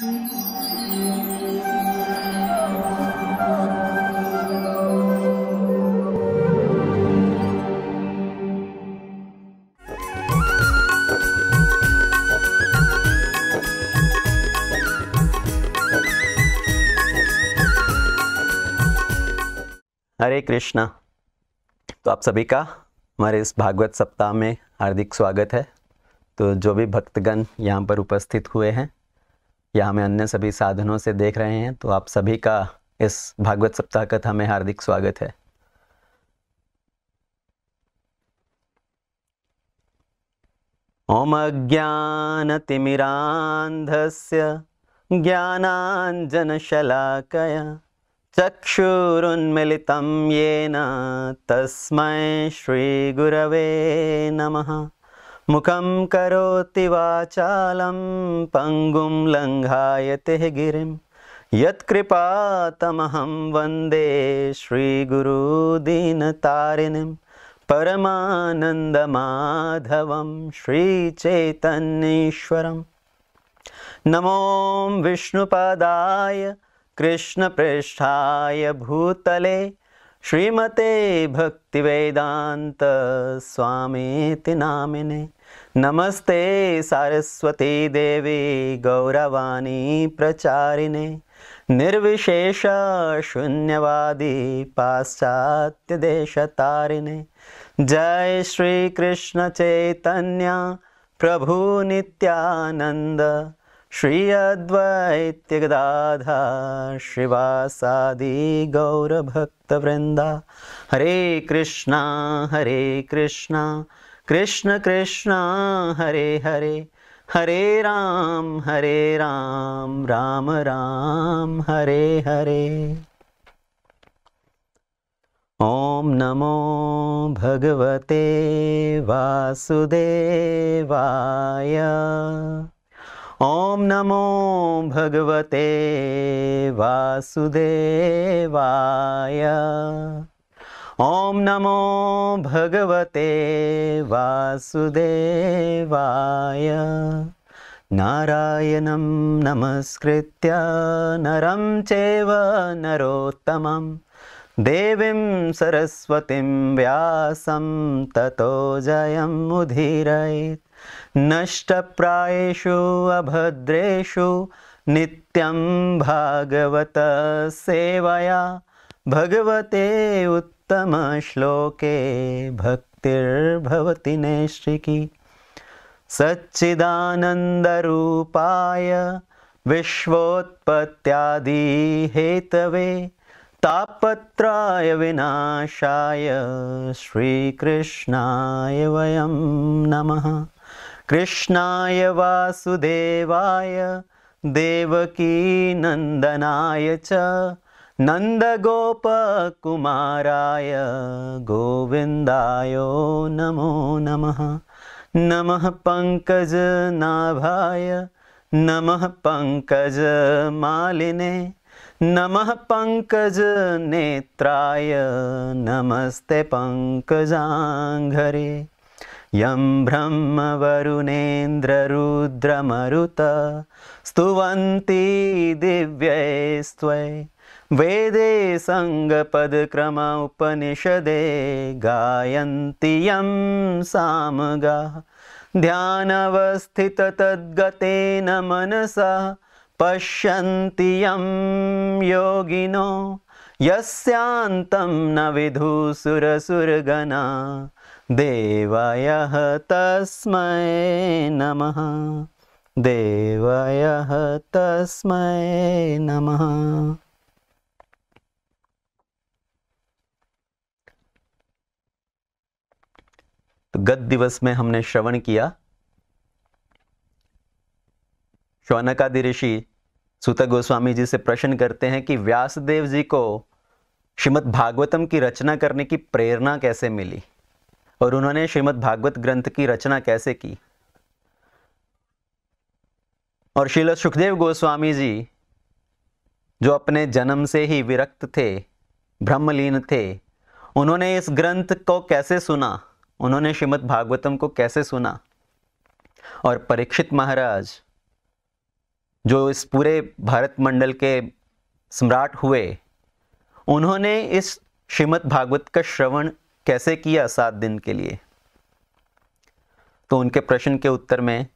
हरे कृष्णा तो आप सभी का हमारे इस भागवत सप्ताह में हार्दिक स्वागत है तो जो भी भक्तगण यहाँ पर उपस्थित हुए हैं या हमें हाँ, अन्य सभी साधनों से देख रहे हैं तो आप सभी का इस भागवत सप्ताह कथा में हार्दिक स्वागत है ओम अज्ञानतिमिरान्धस्य ज्ञानाञ्जनशलाकया चक्षुरुन्मिलितं येन तस्मै श्रीगुरवे नमः मुखं करोति वाचालं पङ्गुं लङ्घायते गिरिं यत्कृपातमहं वन्दे श्रीगुरुदीनतारिणीं परमानन्दमाधवं श्रीचैतनीश्वरं नमो विष्णुपादाय कृष्णपृष्ठाय भूतले श्रीमते भक्तिवेदान्तस्वामीति नामिने नमस्ते देवी गौरवाणी प्रचारिणे निर्विशेष निर्विशेषशून्यवादी पाश्चात्यदेशतारिणे जय चैतन्य प्रभु नित्यानंद श्री अद्वैत्यगदा श्रीवासादि गौरभक्तवृन्दा हरे कृष्णा हरे कृष्णा कृष्ण कृष्ण हरे हरे हरे राम हरे राम राम राम हरे हरे ॐ नमो भगवते वासुदेवाय ॐ नमो भगवते वासुदेवाय ॐ नमो भगवते वासुदेवाय नारायणं नमस्कृत्य नरं चैव नरोत्तमं देवीं सरस्वतीं व्यासं ततो जयमुदीरयत् नष्टप्रायेषु अभद्रेषु नित्यं भागवतसेवया भगवते उत् उत्तमश्लोके भक्तिर्भवति नैश्चिकी सच्चिदानन्दरूपाय विश्वोत्पत्यादिहेतवे तापत्राय विनाशाय श्रीकृष्णाय वयं नमः कृष्णाय वासुदेवाय देवकीनन्दनाय च नन्दगोपकुमाराय गोविन्दाय नमो नमः नमः पङ्कजनाभाय नमः पङ्कजमालिने नमः पङ्कजनेत्राय नमस्ते पङ्कजाङ्घरे यं ब्रह्मवरुणेन्द्ररुद्रमरुत स्तुवन्ति दिव्ये वेदे सङ्गपदक्रम उपनिषदे गायन्ति यं सामगा ध्यानवस्थिततद्गतेन मनसा पश्यन्ति यं योगिनो यस्यान्तं न विधुसुरसुरगणा देवायः तस्मै नमः देवायः तस्मै नमः गत दिवस में हमने श्रवण किया शौनकादि ऋषि सुत गोस्वामी जी से प्रश्न करते हैं कि व्यासदेव जी को श्रीमद भागवतम की रचना करने की प्रेरणा कैसे मिली और उन्होंने श्रीमद भागवत ग्रंथ की रचना कैसे की और शिल सुखदेव गोस्वामी जी जो अपने जन्म से ही विरक्त थे ब्रह्मलीन थे उन्होंने इस ग्रंथ को कैसे सुना उन्होंने श्रीमद् भागवतम को कैसे सुना और परीक्षित महाराज जो इस पूरे भारत मंडल के सम्राट हुए उन्होंने इस श्रीमद् भागवत का श्रवण कैसे किया सात दिन के लिए तो उनके प्रश्न के उत्तर में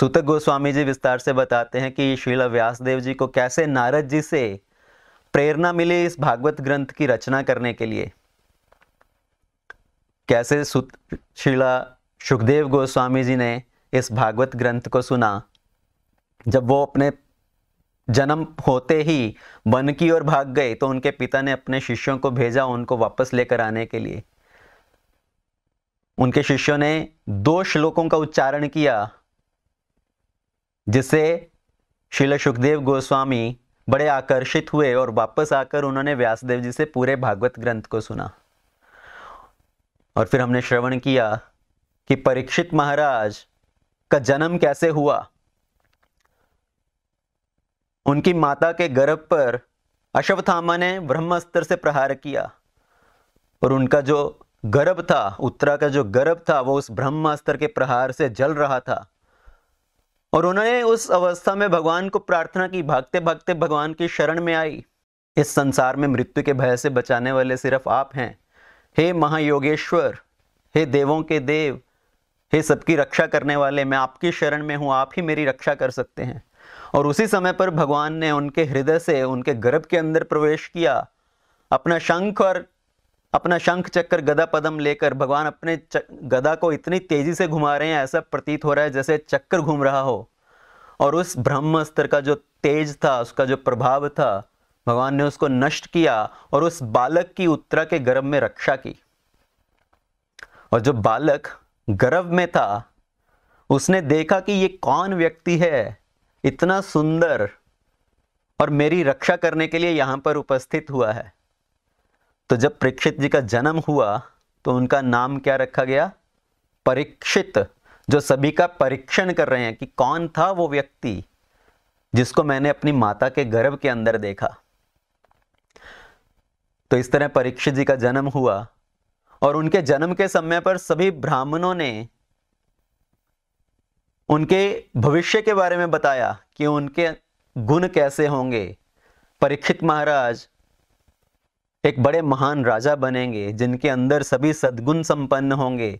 सूतक गोस्वामी जी विस्तार से बताते हैं कि श्रीला व्यासदेव जी को कैसे नारद जी से प्रेरणा मिली इस भागवत ग्रंथ की रचना करने के लिए कैसे शिला सुखदेव गोस्वामी जी ने इस भागवत ग्रंथ को सुना जब वो अपने जन्म होते ही वन की ओर भाग गए तो उनके पिता ने अपने शिष्यों को भेजा उनको वापस लेकर आने के लिए उनके शिष्यों ने दो श्लोकों का उच्चारण किया जिससे शिला सुखदेव गोस्वामी बड़े आकर्षित हुए और वापस आकर उन्होंने व्यासदेव जी से पूरे भागवत ग्रंथ को सुना और फिर हमने श्रवण किया कि परीक्षित महाराज का जन्म कैसे हुआ उनकी माता के गर्भ पर अश्वथामा ने ब्रह्मास्त्र से प्रहार किया और उनका जो गर्भ था उत्तरा का जो गर्भ था वो उस ब्रह्मास्त्र के प्रहार से जल रहा था और उन्होंने उस अवस्था में भगवान को प्रार्थना की भागते भागते भगवान की शरण में आई इस संसार में मृत्यु के भय से बचाने वाले सिर्फ आप हैं हे महायोगेश्वर हे देवों के देव हे सबकी रक्षा करने वाले मैं आपकी शरण में हूँ आप ही मेरी रक्षा कर सकते हैं और उसी समय पर भगवान ने उनके हृदय से उनके गर्भ के अंदर प्रवेश किया अपना शंख और अपना शंख चक्कर गदा पदम लेकर भगवान अपने गदा को इतनी तेजी से घुमा रहे हैं ऐसा प्रतीत हो रहा है जैसे चक्कर घूम रहा हो और उस ब्रह्मास्त्र का जो तेज था उसका जो प्रभाव था भगवान ने उसको नष्ट किया और उस बालक की उत्तरा के गर्भ में रक्षा की और जो बालक गर्भ में था उसने देखा कि ये कौन व्यक्ति है इतना सुंदर और मेरी रक्षा करने के लिए यहां पर उपस्थित हुआ है तो जब परीक्षित जी का जन्म हुआ तो उनका नाम क्या रखा गया परीक्षित जो सभी का परीक्षण कर रहे हैं कि कौन था वो व्यक्ति जिसको मैंने अपनी माता के गर्भ के अंदर देखा तो इस तरह परीक्षित जी का जन्म हुआ और उनके जन्म के समय पर सभी ब्राह्मणों ने उनके भविष्य के बारे में बताया कि उनके गुण कैसे होंगे परीक्षित महाराज एक बड़े महान राजा बनेंगे जिनके अंदर सभी सद्गुण संपन्न होंगे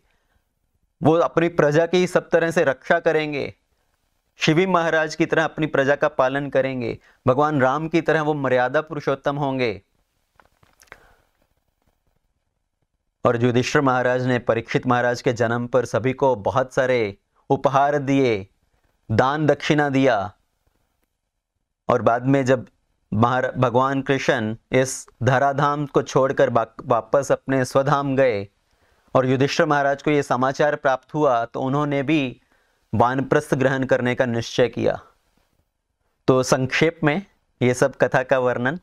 वो अपनी प्रजा की सब तरह से रक्षा करेंगे शिवी महाराज की तरह अपनी प्रजा का पालन करेंगे भगवान राम की तरह वो मर्यादा पुरुषोत्तम होंगे और युधिष्ठिर महाराज ने परीक्षित महाराज के जन्म पर सभी को बहुत सारे उपहार दिए दान दक्षिणा दिया और बाद में जब भगवान कृष्ण इस धराधाम को छोड़कर वापस अपने स्वधाम गए और युधिष्ठिर महाराज को ये समाचार प्राप्त हुआ तो उन्होंने भी वानप्रस्थ ग्रहण करने का निश्चय किया तो संक्षेप में ये सब कथा का वर्णन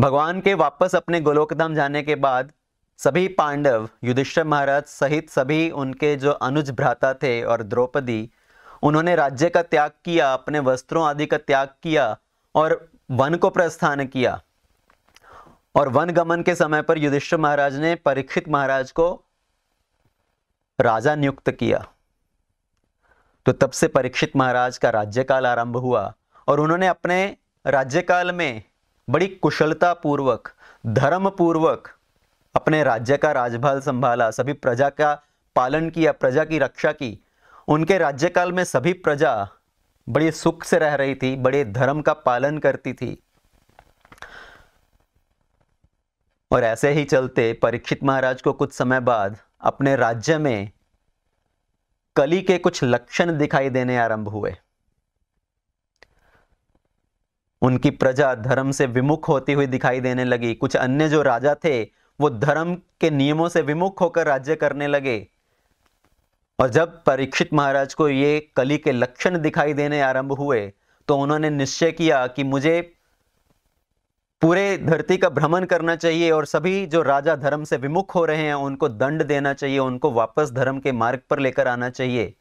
भगवान के वापस अपने गोलोकधाम जाने के बाद सभी पांडव युधिष्ठिर महाराज सहित सभी उनके जो अनुज भ्राता थे और द्रौपदी उन्होंने राज्य का त्याग किया अपने वस्त्रों आदि का त्याग किया और वन को प्रस्थान किया और वन गमन के समय पर युधिष्ठिर महाराज ने परीक्षित महाराज को राजा नियुक्त किया तो तब से परीक्षित महाराज का राज्यकाल आरंभ हुआ और उन्होंने अपने राज्यकाल में बड़ी कुशलता पूर्वक धर्म पूर्वक अपने राज्य का राजभाल संभाला सभी प्रजा का पालन किया प्रजा की रक्षा की उनके राज्यकाल में सभी प्रजा बड़े सुख से रह रही थी बड़े धर्म का पालन करती थी और ऐसे ही चलते परीक्षित महाराज को कुछ समय बाद अपने राज्य में कली के कुछ लक्षण दिखाई देने आरंभ हुए उनकी प्रजा धर्म से विमुख होती हुई दिखाई देने लगी कुछ अन्य जो राजा थे वो धर्म के नियमों से विमुख होकर राज्य करने लगे और जब परीक्षित महाराज को ये कली के लक्षण दिखाई देने आरंभ हुए तो उन्होंने निश्चय किया कि मुझे पूरे धरती का भ्रमण करना चाहिए और सभी जो राजा धर्म से विमुख हो रहे हैं उनको दंड देना चाहिए उनको वापस धर्म के मार्ग पर लेकर आना चाहिए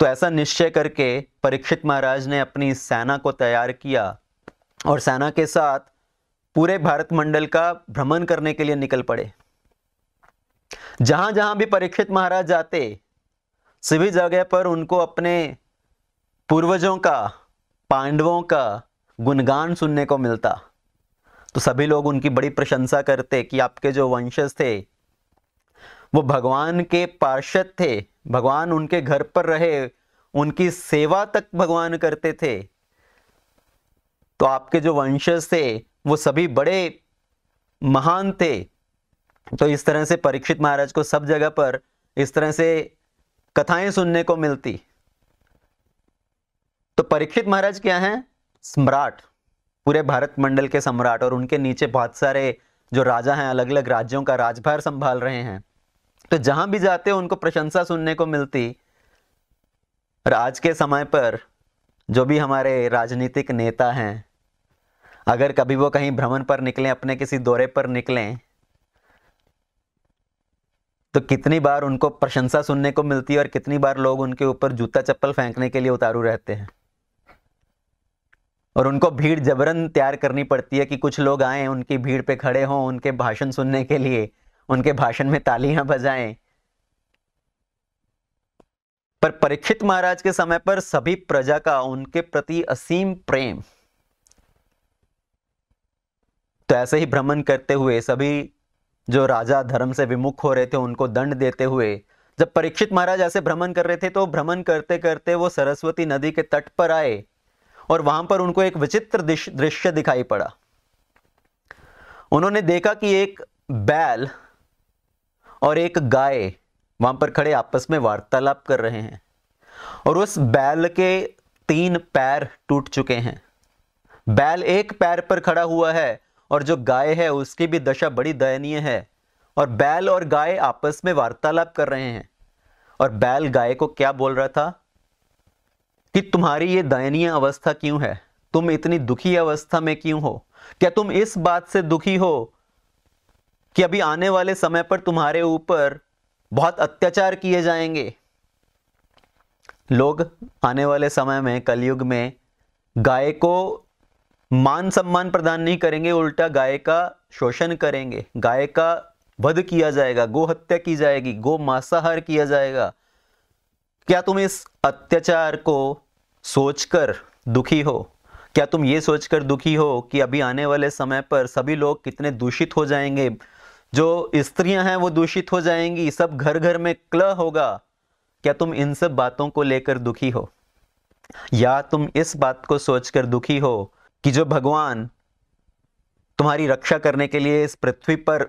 तो ऐसा निश्चय करके परीक्षित महाराज ने अपनी सेना को तैयार किया और सेना के साथ पूरे भारत मंडल का भ्रमण करने के लिए निकल पड़े जहां जहां भी परीक्षित महाराज जाते सभी जगह पर उनको अपने पूर्वजों का पांडवों का गुणगान सुनने को मिलता तो सभी लोग उनकी बड़ी प्रशंसा करते कि आपके जो वंशज थे वो भगवान के पार्षद थे भगवान उनके घर पर रहे उनकी सेवा तक भगवान करते थे तो आपके जो वंशज थे वो सभी बड़े महान थे तो इस तरह से परीक्षित महाराज को सब जगह पर इस तरह से कथाएं सुनने को मिलती तो परीक्षित महाराज क्या हैं सम्राट पूरे भारत मंडल के सम्राट और उनके नीचे बहुत सारे जो राजा हैं अलग अलग राज्यों का राजभार संभाल रहे हैं तो जहां भी जाते हैं उनको प्रशंसा सुनने को मिलती और आज के समय पर जो भी हमारे राजनीतिक नेता हैं अगर कभी वो कहीं भ्रमण पर निकलें अपने किसी दौरे पर निकलें तो कितनी बार उनको प्रशंसा सुनने को मिलती है और कितनी बार लोग उनके ऊपर जूता चप्पल फेंकने के लिए उतारू रहते हैं और उनको भीड़ जबरन तैयार करनी पड़ती है कि कुछ लोग आए उनकी भीड़ पे खड़े हों उनके भाषण सुनने के लिए उनके भाषण में तालियां बजाएं पर परीक्षित महाराज के समय पर सभी प्रजा का उनके प्रति असीम प्रेम तो ऐसे ही भ्रमण करते हुए सभी जो राजा धर्म से विमुख हो रहे थे उनको दंड देते हुए जब परीक्षित महाराज ऐसे भ्रमण कर रहे थे तो भ्रमण करते करते वो सरस्वती नदी के तट पर आए और वहां पर उनको एक विचित्र दृश्य दिखाई पड़ा उन्होंने देखा कि एक बैल और एक गाय वहां पर खड़े आपस में वार्तालाप कर रहे हैं और उस बैल के तीन पैर टूट चुके हैं बैल एक पैर पर खड़ा हुआ है और जो गाय है उसकी भी दशा बड़ी दयनीय है और बैल और गाय आपस में वार्तालाप कर रहे हैं और बैल गाय को क्या बोल रहा था कि तुम्हारी ये दयनीय अवस्था क्यों है तुम इतनी दुखी अवस्था में क्यों हो क्या तुम इस बात से दुखी हो कि अभी आने वाले समय पर तुम्हारे ऊपर बहुत अत्याचार किए जाएंगे लोग आने वाले समय में कलयुग में गाय को मान सम्मान प्रदान नहीं करेंगे उल्टा गाय का शोषण करेंगे गाय का वध किया जाएगा गो हत्या की जाएगी गो मांसाहार किया जाएगा क्या तुम इस अत्याचार को सोचकर दुखी हो क्या तुम ये सोचकर दुखी हो कि अभी आने वाले समय पर सभी लोग कितने दूषित हो जाएंगे जो स्त्रियां हैं वो दूषित हो जाएंगी सब घर घर में क्ल होगा क्या तुम इन सब बातों को लेकर दुखी हो या तुम इस बात को सोचकर दुखी हो कि जो भगवान तुम्हारी रक्षा करने के लिए इस पृथ्वी पर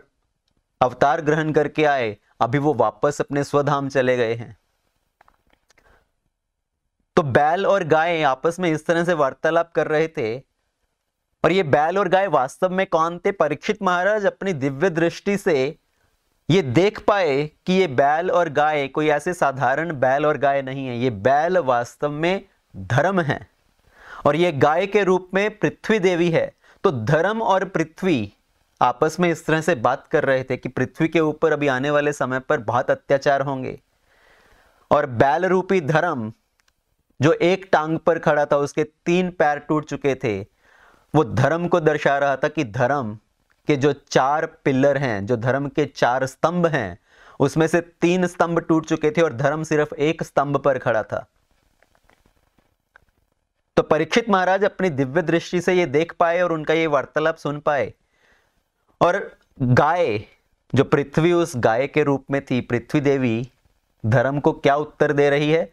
अवतार ग्रहण करके आए अभी वो वापस अपने स्वधाम चले गए हैं तो बैल और गाय आपस में इस तरह से वार्तालाप कर रहे थे और ये बैल और गाय वास्तव में कौन थे परीक्षित महाराज अपनी दिव्य दृष्टि से ये देख पाए कि ये बैल और गाय कोई ऐसे साधारण बैल और गाय नहीं है ये बैल वास्तव में धर्म है और ये गाय के रूप में पृथ्वी देवी है तो धर्म और पृथ्वी आपस में इस तरह से बात कर रहे थे कि पृथ्वी के ऊपर अभी आने वाले समय पर बहुत अत्याचार होंगे और बैल रूपी धर्म जो एक टांग पर खड़ा था उसके तीन पैर टूट चुके थे वो धर्म को दर्शा रहा था कि धर्म के जो चार पिलर हैं जो धर्म के चार स्तंभ हैं उसमें से तीन स्तंभ टूट चुके थे और धर्म सिर्फ एक स्तंभ पर खड़ा था तो परीक्षित महाराज अपनी दिव्य दृष्टि से ये देख पाए और उनका ये वार्तालाप सुन पाए और गाय जो पृथ्वी उस गाय के रूप में थी पृथ्वी देवी धर्म को क्या उत्तर दे रही है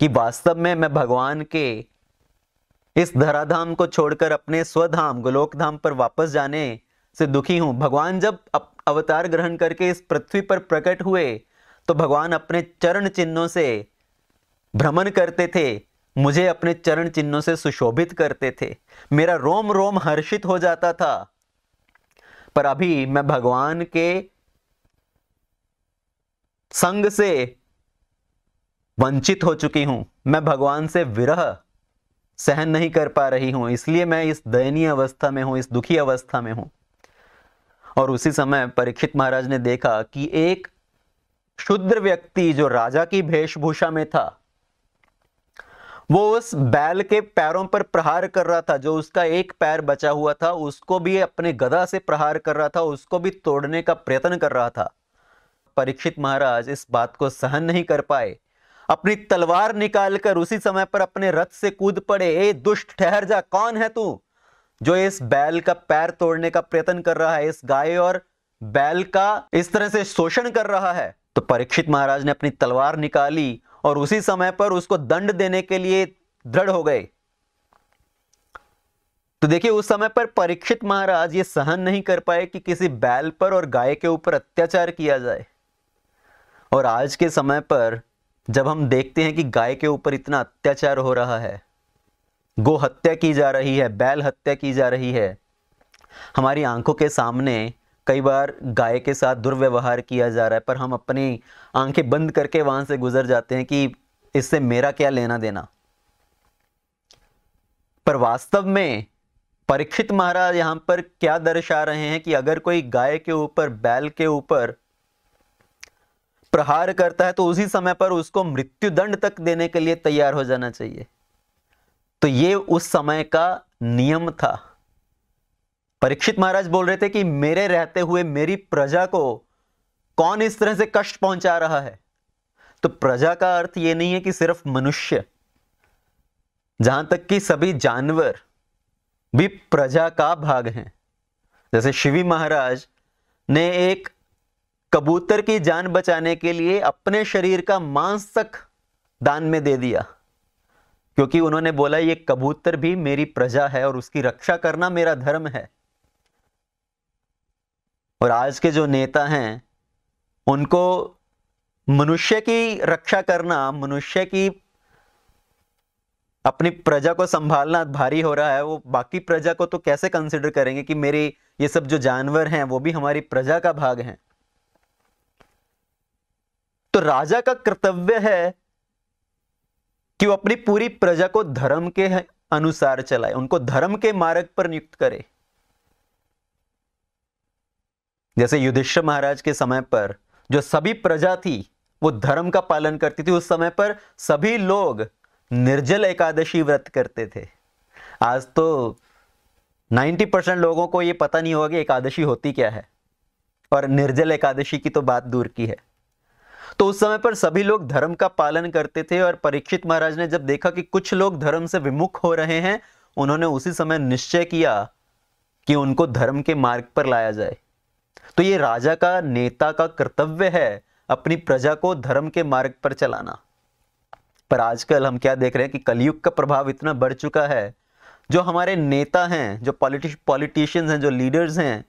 कि वास्तव में मैं भगवान के इस धराधाम को छोड़कर अपने स्वधाम गोलोक धाम पर वापस जाने से दुखी हूं भगवान जब अवतार ग्रहण करके इस पृथ्वी पर प्रकट हुए तो भगवान अपने चरण चिन्हों से भ्रमण करते थे मुझे अपने चरण चिन्हों से सुशोभित करते थे मेरा रोम रोम हर्षित हो जाता था पर अभी मैं भगवान के संग से वंचित हो चुकी हूं मैं भगवान से विरह सहन नहीं कर पा रही हूं इसलिए मैं इस दयनीय अवस्था में हूं इस दुखी अवस्था में हूं और उसी समय परीक्षित महाराज ने देखा कि एक शुद्र व्यक्ति जो राजा की वेशभूषा में था वो उस बैल के पैरों पर प्रहार कर रहा था जो उसका एक पैर बचा हुआ था उसको भी अपने गदा से प्रहार कर रहा था उसको भी तोड़ने का प्रयत्न कर रहा था परीक्षित महाराज इस बात को सहन नहीं कर पाए अपनी तलवार निकालकर उसी समय पर अपने रथ से कूद पड़े ए दुष्ट ठहर जा कौन है तू जो इस बैल का पैर तोड़ने का प्रयत्न कर रहा है इस गाय और बैल का इस तरह से शोषण कर रहा है तो परीक्षित महाराज ने अपनी तलवार निकाली और उसी समय पर उसको दंड देने के लिए दृढ़ हो गए तो देखिए उस समय पर परीक्षित महाराज ये सहन नहीं कर पाए कि किसी बैल पर और गाय के ऊपर अत्याचार किया जाए और आज के समय पर जब हम देखते हैं कि गाय के ऊपर इतना अत्याचार हो रहा है गो हत्या की जा रही है बैल हत्या की जा रही है हमारी आंखों के सामने कई बार गाय के साथ दुर्व्यवहार किया जा रहा है पर हम अपनी आंखें बंद करके वहां से गुजर जाते हैं कि इससे मेरा क्या लेना देना पर वास्तव में परीक्षित महाराज यहां पर क्या दर्शा रहे हैं कि अगर कोई गाय के ऊपर बैल के ऊपर प्रहार करता है तो उसी समय पर उसको मृत्युदंड तक देने के लिए तैयार हो जाना चाहिए तो ये उस समय का नियम था परीक्षित महाराज बोल रहे थे कि मेरे रहते हुए मेरी प्रजा को कौन इस तरह से कष्ट पहुंचा रहा है तो प्रजा का अर्थ यह नहीं है कि सिर्फ मनुष्य जहां तक कि सभी जानवर भी प्रजा का भाग हैं जैसे शिवी महाराज ने एक कबूतर की जान बचाने के लिए अपने शरीर का मांस तक दान में दे दिया क्योंकि उन्होंने बोला ये कबूतर भी मेरी प्रजा है और उसकी रक्षा करना मेरा धर्म है और आज के जो नेता हैं उनको मनुष्य की रक्षा करना मनुष्य की अपनी प्रजा को संभालना भारी हो रहा है वो बाकी प्रजा को तो कैसे कंसिडर करेंगे कि मेरे ये सब जो जानवर हैं वो भी हमारी प्रजा का भाग हैं तो राजा का कर्तव्य है कि वो अपनी पूरी प्रजा को धर्म के अनुसार चलाए उनको धर्म के मार्ग पर नियुक्त करे जैसे युधिष्ठ महाराज के समय पर जो सभी प्रजा थी वो धर्म का पालन करती थी उस समय पर सभी लोग निर्जल एकादशी व्रत करते थे आज तो 90 परसेंट लोगों को ये पता नहीं होगा कि एकादशी होती क्या है और निर्जल एकादशी की तो बात दूर की है तो उस समय पर सभी लोग धर्म का पालन करते थे और परीक्षित महाराज ने जब देखा कि कुछ लोग धर्म से विमुख हो रहे हैं उन्होंने उसी समय निश्चय किया कि उनको धर्म के मार्ग पर लाया जाए तो ये राजा का नेता का कर्तव्य है अपनी प्रजा को धर्म के मार्ग पर चलाना पर आजकल हम क्या देख रहे हैं कि कलयुग का प्रभाव इतना बढ़ चुका है जो हमारे नेता हैं जो पॉलिटिश पॉलिटिशियंस हैं जो लीडर्स हैं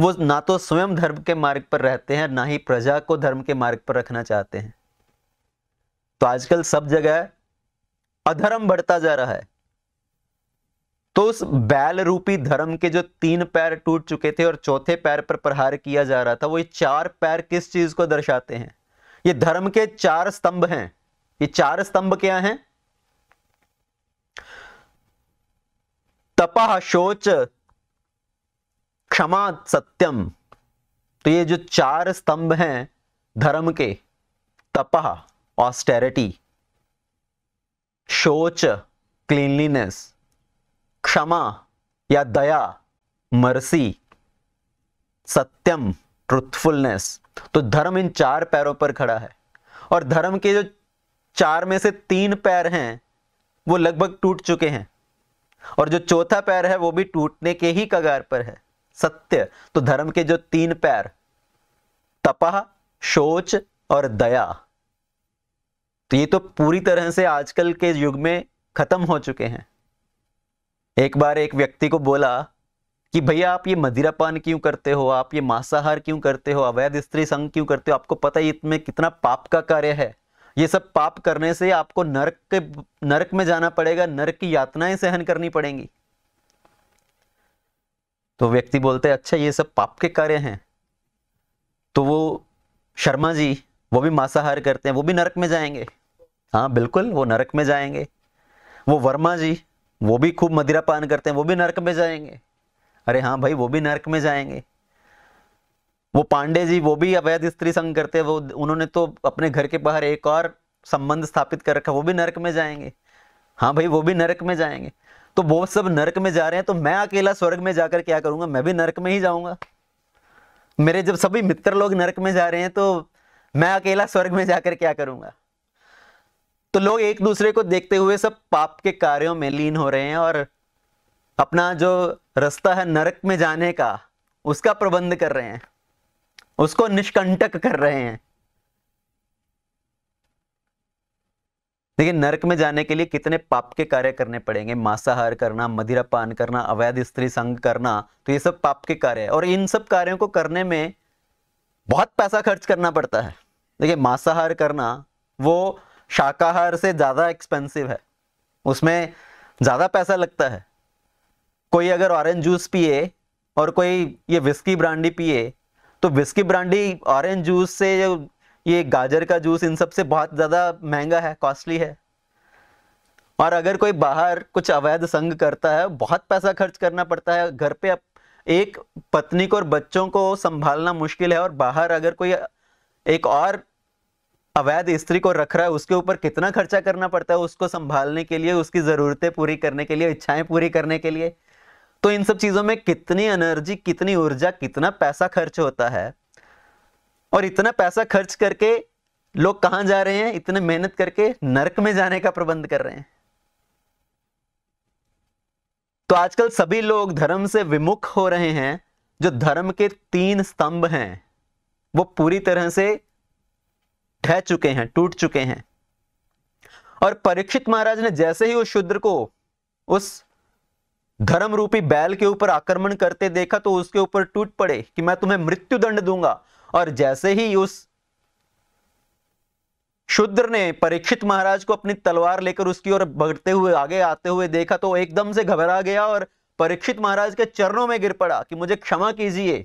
वो ना तो स्वयं धर्म के मार्ग पर रहते हैं ना ही प्रजा को धर्म के मार्ग पर रखना चाहते हैं तो आजकल सब जगह अधर्म बढ़ता जा रहा है तो उस बैल रूपी धर्म के जो तीन पैर टूट चुके थे और चौथे पैर पर प्रहार किया जा रहा था वो ये चार पैर किस चीज को दर्शाते हैं ये धर्म के चार स्तंभ हैं ये चार स्तंभ क्या हैं तपा शोच क्षमा सत्यम तो ये जो चार स्तंभ हैं धर्म के तपा ऑस्टेरिटी शोच क्लीनलीनेस क्षमा या दया मर्सी सत्यम ट्रुथफुलनेस तो धर्म इन चार पैरों पर खड़ा है और धर्म के जो चार में से तीन पैर हैं वो लगभग टूट चुके हैं और जो चौथा पैर है वो भी टूटने के ही कगार पर है सत्य तो धर्म के जो तीन पैर तपा शोच और दया तो ये तो पूरी तरह से आजकल के युग में खत्म हो चुके हैं एक बार एक व्यक्ति को बोला कि भैया आप ये मदिरापान क्यों करते हो आप ये मांसाहार क्यों करते हो अवैध स्त्री संग क्यों करते हो आपको पता है इसमें कितना पाप का कार्य है ये सब पाप करने से आपको नरक के नरक में जाना पड़ेगा नरक की यातनाएं सहन करनी पड़ेंगी तो व्यक्ति बोलते अच्छा ये सब पाप के कार्य हैं तो वो शर्मा जी वो भी मांसाहार करते हैं वो भी नरक में जाएंगे हाँ बिल्कुल वो नरक में जाएंगे वो वर्मा जी वो भी खूब मदिरा पान करते हैं वो भी नरक में जाएंगे अरे हाँ भाई वो भी नरक में जाएंगे वो पांडे जी वो भी अवैध स्त्री संग करते वो उन्होंने तो अपने घर के बाहर एक और संबंध स्थापित कर रखा वो भी नरक में जाएंगे हाँ भाई वो भी नरक में जाएंगे तो वो सब नरक में जा रहे हैं तो मैं अकेला स्वर्ग में जाकर क्या करूंगा मैं भी नरक में ही जाऊंगा मेरे जब सभी मित्र लोग नरक में जा रहे हैं तो मैं अकेला स्वर्ग में जाकर क्या करूंगा तो लोग एक दूसरे को देखते हुए सब पाप के कार्यों में लीन हो रहे हैं और अपना जो रास्ता है नरक में जाने का उसका प्रबंध कर रहे हैं उसको निष्कंटक कर रहे हैं देखिए नरक में जाने के लिए कितने पाप के कार्य करने पड़ेंगे मांसाहार करना मदिरा पान करना अवैध स्त्री संग करना तो ये सब पाप के कार्य है और इन सब कार्यों को करने में बहुत पैसा खर्च करना पड़ता है देखिए मांसाहार करना वो शाकाहार से ज़्यादा एक्सपेंसिव है उसमें ज़्यादा पैसा लगता है कोई अगर ऑरेंज जूस पिए और कोई ये विस्की ब्रांडी पिए तो विस्की ब्रांडी ऑरेंज जूस से ये गाजर का जूस इन सब से बहुत ज़्यादा महंगा है कॉस्टली है और अगर कोई बाहर कुछ अवैध संग करता है बहुत पैसा खर्च करना पड़ता है घर पे एक पत्नी को और बच्चों को संभालना मुश्किल है और बाहर अगर कोई एक और अवैध स्त्री को रख रहा है उसके ऊपर कितना खर्चा करना पड़ता है उसको संभालने के लिए उसकी ज़रूरतें पूरी करने के लिए इच्छाएं पूरी करने के लिए तो इन सब चीज़ों में कितनी एनर्जी कितनी ऊर्जा कितना पैसा खर्च होता है और इतना पैसा खर्च करके लोग कहां जा रहे हैं इतने मेहनत करके नरक में जाने का प्रबंध कर रहे हैं तो आजकल सभी लोग धर्म से विमुख हो रहे हैं जो धर्म के तीन स्तंभ हैं वो पूरी तरह से ढह चुके हैं टूट चुके हैं और परीक्षित महाराज ने जैसे ही उस शूद्र को उस धर्म रूपी बैल के ऊपर आक्रमण करते देखा तो उसके ऊपर टूट पड़े कि मैं तुम्हें मृत्यु दंड दूंगा और जैसे ही उस शूद्र ने परीक्षित महाराज को अपनी तलवार लेकर उसकी ओर बढ़ते हुए आगे आते हुए देखा तो एकदम से घबरा गया और परीक्षित महाराज के चरणों में गिर पड़ा कि मुझे क्षमा कीजिए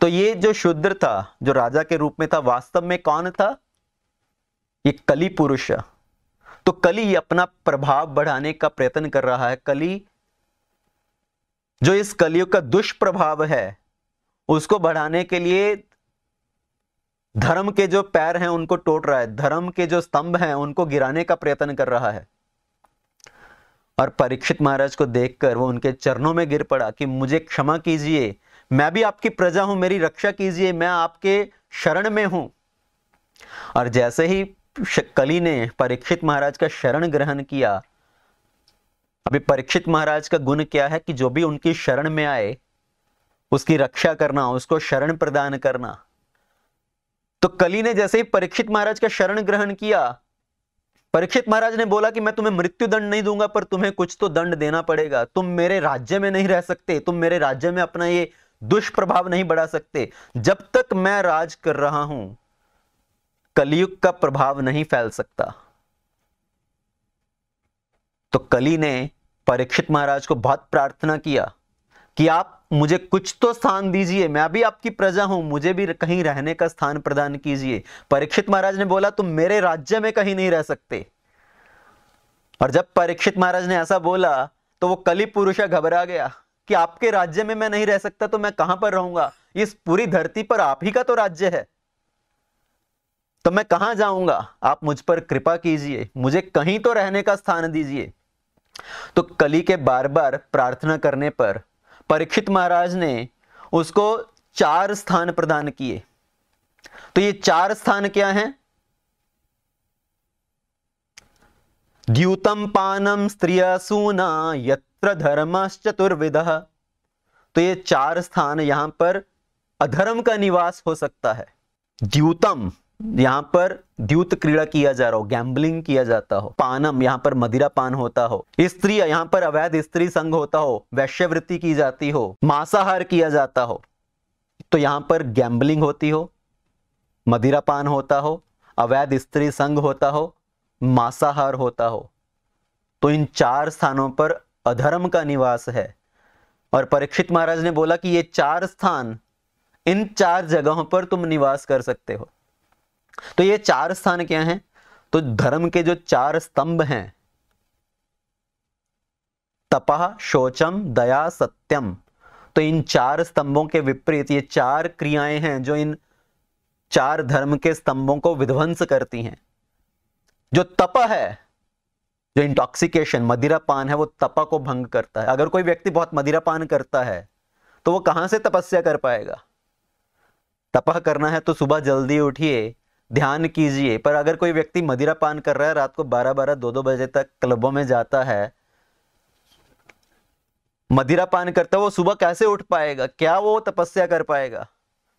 तो ये जो शूद्र था जो राजा के रूप में था वास्तव में कौन था ये कली पुरुष तो कली अपना प्रभाव बढ़ाने का प्रयत्न कर रहा है कली जो इस कलियुग का दुष्प्रभाव है उसको बढ़ाने के लिए धर्म के जो पैर हैं उनको टोट रहा है धर्म के जो स्तंभ हैं उनको गिराने का प्रयत्न कर रहा है और परीक्षित महाराज को देखकर वो उनके चरणों में गिर पड़ा कि मुझे क्षमा कीजिए मैं भी आपकी प्रजा हूं मेरी रक्षा कीजिए मैं आपके शरण में हूं और जैसे ही कली ने परीक्षित महाराज का शरण ग्रहण किया अभी परीक्षित महाराज का गुण क्या है कि जो भी उनकी शरण में आए उसकी रक्षा करना उसको शरण प्रदान करना तो कली ने जैसे ही परीक्षित महाराज का शरण ग्रहण किया परीक्षित महाराज ने बोला कि मैं तुम्हें मृत्यु दंड नहीं दूंगा पर तुम्हें कुछ तो दंड देना पड़ेगा तुम मेरे राज्य में नहीं रह सकते तुम मेरे राज्य में अपना ये दुष्प्रभाव नहीं बढ़ा सकते जब तक मैं राज कर रहा हूं कलयुग का प्रभाव नहीं फैल सकता तो कली ने परीक्षित महाराज को बहुत प्रार्थना किया कि आप मुझे कुछ तो स्थान दीजिए मैं भी आपकी प्रजा हूं मुझे भी कहीं रहने का स्थान प्रदान कीजिए परीक्षित महाराज ने बोला तुम मेरे राज्य में कहीं नहीं रह सकते और जब परीक्षित महाराज ने ऐसा बोला तो वो कली पुरुषा घबरा गया कि आपके राज्य में मैं नहीं रह सकता तो मैं कहां पर रहूंगा इस पूरी धरती पर आप ही का तो राज्य है तो मैं कहां जाऊंगा आप मुझ पर कृपा कीजिए मुझे कहीं तो रहने का स्थान दीजिए तो कली के बार बार प्रार्थना करने पर परीक्षित महाराज ने उसको चार स्थान प्रदान किए तो ये चार स्थान क्या हैं द्यूतम पानम स्त्रिया यत तत्र धर्मश्चतुर्विधः तो ये चार स्थान यहां पर अधर्म का निवास हो सकता है द्यूतम यहां पर द्यूत क्रीड़ा किया जा रहा हो गैम्बलिंग किया जाता हो पानम यहां पर मदिरा पान होता हो स्त्री यहां पर अवैध स्त्री संघ होता हो वैश्यवृत्ति की जाती हो मांसाहार किया जाता हो तो यहां पर गैम्बलिंग होती हो मदिरा पान होता हो अवैध स्त्री संघ होता हो मांसाहार होता हो तो इन चार स्थानों पर अधर्म का निवास है और परीक्षित महाराज ने बोला कि ये चार स्थान इन चार जगहों पर तुम निवास कर सकते हो तो ये चार स्थान क्या हैं तो धर्म के जो चार स्तंभ हैं तपा शोचम दया सत्यम तो इन चार स्तंभों के विपरीत ये चार क्रियाएं हैं जो इन चार धर्म के स्तंभों को विध्वंस करती हैं जो तप है जो इंटॉक्सिकेशन मदिरा पान है वो तपा को भंग करता है अगर कोई व्यक्ति बहुत मदिरा पान करता है तो वो कहां से तपस्या कर पाएगा तपा करना है तो सुबह जल्दी उठिए ध्यान कीजिए पर अगर कोई व्यक्ति मदिरा पान कर रहा है रात को बारह बारह दो दो बजे तक क्लबों में जाता है मदिरा पान करता है वो सुबह कैसे उठ पाएगा क्या वो तपस्या कर पाएगा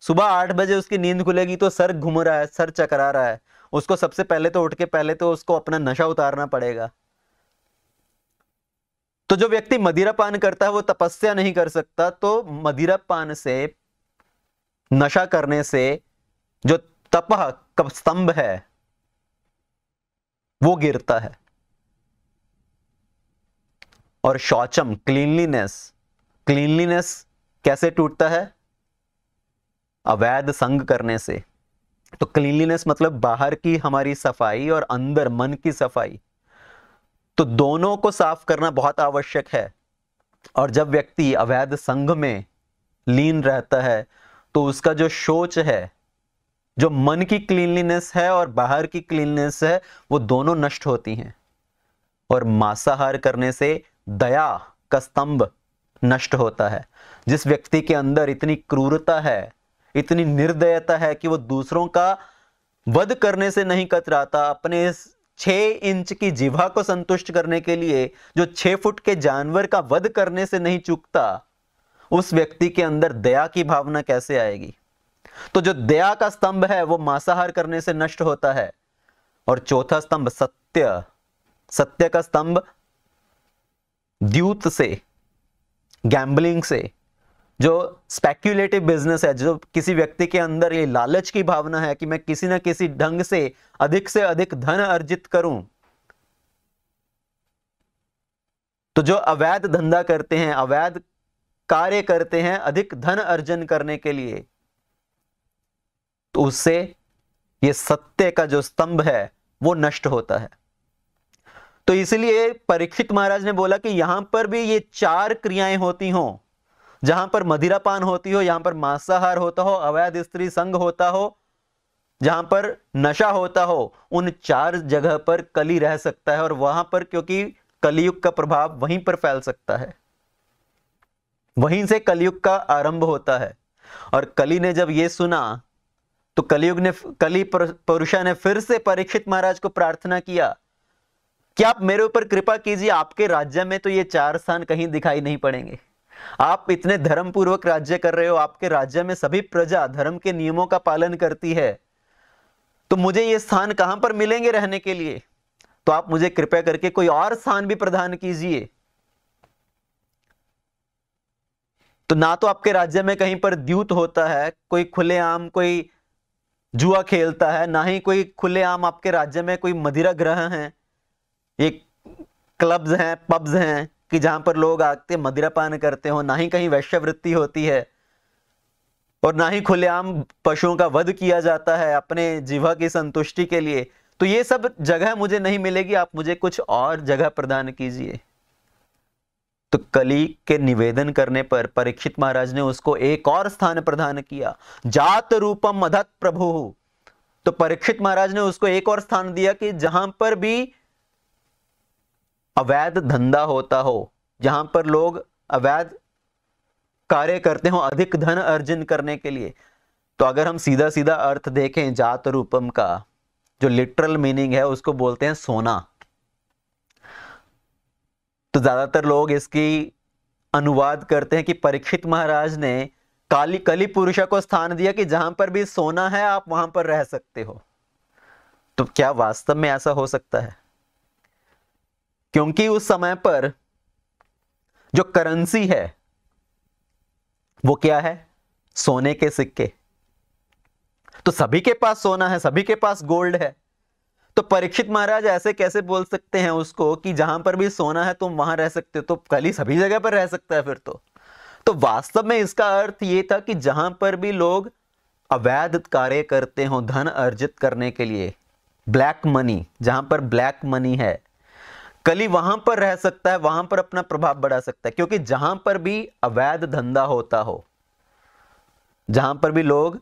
सुबह आठ बजे उसकी नींद खुलेगी तो सर घूम रहा है सर चकरा रहा है उसको सबसे पहले तो उठ के पहले तो उसको अपना नशा उतारना पड़ेगा तो जो व्यक्ति मदिरा पान करता है वो तपस्या नहीं कर सकता तो मदिरा पान से नशा करने से जो तप का स्तंभ है वो गिरता है और शौचम क्लीनलीनेस क्लीनलीनेस कैसे टूटता है अवैध संग करने से तो क्लीनलीनेस मतलब बाहर की हमारी सफाई और अंदर मन की सफाई तो दोनों को साफ करना बहुत आवश्यक है और जब व्यक्ति अवैध संघ में लीन रहता है तो उसका जो सोच है जो मन की क्लीनलीनेस है और बाहर की क्लीनलीनेस है वो दोनों नष्ट होती हैं और मांसाहार करने से दया का स्तंभ नष्ट होता है जिस व्यक्ति के अंदर इतनी क्रूरता है इतनी निर्दयता है कि वो दूसरों का वध करने से नहीं कतराता अपने छः इंच की जीवा को संतुष्ट करने के लिए जो छः फुट के जानवर का वध करने से नहीं चूकता उस व्यक्ति के अंदर दया की भावना कैसे आएगी तो जो दया का स्तंभ है वो मांसाहार करने से नष्ट होता है और चौथा स्तंभ सत्य सत्य का स्तंभ द्यूत से गैम्बलिंग से जो स्पेक्यूलेटिव बिजनेस है जो किसी व्यक्ति के अंदर ये लालच की भावना है कि मैं किसी ना किसी ढंग से अधिक से अधिक धन अर्जित करूं तो जो अवैध धंधा करते हैं अवैध कार्य करते हैं अधिक धन अर्जन करने के लिए तो उससे ये सत्य का जो स्तंभ है वो नष्ट होता है तो इसलिए परीक्षित महाराज ने बोला कि यहां पर भी ये चार क्रियाएं होती हों जहां पर मदिरापान होती हो यहां पर मांसाहार होता हो अवैध स्त्री संघ होता हो जहां पर नशा होता हो उन चार जगह पर कली रह सकता है और वहां पर क्योंकि कलयुग का प्रभाव वहीं पर फैल सकता है वहीं से कलयुग का आरंभ होता है और कली ने जब ये सुना तो कलयुग ने कली पुरुषा ने फिर से परीक्षित महाराज को प्रार्थना किया कि आप मेरे ऊपर कृपा कीजिए आपके राज्य में तो ये चार स्थान कहीं दिखाई नहीं पड़ेंगे आप इतने धर्म पूर्वक राज्य कर रहे हो आपके राज्य में सभी प्रजा धर्म के नियमों का पालन करती है तो मुझे ये स्थान कहां पर मिलेंगे रहने के लिए तो आप मुझे कृपया करके कोई और स्थान भी प्रदान कीजिए तो ना तो आपके राज्य में कहीं पर द्यूत होता है कोई खुलेआम कोई जुआ खेलता है ना ही कोई खुलेआम आपके राज्य में कोई मदिरा ग्रह है ये क्लब्स हैं पब्स हैं कि जहां पर लोग आते मदिरापान करते हो ना ही कहीं वैश्यवृत्ति होती है और ना ही खुलेआम पशुओं का वध किया जाता है अपने जीवा की संतुष्टि के लिए तो ये सब जगह मुझे नहीं मिलेगी आप मुझे कुछ और जगह प्रदान कीजिए तो कली के निवेदन करने पर परीक्षित महाराज ने उसको एक और स्थान प्रदान किया जात रूपम मधत प्रभु तो परीक्षित महाराज ने उसको एक और स्थान दिया कि जहां पर भी अवैध धंधा होता हो जहां पर लोग अवैध कार्य करते हो अधिक धन अर्जन करने के लिए तो अगर हम सीधा सीधा अर्थ देखें जात रूपम का जो लिटरल मीनिंग है उसको बोलते हैं सोना तो ज्यादातर लोग इसकी अनुवाद करते हैं कि परीक्षित महाराज ने काली कली पुरुषा को स्थान दिया कि जहां पर भी सोना है आप वहां पर रह सकते हो तो क्या वास्तव में ऐसा हो सकता है क्योंकि उस समय पर जो करेंसी है वो क्या है सोने के सिक्के तो सभी के पास सोना है सभी के पास गोल्ड है तो परीक्षित महाराज ऐसे कैसे बोल सकते हैं उसको कि जहां पर भी सोना है तुम वहां रह सकते हो तो कल ही सभी जगह पर रह सकता है फिर तो तो वास्तव में इसका अर्थ ये था कि जहां पर भी लोग अवैध कार्य करते हो धन अर्जित करने के लिए ब्लैक मनी जहां पर ब्लैक मनी है कली वहां पर रह सकता है वहां पर अपना प्रभाव बढ़ा सकता है क्योंकि जहां पर भी अवैध धंधा होता हो जहां पर भी लोग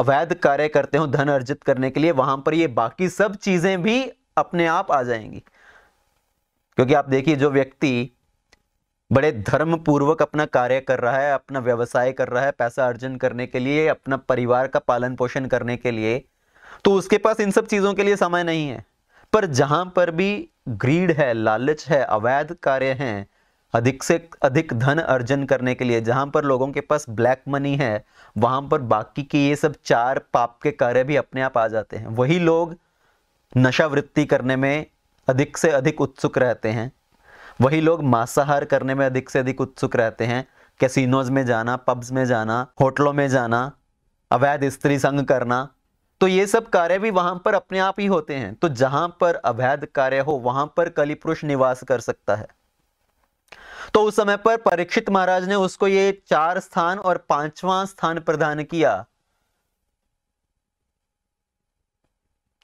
अवैध कार्य करते हो धन अर्जित करने के लिए वहां पर ये बाकी सब चीजें भी अपने आप आ जाएंगी क्योंकि आप देखिए जो व्यक्ति बड़े धर्म पूर्वक अपना कार्य कर रहा है अपना व्यवसाय कर रहा है पैसा अर्जन करने के लिए अपना परिवार का पालन पोषण करने के लिए तो उसके पास इन सब चीजों के लिए समय नहीं है पर जहां पर भी ग्रीड है लालच है अवैध कार्य हैं अधिक से अधिक धन अर्जन करने के लिए जहां पर लोगों के पास ब्लैक मनी है वहां पर बाकी के ये सब चार पाप के कार्य भी अपने आप आ जाते हैं वही लोग नशा वृत्ति करने में अधिक से अधिक उत्सुक रहते हैं वही लोग मांसाहार करने में अधिक से अधिक उत्सुक रहते हैं कैसीनोज में जाना पब्स में जाना होटलों में जाना अवैध स्त्री संग करना तो ये सब कार्य भी वहां पर अपने आप ही होते हैं तो जहां पर अवैध कार्य हो वहां पर कली पुरुष निवास कर सकता है तो उस समय पर परीक्षित महाराज ने उसको ये चार स्थान और पांचवा स्थान प्रदान किया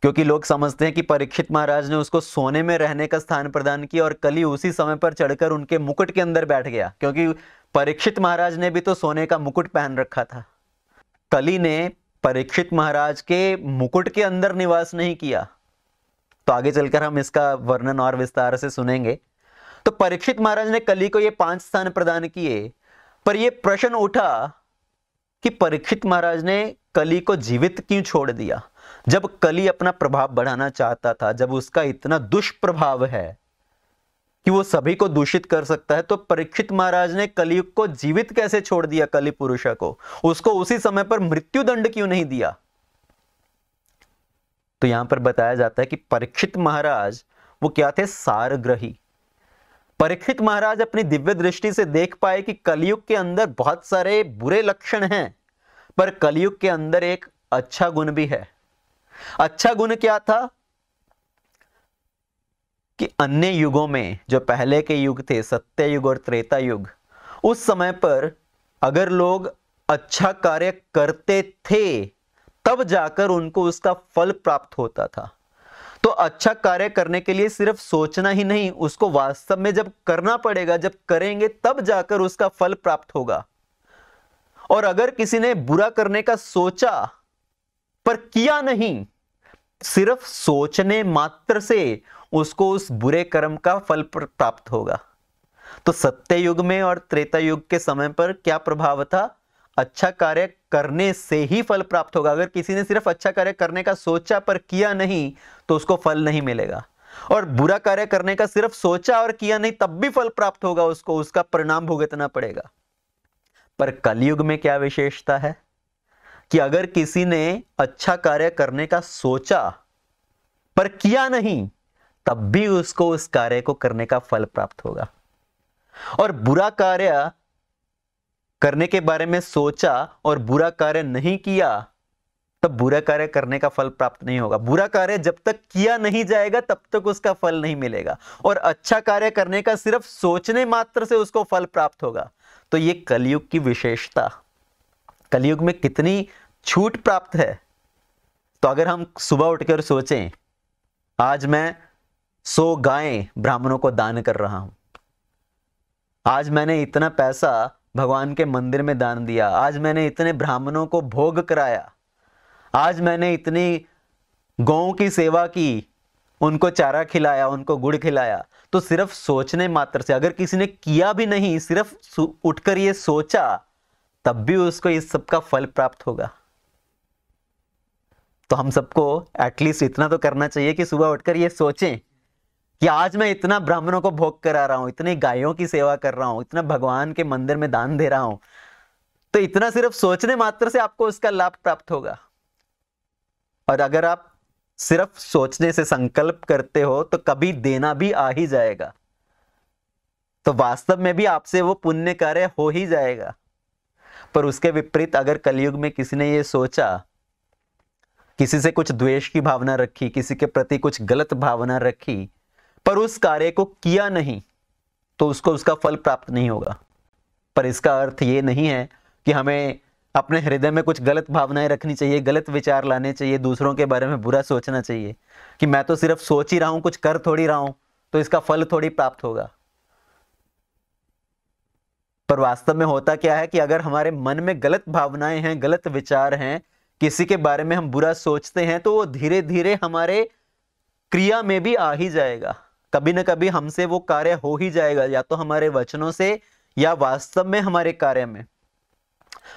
क्योंकि लोग समझते हैं कि परीक्षित महाराज ने उसको सोने में रहने का स्थान प्रदान किया और कली उसी समय पर चढ़कर उनके मुकुट के अंदर बैठ गया क्योंकि परीक्षित महाराज ने भी तो सोने का मुकुट पहन रखा था कली ने परीक्षित महाराज के मुकुट के अंदर निवास नहीं किया तो आगे चलकर हम इसका वर्णन और विस्तार से सुनेंगे तो परीक्षित महाराज ने कली को ये पांच स्थान प्रदान किए पर यह प्रश्न उठा कि परीक्षित महाराज ने कली को जीवित क्यों छोड़ दिया जब कली अपना प्रभाव बढ़ाना चाहता था जब उसका इतना दुष्प्रभाव है कि वो सभी को दूषित कर सकता है तो परीक्षित महाराज ने कलियुग को जीवित कैसे छोड़ दिया कलि पुरुषा को उसको उसी समय पर मृत्यु दंड क्यों नहीं दिया तो यहां पर बताया जाता है कि परीक्षित महाराज वो क्या थे सारग्रही परीक्षित महाराज अपनी दिव्य दृष्टि से देख पाए कि कलयुग के अंदर बहुत सारे बुरे लक्षण हैं पर कलयुग के अंदर एक अच्छा गुण भी है अच्छा गुण क्या था कि अन्य युगों में जो पहले के युग थे सत्य युग और त्रेता युग उस समय पर अगर लोग अच्छा कार्य करते थे तब जाकर उनको उसका फल प्राप्त होता था तो अच्छा कार्य करने के लिए सिर्फ सोचना ही नहीं उसको वास्तव में जब करना पड़ेगा जब करेंगे तब जाकर उसका फल प्राप्त होगा और अगर किसी ने बुरा करने का सोचा पर किया नहीं सिर्फ सोचने मात्र से उसको उस बुरे कर्म का फल प्राप्त होगा तो सत्य युग में और त्रेता युग के समय पर क्या प्रभाव था अच्छा कार्य करने से ही फल प्राप्त होगा अगर किसी ने सिर्फ अच्छा कार्य करने का सोचा पर किया नहीं तो उसको फल नहीं मिलेगा और बुरा कार्य करने का सिर्फ सोचा और किया नहीं तब भी फल प्राप्त होगा उसको उसका परिणाम भुगतना पड़ेगा पर कलयुग में क्या विशेषता है कि अगर किसी ने अच्छा कार्य करने का सोचा पर किया नहीं तब भी उसको उस कार्य को करने का फल प्राप्त होगा और बुरा कार्य करने के बारे में सोचा और बुरा कार्य नहीं किया तब बुरा कार्य करने का फल प्राप्त नहीं होगा बुरा कार्य जब तक किया नहीं जाएगा तब तक उसका फल नहीं मिलेगा और अच्छा कार्य करने का सिर्फ सोचने मात्र से उसको फल प्राप्त होगा तो ये कलयुग की विशेषता कलयुग में कितनी छूट प्राप्त है तो अगर हम सुबह उठकर सोचें आज मैं सौ गायें ब्राह्मणों को दान कर रहा हूं आज मैंने इतना पैसा भगवान के मंदिर में दान दिया आज मैंने इतने ब्राह्मणों को भोग कराया आज मैंने इतनी गौ की सेवा की उनको चारा खिलाया उनको गुड़ खिलाया तो सिर्फ सोचने मात्र से अगर किसी ने किया भी नहीं सिर्फ उठकर ये सोचा तब भी उसको इस सब का फल प्राप्त होगा तो हम सबको एटलीस्ट इतना तो करना चाहिए कि सुबह उठकर ये सोचें कि आज मैं इतना ब्राह्मणों को भोग करा रहा हूं इतनी गायों की सेवा कर रहा हूं इतना भगवान के मंदिर में दान दे रहा हूं तो इतना सिर्फ सोचने मात्र से आपको उसका लाभ प्राप्त होगा और अगर आप सिर्फ सोचने से संकल्प करते हो तो कभी देना भी आ ही जाएगा तो वास्तव में भी आपसे वो पुण्य कार्य हो ही जाएगा पर उसके विपरीत अगर कलयुग में किसी ने ये सोचा किसी से कुछ द्वेष की भावना रखी किसी के प्रति कुछ गलत भावना रखी पर उस कार्य को किया नहीं तो उसको उसका फल प्राप्त नहीं होगा पर इसका अर्थ ये नहीं है कि हमें अपने हृदय में कुछ गलत भावनाएं रखनी चाहिए गलत विचार लाने चाहिए दूसरों के बारे में बुरा सोचना चाहिए कि मैं तो सिर्फ सोच ही रहा हूं कुछ कर थोड़ी रहा हूं तो इसका फल थोड़ी प्राप्त होगा पर वास्तव में होता क्या है कि अगर हमारे मन में गलत भावनाएं हैं गलत विचार हैं किसी के बारे में हम बुरा सोचते हैं तो वो धीरे धीरे हमारे क्रिया में भी आ ही जाएगा कभी ना कभी हमसे वो कार्य हो ही जाएगा या तो हमारे वचनों से या वास्तव में हमारे कार्य में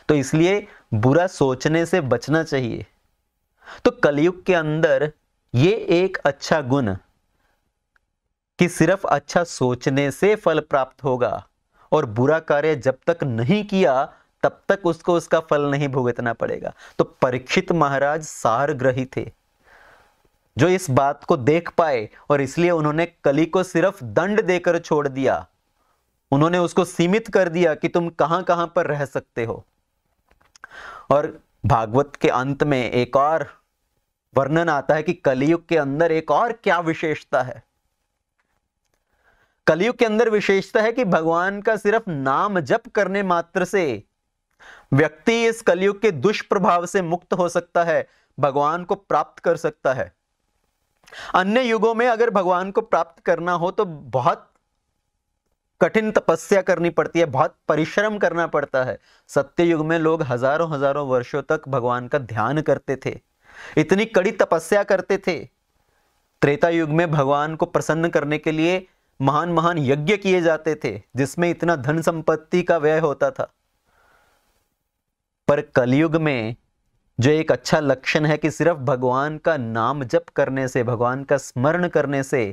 तो इसलिए बुरा सोचने से बचना चाहिए तो कलयुग के अंदर ये एक अच्छा गुण कि सिर्फ अच्छा सोचने से फल प्राप्त होगा और बुरा कार्य जब तक नहीं किया तब तक उसको उसका फल नहीं भुगतना पड़ेगा तो परीक्षित महाराज सार ग्रही थे जो इस बात को देख पाए और इसलिए उन्होंने कली को सिर्फ दंड देकर छोड़ दिया उन्होंने उसको सीमित कर दिया कि तुम कहां कहां पर रह सकते हो और भागवत के अंत में एक और वर्णन आता है कि कलयुग के अंदर एक और क्या विशेषता है कलयुग के अंदर विशेषता है कि भगवान का सिर्फ नाम जप करने मात्र से व्यक्ति इस कलयुग के दुष्प्रभाव से मुक्त हो सकता है भगवान को प्राप्त कर सकता है अन्य युगों में अगर भगवान को प्राप्त करना हो तो बहुत कठिन तपस्या करनी पड़ती है बहुत परिश्रम करना पड़ता है सत्य युग में लोग हजारों हजारों वर्षों तक भगवान का ध्यान करते थे इतनी कड़ी तपस्या करते थे त्रेता युग में भगवान को प्रसन्न करने के लिए महान महान यज्ञ किए जाते थे जिसमें इतना धन संपत्ति का व्यय होता था पर कलयुग में जो एक अच्छा लक्षण है कि सिर्फ भगवान का नाम जप करने से भगवान का स्मरण करने से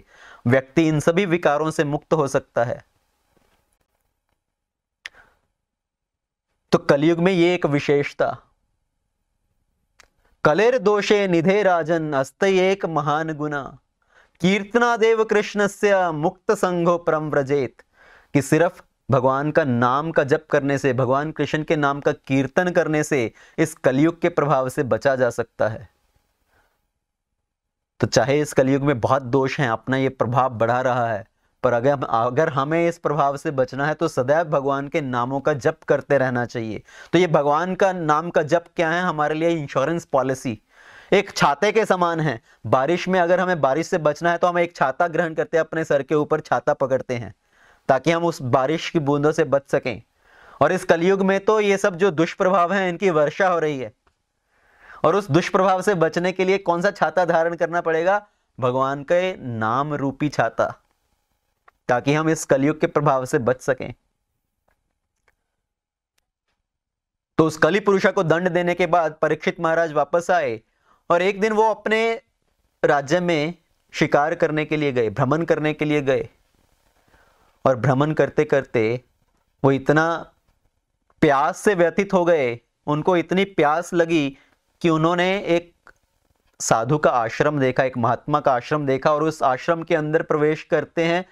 व्यक्ति इन सभी विकारों से मुक्त हो सकता है तो कलयुग में ये एक विशेषता कलेर दोषे निधे राजन अस्त एक महान गुना कीर्तना देव कृष्ण से मुक्त संघो परम व्रजेत कि सिर्फ भगवान का नाम का जप करने से भगवान कृष्ण के नाम का कीर्तन करने से इस कलयुग के प्रभाव से बचा जा सकता है तो चाहे इस कलयुग में बहुत दोष हैं अपना ये प्रभाव बढ़ा रहा है पर अगर अगर हमें इस प्रभाव से बचना है तो सदैव भगवान के नामों का जप करते रहना चाहिए तो ये भगवान का नाम का जप क्या है हमारे लिए इंश्योरेंस पॉलिसी एक छाते के समान है बारिश में अगर हमें बारिश से बचना है तो हम एक छाता ग्रहण करते हैं अपने सर के ऊपर छाता पकड़ते हैं ताकि हम उस बारिश की बूंदों से बच सकें और इस कलयुग में तो ये सब जो दुष्प्रभाव हैं इनकी वर्षा हो रही है और उस दुष्प्रभाव से बचने के लिए कौन सा छाता धारण करना पड़ेगा भगवान के नाम रूपी छाता ताकि हम इस कलयुग के प्रभाव से बच सकें तो उस कली पुरुषा को दंड देने के बाद परीक्षित महाराज वापस आए और एक दिन वो अपने राज्य में शिकार करने के लिए गए भ्रमण करने के लिए गए और भ्रमण करते करते वो इतना प्यास से व्यथित हो गए उनको इतनी प्यास लगी कि उन्होंने एक साधु का आश्रम देखा एक महात्मा का आश्रम देखा और उस आश्रम के अंदर प्रवेश करते हैं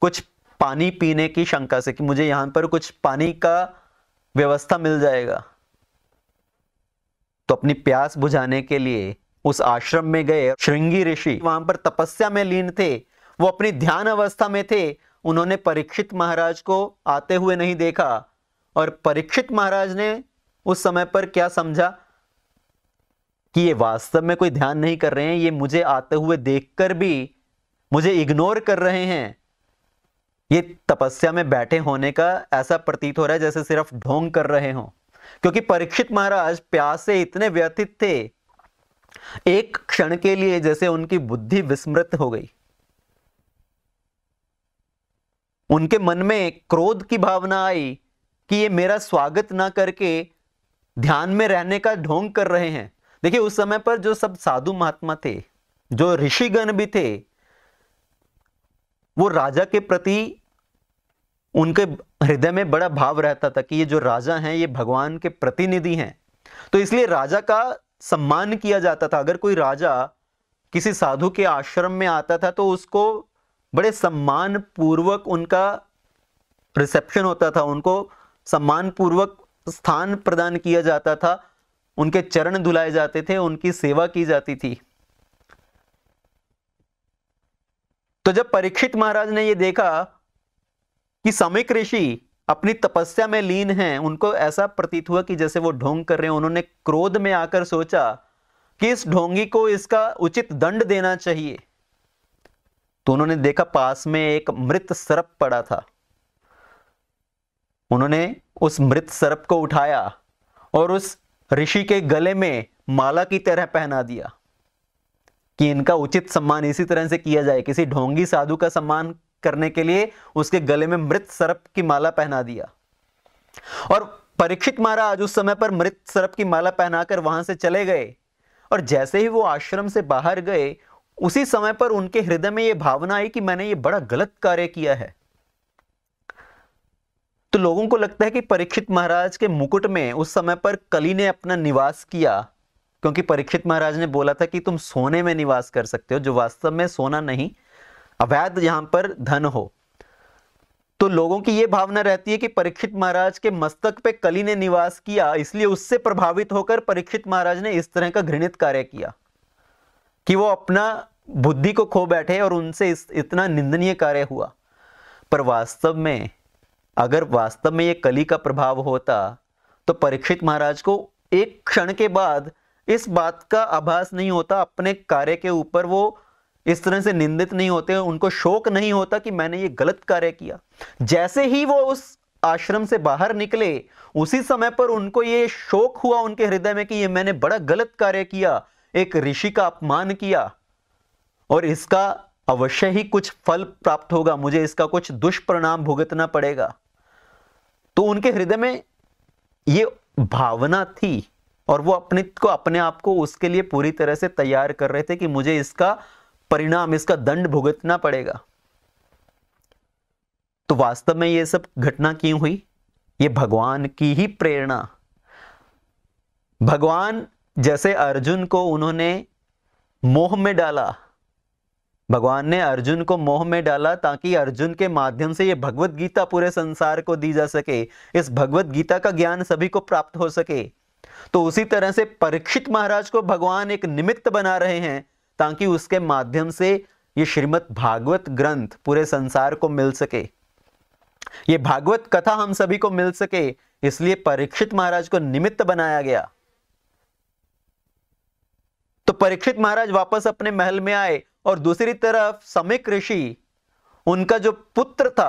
कुछ पानी पीने की शंका से कि मुझे यहां पर कुछ पानी का व्यवस्था मिल जाएगा तो अपनी प्यास बुझाने के लिए उस आश्रम में गए श्रृंगी ऋषि वहां पर तपस्या में लीन थे वो अपनी ध्यान अवस्था में थे उन्होंने परीक्षित महाराज को आते हुए नहीं देखा और परीक्षित महाराज ने उस समय पर क्या समझा कि ये वास्तव में कोई ध्यान नहीं कर रहे हैं ये मुझे आते हुए देखकर भी मुझे इग्नोर कर रहे हैं ये तपस्या में बैठे होने का ऐसा प्रतीत हो रहा है जैसे सिर्फ ढोंग कर रहे हो क्योंकि परीक्षित महाराज प्यास से इतने व्यथित थे एक क्षण के लिए जैसे उनकी बुद्धि विस्मृत हो गई उनके मन में क्रोध की भावना आई कि ये मेरा स्वागत ना करके ध्यान में रहने का ढोंग कर रहे हैं देखिए उस समय पर जो सब साधु महात्मा थे जो ऋषिगण भी थे वो राजा के प्रति उनके हृदय में बड़ा भाव रहता था कि ये जो राजा हैं ये भगवान के प्रतिनिधि हैं तो इसलिए राजा का सम्मान किया जाता था अगर कोई राजा किसी साधु के आश्रम में आता था तो उसको बड़े सम्मान पूर्वक उनका रिसेप्शन होता था उनको सम्मान पूर्वक स्थान प्रदान किया जाता था उनके चरण धुलाए जाते थे उनकी सेवा की जाती थी तो जब परीक्षित महाराज ने यह देखा कि समिक ऋषि अपनी तपस्या में लीन हैं उनको ऐसा प्रतीत हुआ कि जैसे वो ढोंग कर रहे हैं उन्होंने क्रोध में आकर सोचा कि इस ढोंगी को इसका उचित दंड देना चाहिए तो उन्होंने देखा पास में एक मृत सर्प पड़ा था उन्होंने उस मृत सर्प को उठाया और उस ऋषि के गले में माला की तरह पहना दिया कि इनका उचित सम्मान इसी तरह से किया जाए किसी ढोंगी साधु का सम्मान करने के लिए उसके गले में मृत सर्प की माला पहना दिया और परीक्षित महाराज उस समय पर मृत सर्प की माला पहनाकर वहां से चले गए और जैसे ही वो आश्रम से बाहर गए उसी समय पर उनके हृदय में यह भावना आई कि मैंने ये बड़ा गलत कार्य किया है तो लोगों को लगता है कि परीक्षित महाराज के मुकुट में उस समय पर कली ने अपना निवास किया क्योंकि परीक्षित महाराज ने बोला था कि तुम सोने में निवास कर सकते हो जो वास्तव में सोना नहीं अवैध यहां पर धन हो तो लोगों की यह भावना रहती है कि परीक्षित महाराज के मस्तक पे कली ने निवास किया इसलिए उससे प्रभावित होकर परीक्षित महाराज ने इस तरह का घृणित कार्य किया कि वो अपना बुद्धि को खो बैठे और उनसे इस इतना निंदनीय कार्य हुआ पर वास्तव में अगर वास्तव में ये कली का प्रभाव होता तो परीक्षित महाराज को एक क्षण के बाद इस बात का आभास नहीं होता अपने कार्य के ऊपर वो इस तरह से निंदित नहीं होते उनको शोक नहीं होता कि मैंने ये गलत कार्य किया जैसे ही वो उस आश्रम से बाहर निकले उसी समय पर उनको ये शोक हुआ उनके हृदय में कि ये मैंने बड़ा गलत कार्य किया एक ऋषि का अपमान किया और इसका अवश्य ही कुछ फल प्राप्त होगा मुझे इसका कुछ दुष्परिणाम भुगतना पड़ेगा तो उनके हृदय में ये भावना थी और वो अपने को अपने आप को उसके लिए पूरी तरह से तैयार कर रहे थे कि मुझे इसका परिणाम इसका दंड भुगतना पड़ेगा तो वास्तव में ये सब घटना क्यों हुई ये भगवान की ही प्रेरणा भगवान जैसे अर्जुन को उन्होंने मोह में डाला भगवान ने अर्जुन को मोह में डाला ताकि अर्जुन के माध्यम से ये भगवत गीता पूरे संसार को दी जा सके इस भगवत गीता का ज्ञान सभी को प्राप्त हो सके तो उसी तरह से परीक्षित महाराज को भगवान एक निमित्त बना रहे हैं ताकि उसके माध्यम से ये श्रीमद भागवत ग्रंथ पूरे संसार को मिल सके ये भागवत कथा हम सभी को मिल सके इसलिए परीक्षित महाराज को निमित्त बनाया गया तो परीक्षित महाराज वापस अपने महल में आए और दूसरी तरफ समिक ऋषि उनका जो पुत्र था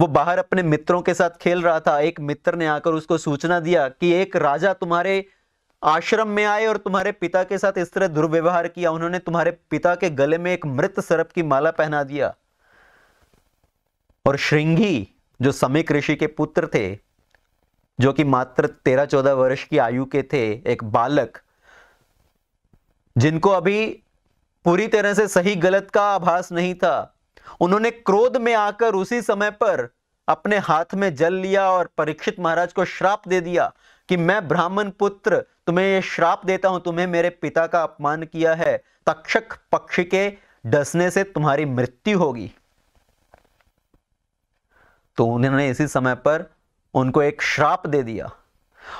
वो बाहर अपने मित्रों के साथ खेल रहा था एक मित्र ने आकर उसको सूचना दिया कि एक राजा तुम्हारे आश्रम में आए और तुम्हारे पिता के साथ इस तरह दुर्व्यवहार किया उन्होंने तुम्हारे पिता के गले में एक मृत सर्प की माला पहना दिया और श्रृंगी जो समिक ऋषि के पुत्र थे जो कि मात्र तेरह चौदह वर्ष की आयु के थे एक बालक जिनको अभी पूरी तरह से सही गलत का आभास नहीं था उन्होंने क्रोध में आकर उसी समय पर अपने हाथ में जल लिया और परीक्षित महाराज को श्राप दे दिया कि मैं ब्राह्मण पुत्र तुम्हें यह श्राप देता हूं तुम्हें मेरे पिता का अपमान किया है तक्षक पक्षी के डसने से तुम्हारी मृत्यु होगी तो उन्होंने इसी समय पर उनको एक श्राप दे दिया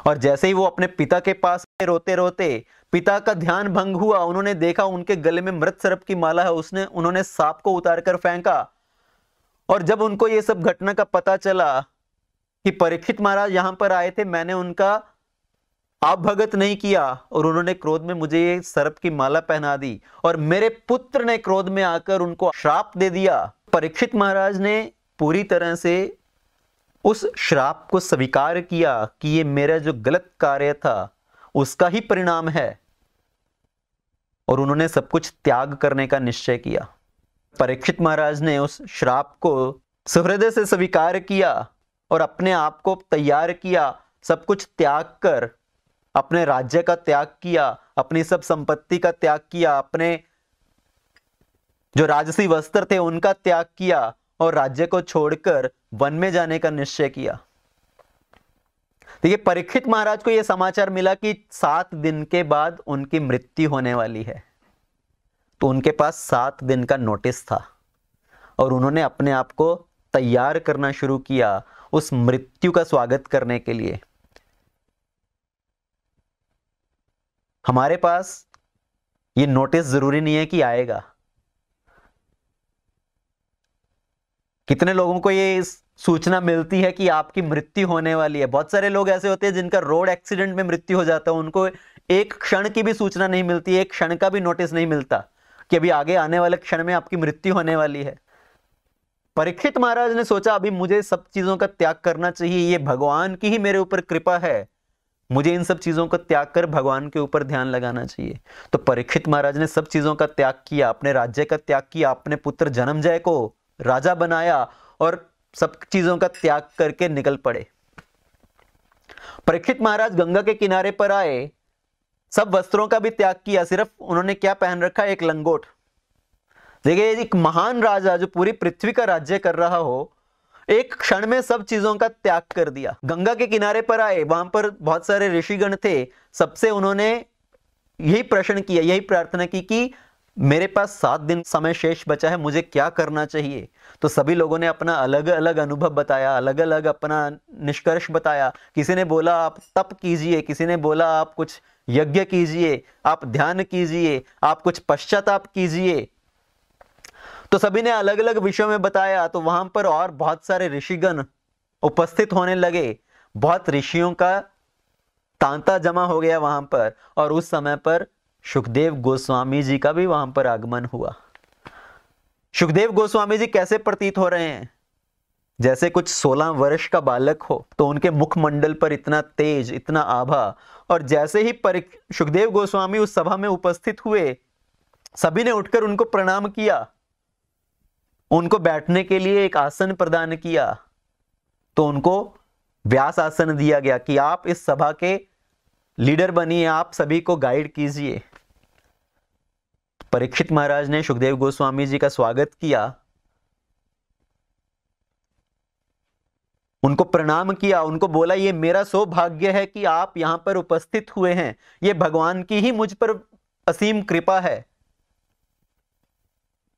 और जैसे ही वो अपने पिता के पास रोते रोते पिता का ध्यान भंग हुआ उन्होंने देखा उनके गले में मृत सर्प की माला है उसने उन्होंने सांप को उतार कर फेंका और जब उनको ये सब घटना का पता चला कि परीक्षित महाराज यहां पर आए थे मैंने उनका अभगत नहीं किया और उन्होंने क्रोध में मुझे ये सर्प की माला पहना दी और मेरे पुत्र ने क्रोध में आकर उनको श्राप दे दिया परीक्षित महाराज ने पूरी तरह से उस श्राप को स्वीकार किया कि ये मेरा जो गलत कार्य था उसका ही परिणाम है और उन्होंने सब कुछ त्याग करने का निश्चय किया परीक्षित महाराज ने उस श्राप को सहृदय से स्वीकार किया और अपने आप को तैयार किया सब कुछ त्याग कर अपने राज्य का त्याग किया अपनी सब संपत्ति का त्याग किया अपने जो राजसी वस्त्र थे उनका त्याग किया और राज्य को छोड़कर वन में जाने का निश्चय किया देखिए परीक्षित महाराज को यह समाचार मिला कि सात दिन के बाद उनकी मृत्यु होने वाली है तो उनके पास सात दिन का नोटिस था और उन्होंने अपने आप को तैयार करना शुरू किया उस मृत्यु का स्वागत करने के लिए हमारे पास ये नोटिस जरूरी नहीं है कि आएगा कितने लोगों को ये सूचना मिलती है कि आपकी मृत्यु होने वाली है बहुत सारे लोग ऐसे होते हैं जिनका रोड एक्सीडेंट में मृत्यु हो जाता है उनको एक क्षण की भी सूचना नहीं मिलती एक क्षण का भी नोटिस नहीं मिलता कि अभी आगे आने वाले क्षण में आपकी मृत्यु होने वाली है परीक्षित महाराज ने सोचा अभी मुझे सब चीजों का त्याग करना चाहिए ये भगवान की ही मेरे ऊपर कृपा है मुझे इन सब चीजों को त्याग कर भगवान के ऊपर ध्यान लगाना चाहिए तो परीक्षित महाराज ने सब चीजों का त्याग किया अपने राज्य का त्याग किया अपने पुत्र जन्म जय को राजा बनाया और सब चीजों का त्याग करके निकल पड़े परीक्षित महाराज गंगा के किनारे पर आए सब वस्त्रों का भी त्याग किया सिर्फ उन्होंने क्या पहन रखा एक लंगोट देखिए एक महान राजा जो पूरी पृथ्वी का राज्य कर रहा हो एक क्षण में सब चीजों का त्याग कर दिया गंगा के किनारे पर आए वहां पर बहुत सारे ऋषिगण थे सबसे उन्होंने यही प्रश्न किया यही प्रार्थना की कि मेरे पास सात दिन समय शेष बचा है मुझे क्या करना चाहिए तो सभी लोगों ने अपना अलग अलग अनुभव बताया अलग अलग अपना निष्कर्ष बताया किसी ने बोला आप तप कीजिए किसी ने बोला आप कुछ यज्ञ कीजिए आप ध्यान कीजिए आप कुछ पश्चाताप कीजिए तो सभी ने अलग अलग विषयों में बताया तो वहां पर और बहुत सारे ऋषिगण उपस्थित होने लगे बहुत ऋषियों का तांता जमा हो गया वहां पर और उस समय पर सुखदेव गोस्वामी जी का भी वहां पर आगमन हुआ सुखदेव गोस्वामी जी कैसे प्रतीत हो रहे हैं जैसे कुछ 16 वर्ष का बालक हो तो उनके मुखमंडल पर इतना तेज इतना आभा और जैसे ही सुखदेव गोस्वामी उस सभा में उपस्थित हुए सभी ने उठकर उनको प्रणाम किया उनको बैठने के लिए एक आसन प्रदान किया तो उनको व्यास आसन दिया गया कि आप इस सभा के लीडर बनिए आप सभी को गाइड कीजिए परीक्षित महाराज ने सुखदेव गोस्वामी जी का स्वागत किया उनको प्रणाम किया उनको बोला ये मेरा सौभाग्य है कि आप यहां पर उपस्थित हुए हैं ये भगवान की ही मुझ पर असीम कृपा है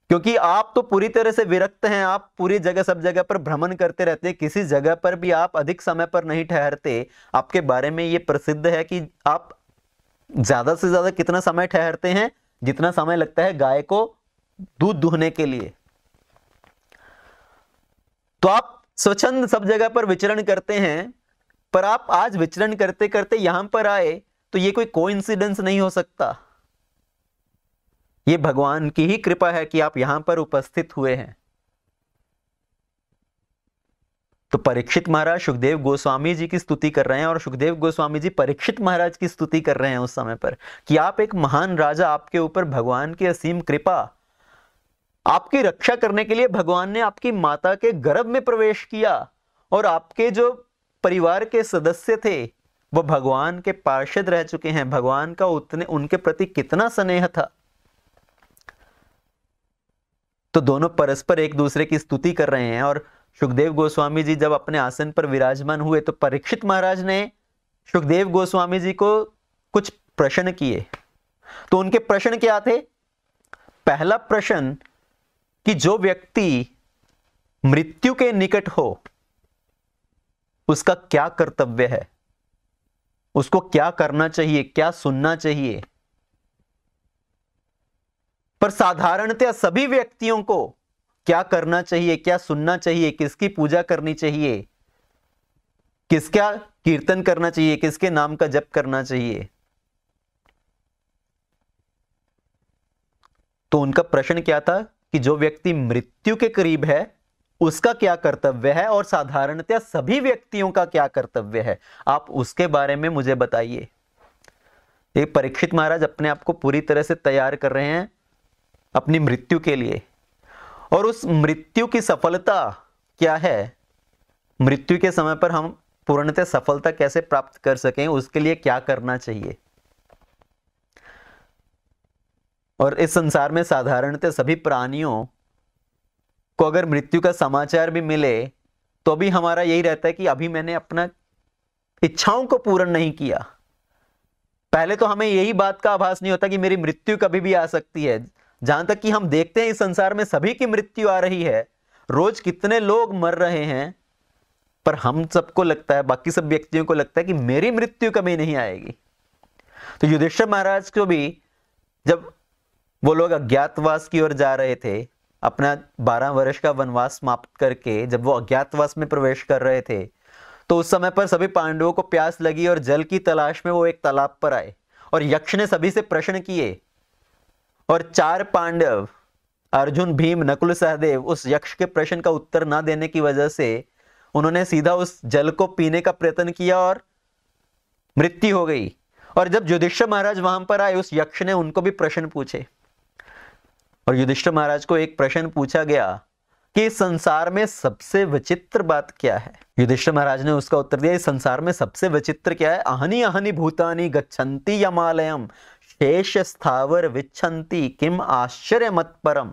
क्योंकि आप तो पूरी तरह से विरक्त हैं आप पूरी जगह सब जगह पर भ्रमण करते रहते हैं किसी जगह पर भी आप अधिक समय पर नहीं ठहरते आपके बारे में ये प्रसिद्ध है कि आप ज्यादा से ज्यादा कितना समय ठहरते हैं जितना समय लगता है गाय को दूध दुहने के लिए तो आप स्वच्छंद सब जगह पर विचरण करते हैं पर आप आज विचरण करते करते यहां पर आए तो ये कोई कोइंसिडेंस नहीं हो सकता ये भगवान की ही कृपा है कि आप यहां पर उपस्थित हुए हैं तो परीक्षित महाराज सुखदेव गोस्वामी जी की स्तुति कर रहे हैं और सुखदेव गोस्वामी जी परीक्षित महाराज की स्तुति कर रहे हैं उस समय पर कि आप एक महान राजा आपके ऊपर भगवान की असीम कृपा आपकी रक्षा करने के लिए भगवान ने आपकी माता के गर्भ में प्रवेश किया और आपके जो परिवार के सदस्य थे वो भगवान के पार्षद रह चुके हैं भगवान का उतने उनके प्रति कितना स्नेह था तो दोनों परस्पर एक दूसरे की स्तुति कर रहे हैं और सुखदेव गोस्वामी जी जब अपने आसन पर विराजमान हुए तो परीक्षित महाराज ने सुखदेव गोस्वामी जी को कुछ प्रश्न किए तो उनके प्रश्न क्या थे पहला प्रश्न कि जो व्यक्ति मृत्यु के निकट हो उसका क्या कर्तव्य है उसको क्या करना चाहिए क्या सुनना चाहिए पर साधारणतया सभी व्यक्तियों को क्या करना चाहिए क्या सुनना चाहिए किसकी पूजा करनी चाहिए किसका कीर्तन करना चाहिए किसके नाम का जप करना चाहिए तो उनका प्रश्न क्या था कि जो व्यक्ति मृत्यु के करीब है उसका क्या कर्तव्य है और साधारणतया सभी व्यक्तियों का क्या कर्तव्य है आप उसके बारे में मुझे बताइए ये परीक्षित महाराज अपने आप को पूरी तरह से तैयार कर रहे हैं अपनी मृत्यु के लिए और उस मृत्यु की सफलता क्या है मृत्यु के समय पर हम पूर्णतः सफलता कैसे प्राप्त कर सकें उसके लिए क्या करना चाहिए और इस संसार में साधारणतः सभी प्राणियों को अगर मृत्यु का समाचार भी मिले तो भी हमारा यही रहता है कि अभी मैंने अपना इच्छाओं को पूर्ण नहीं किया पहले तो हमें यही बात का आभास नहीं होता कि मेरी मृत्यु कभी भी आ सकती है जहां तक कि हम देखते हैं इस संसार में सभी की मृत्यु आ रही है रोज कितने लोग मर रहे हैं पर हम सबको लगता है बाकी सब व्यक्तियों को लगता है कि मेरी मृत्यु कभी नहीं आएगी तो युधिष्ठर महाराज को भी जब वो लोग अज्ञातवास की ओर जा रहे थे अपना बारह वर्ष का वनवास समाप्त करके जब वो अज्ञातवास में प्रवेश कर रहे थे तो उस समय पर सभी पांडवों को प्यास लगी और जल की तलाश में वो एक तालाब पर आए और यक्ष ने सभी से प्रश्न किए और चार पांडव अर्जुन भीम नकुल सहदेव उस यक्ष के प्रश्न का उत्तर ना देने की वजह से उन्होंने सीधा उस जल को पीने का प्रयत्न किया और मृत्यु हो गई और जब युधिष्ठ महाराज वहां पर आए उस यक्ष ने उनको भी प्रश्न पूछे और युधिष्ठ महाराज को एक प्रश्न पूछा गया कि संसार में सबसे विचित्र बात क्या है युधिष्ठ महाराज ने उसका उत्तर दिया इस संसार में सबसे विचित्र क्या है अहनी अहनी भूतानी गच्छन्ति यमालयम शेष स्थावर विच्छन्ति किम आश्चर्य मत परम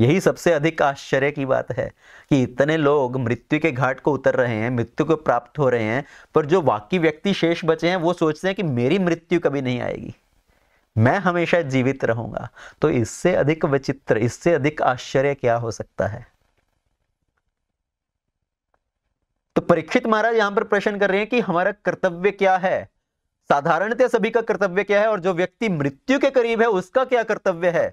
यही सबसे अधिक आश्चर्य की बात है कि इतने लोग मृत्यु के घाट को उतर रहे हैं मृत्यु को प्राप्त हो रहे हैं पर जो बाकी व्यक्ति शेष बचे हैं वो सोचते हैं कि मेरी मृत्यु कभी नहीं आएगी मैं हमेशा जीवित रहूंगा तो इससे अधिक विचित्र इससे अधिक आश्चर्य क्या हो सकता है तो परीक्षित महाराज यहां पर प्रश्न कर रहे हैं कि हमारा कर्तव्य क्या है साधारणतः सभी का कर्तव्य क्या है और जो व्यक्ति मृत्यु के करीब है उसका क्या कर्तव्य है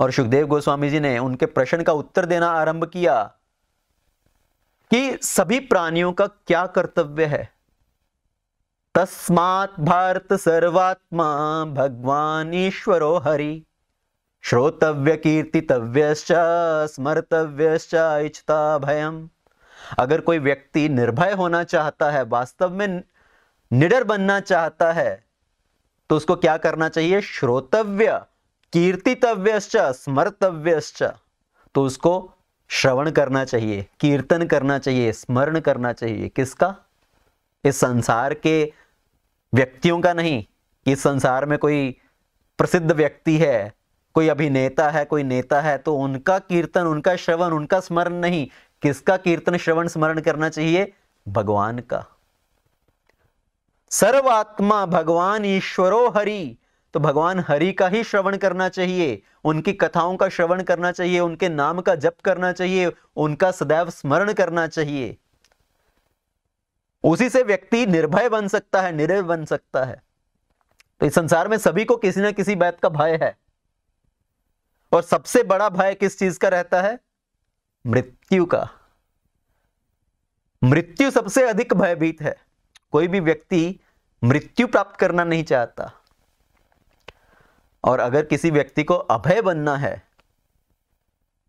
और सुखदेव गोस्वामी जी ने उनके प्रश्न का उत्तर देना आरंभ किया कि सभी प्राणियों का क्या कर्तव्य है तस्मात भारत सर्वात्मा भगवान ईश्वरो हरि श्रोतव्य कीर्तितव्य स्मर्तव्य इच्छता भयम अगर कोई व्यक्ति निर्भय होना चाहता है वास्तव में निडर बनना चाहता है तो उसको क्या करना चाहिए श्रोतव्य कीर्तितव्य स्मर्तव्य तो उसको श्रवण करना चाहिए कीर्तन करना चाहिए स्मरण करना चाहिए किसका इस संसार के व्यक्तियों का नहीं कि संसार में कोई प्रसिद्ध व्यक्ति है कोई अभिनेता है कोई नेता है तो उनका कीर्तन उनका श्रवण उनका स्मरण नहीं किसका कीर्तन श्रवण स्मरण करना चाहिए भगवान का सर्वात्मा भगवान ईश्वरो हरि तो भगवान हरि का ही श्रवण करना चाहिए उनकी कथाओं का श्रवण करना चाहिए उनके नाम का जप करना चाहिए उनका सदैव स्मरण करना चाहिए उसी से व्यक्ति निर्भय बन सकता है निर्भय बन सकता है तो इस संसार में सभी को किसी ना किसी बात का भय है और सबसे बड़ा भय किस चीज का रहता है मृत्यु का मृत्यु सबसे अधिक भयभीत है कोई भी व्यक्ति मृत्यु प्राप्त करना नहीं चाहता और अगर किसी व्यक्ति को अभय बनना है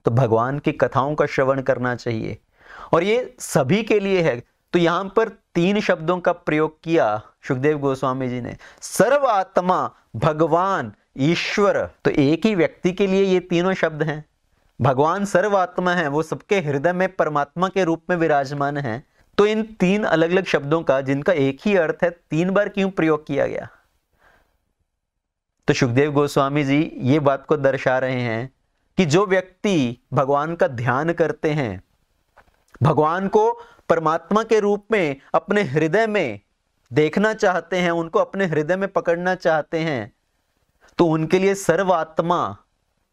तो भगवान की कथाओं का श्रवण करना चाहिए और ये सभी के लिए है तो यहां पर तीन शब्दों का प्रयोग किया सुखदेव गोस्वामी जी ने सर्व आत्मा भगवान ईश्वर तो एक ही व्यक्ति के लिए ये तीनों शब्द हैं भगवान सर्व आत्मा है वो सबके हृदय में परमात्मा के रूप में विराजमान है तो इन तीन अलग अलग शब्दों का जिनका एक ही अर्थ है तीन बार क्यों प्रयोग किया गया तो सुखदेव गोस्वामी जी ये बात को दर्शा रहे हैं कि जो व्यक्ति भगवान का ध्यान करते हैं भगवान को परमात्मा के रूप में अपने हृदय में देखना चाहते हैं उनको अपने हृदय में पकड़ना चाहते हैं तो उनके लिए सर्वात्मा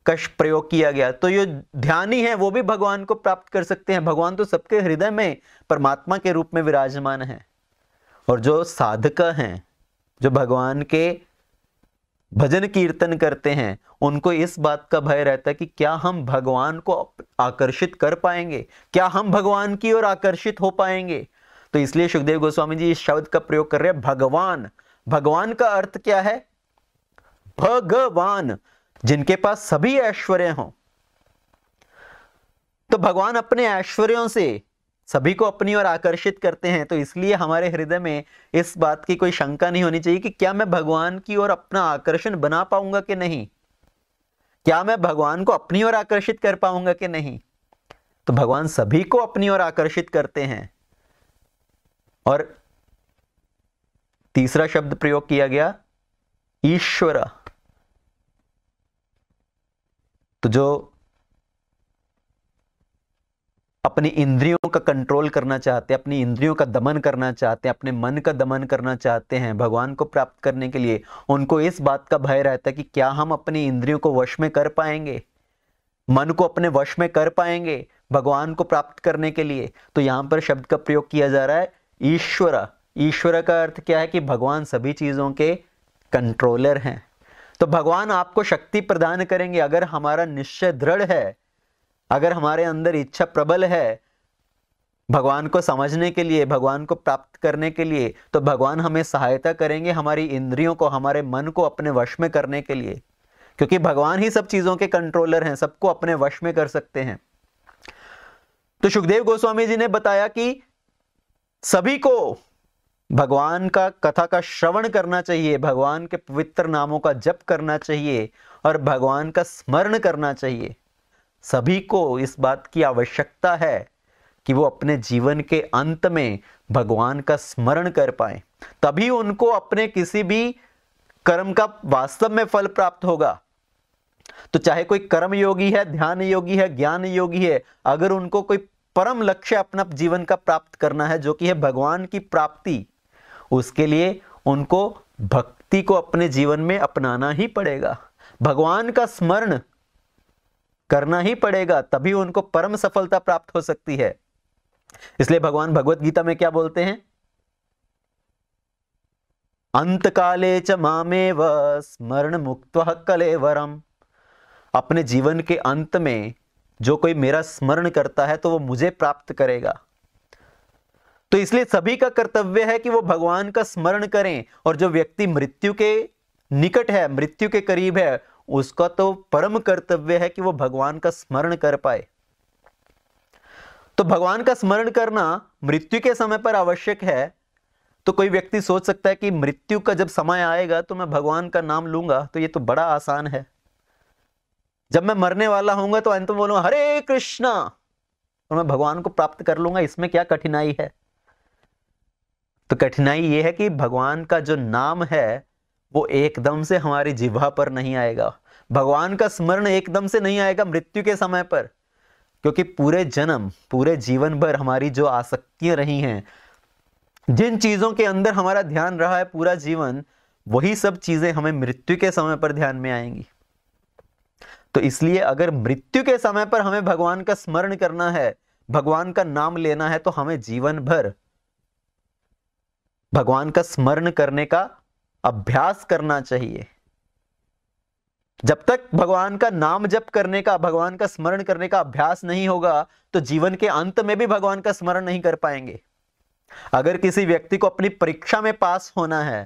कश प्रयोग किया गया तो ये ध्यानी है वो भी भगवान को प्राप्त कर सकते हैं भगवान तो सबके हृदय में परमात्मा के रूप में विराजमान है और जो साधक हैं जो भगवान के भजन कीर्तन करते हैं उनको इस बात का भय रहता है कि क्या हम भगवान को आकर्षित कर पाएंगे क्या हम भगवान की ओर आकर्षित हो पाएंगे तो इसलिए सुखदेव गोस्वामी जी इस शब्द का प्रयोग कर रहे हैं भगवान भगवान का अर्थ क्या है भगवान जिनके पास सभी ऐश्वर्य हो तो भगवान अपने ऐश्वर्यों से सभी को अपनी ओर आकर्षित करते हैं तो इसलिए हमारे हृदय में इस बात की कोई शंका नहीं होनी चाहिए कि क्या मैं भगवान की ओर अपना आकर्षण बना पाऊंगा कि नहीं क्या मैं भगवान को अपनी ओर आकर्षित कर पाऊंगा कि नहीं तो भगवान सभी को अपनी ओर आकर्षित करते हैं और तीसरा शब्द प्रयोग किया गया ईश्वर तो जो अपनी इंद्रियों का कंट्रोल करना चाहते हैं अपनी इंद्रियों का दमन करना चाहते हैं अपने मन का दमन करना चाहते हैं भगवान को प्राप्त करने के लिए उनको इस बात का भय रहता है कि क्या हम अपनी इंद्रियों को वश में कर पाएंगे मन को अपने वश में कर पाएंगे भगवान को प्राप्त करने के लिए तो यहां पर शब्द का प्रयोग किया जा रहा है ईश्वर ईश्वर का अर्थ क्या है कि भगवान सभी चीज़ों के कंट्रोलर हैं तो भगवान आपको शक्ति प्रदान करेंगे अगर हमारा निश्चय दृढ़ है अगर हमारे अंदर इच्छा प्रबल है भगवान को समझने के लिए भगवान को प्राप्त करने के लिए तो भगवान हमें सहायता करेंगे हमारी इंद्रियों को हमारे मन को अपने वश में करने के लिए क्योंकि भगवान ही सब चीज़ों के कंट्रोलर हैं सबको अपने वश में कर सकते हैं तो सुखदेव गोस्वामी जी ने बताया कि सभी को भगवान का कथा का श्रवण करना चाहिए भगवान के पवित्र नामों का जप करना चाहिए और भगवान का स्मरण करना चाहिए सभी को इस बात की आवश्यकता है कि वो अपने जीवन के अंत में भगवान का स्मरण कर पाए तभी उनको अपने किसी भी कर्म का वास्तव में फल प्राप्त होगा तो चाहे कोई कर्म योगी है ध्यान योगी है ज्ञान योगी है अगर उनको कोई परम लक्ष्य अपना जीवन का प्राप्त करना है जो कि है भगवान की प्राप्ति उसके लिए उनको भक्ति को अपने जीवन में अपनाना ही पड़ेगा भगवान का स्मरण करना ही पड़ेगा तभी उनको परम सफलता प्राप्त हो सकती है इसलिए भगवान भगवत गीता में क्या बोलते हैं अंत काले च मामेव स्मरण मुक्त कलेवरम अपने जीवन के अंत में जो कोई मेरा स्मरण करता है तो वो मुझे प्राप्त करेगा तो इसलिए सभी का कर्तव्य है कि वो भगवान का स्मरण करें और जो व्यक्ति मृत्यु के निकट है मृत्यु के करीब है उसका तो परम कर्तव्य है कि वो भगवान का स्मरण कर पाए तो भगवान का स्मरण करना मृत्यु के समय पर आवश्यक है तो कोई व्यक्ति सोच सकता है कि मृत्यु का जब समय आएगा तो मैं भगवान का नाम लूंगा तो ये तो बड़ा आसान है जब मैं मरने वाला होऊंगा तो अंत में बोलूंगा हरे कृष्णा और मैं भगवान को प्राप्त कर लूंगा इसमें क्या कठिनाई है तो कठिनाई ये है कि भगवान का जो नाम है वो एकदम से हमारी जिह्वा पर नहीं आएगा भगवान का स्मरण एकदम से नहीं आएगा मृत्यु के समय पर क्योंकि पूरे जन्म पूरे जीवन भर हमारी जो आसक्तियां रही हैं जिन चीज़ों के अंदर हमारा ध्यान रहा है पूरा जीवन वही सब चीज़ें हमें मृत्यु के समय पर ध्यान में आएंगी तो इसलिए अगर मृत्यु के समय पर हमें भगवान का स्मरण करना है भगवान का नाम लेना है तो हमें जीवन भर भगवान का स्मरण करने का अभ्यास करना चाहिए जब तक भगवान का नाम जप करने का भगवान का स्मरण करने का अभ्यास नहीं होगा तो जीवन के अंत में भी भगवान का स्मरण नहीं कर पाएंगे अगर किसी व्यक्ति को अपनी परीक्षा में पास होना है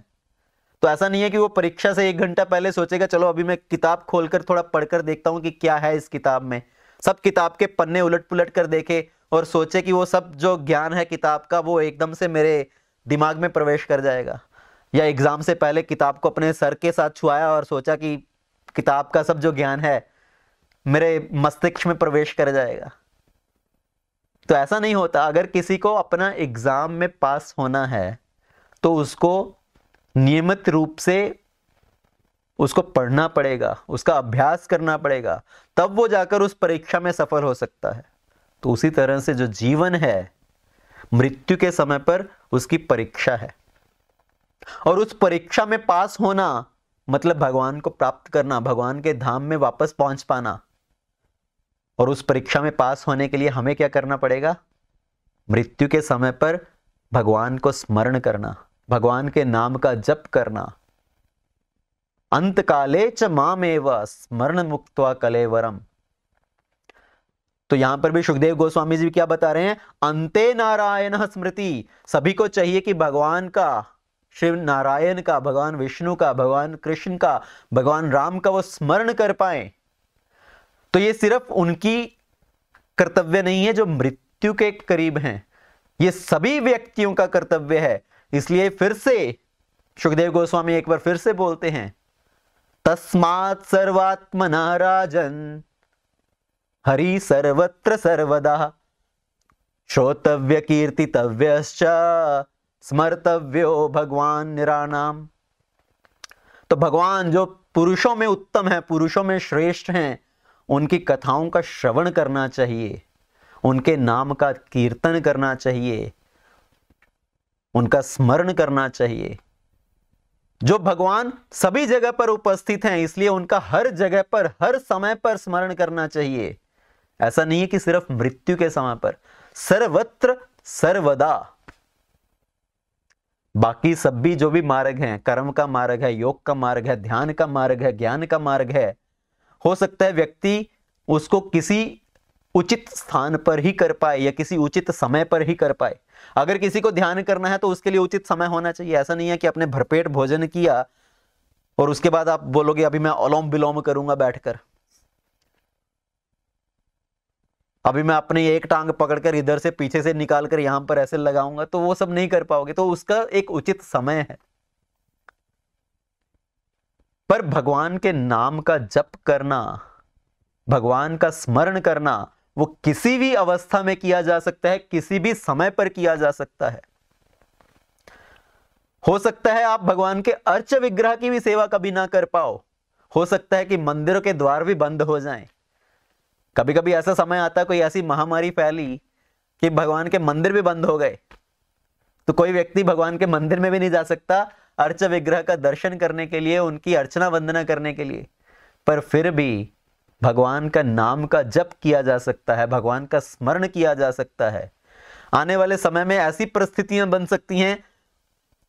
तो ऐसा नहीं है कि वो परीक्षा से एक घंटा पहले सोचेगा चलो अभी मैं किताब खोलकर थोड़ा पढ़कर देखता हूँ कि क्या है इस किताब में सब किताब के पन्ने उलट पुलट कर देखे और सोचे कि वो सब जो ज्ञान है किताब का वो एकदम से मेरे दिमाग में प्रवेश कर जाएगा या एग्ज़ाम से पहले किताब को अपने सर के साथ छुआया और सोचा कि किताब का सब जो ज्ञान है मेरे मस्तिष्क में प्रवेश कर जाएगा तो ऐसा नहीं होता अगर किसी को अपना एग्ज़ाम में पास होना है तो उसको नियमित रूप से उसको पढ़ना पड़ेगा उसका अभ्यास करना पड़ेगा तब वो जाकर उस परीक्षा में सफल हो सकता है तो उसी तरह से जो जीवन है मृत्यु के समय पर उसकी परीक्षा है और उस परीक्षा में पास होना मतलब भगवान को प्राप्त करना भगवान के धाम में वापस पहुंच पाना और उस परीक्षा में पास होने के लिए हमें क्या करना पड़ेगा मृत्यु के समय पर भगवान को स्मरण करना भगवान के नाम का जप करना अंत च मामेव स्मरण मुक्त कलेवरम तो यहां पर भी सुखदेव गोस्वामी जी क्या बता रहे हैं अंते नारायण स्मृति सभी को चाहिए कि भगवान का शिव नारायण का भगवान विष्णु का भगवान कृष्ण का भगवान राम का वो स्मरण कर पाए तो ये सिर्फ उनकी कर्तव्य नहीं है जो मृत्यु के करीब हैं ये सभी व्यक्तियों का कर्तव्य है इसलिए फिर से सुखदेव गोस्वामी एक बार फिर से बोलते हैं तस्मात सर्वात्म नाराजन हरि सर्वत्र सर्वदा श्रोतव्य कीर्तितव्यश्च स्मर्तव्यो भगवान निराणाम तो भगवान जो पुरुषों में उत्तम है पुरुषों में श्रेष्ठ हैं उनकी कथाओं का श्रवण करना चाहिए उनके नाम का कीर्तन करना चाहिए उनका स्मरण करना चाहिए जो भगवान सभी जगह पर उपस्थित हैं इसलिए उनका हर जगह पर हर समय पर स्मरण करना चाहिए ऐसा नहीं है कि सिर्फ मृत्यु के समय पर सर्वत्र सर्वदा बाकी सब भी जो भी मार्ग हैं कर्म का मार्ग है योग का मार्ग है ध्यान का मार्ग है ज्ञान का मार्ग है हो सकता है व्यक्ति उसको किसी उचित स्थान पर ही कर पाए या किसी उचित समय पर ही कर पाए अगर किसी को ध्यान करना है तो उसके लिए उचित समय होना चाहिए ऐसा नहीं है कि आपने भरपेट भोजन किया और उसके बाद आप बोलोगे अभी मैं अलोम विलोम करूंगा बैठकर अभी मैं अपनी एक टांग पकड़कर इधर से पीछे से निकाल कर यहां पर ऐसे लगाऊंगा तो वो सब नहीं कर पाओगे तो उसका एक उचित समय है पर भगवान के नाम का जप करना भगवान का स्मरण करना वो किसी भी अवस्था में किया जा सकता है किसी भी समय पर किया जा सकता है हो सकता है आप भगवान के अर्च विग्रह की भी सेवा कभी ना कर पाओ हो सकता है कि मंदिरों के द्वार भी बंद हो जाएं कभी कभी ऐसा समय आता कोई ऐसी महामारी फैली कि भगवान के मंदिर भी बंद हो गए तो कोई व्यक्ति भगवान के मंदिर में भी नहीं जा सकता अर्च विग्रह का दर्शन करने के लिए उनकी अर्चना वंदना करने के लिए पर फिर भी भगवान का नाम का जप किया जा सकता है भगवान का स्मरण किया जा सकता है आने वाले समय में ऐसी परिस्थितियां बन सकती हैं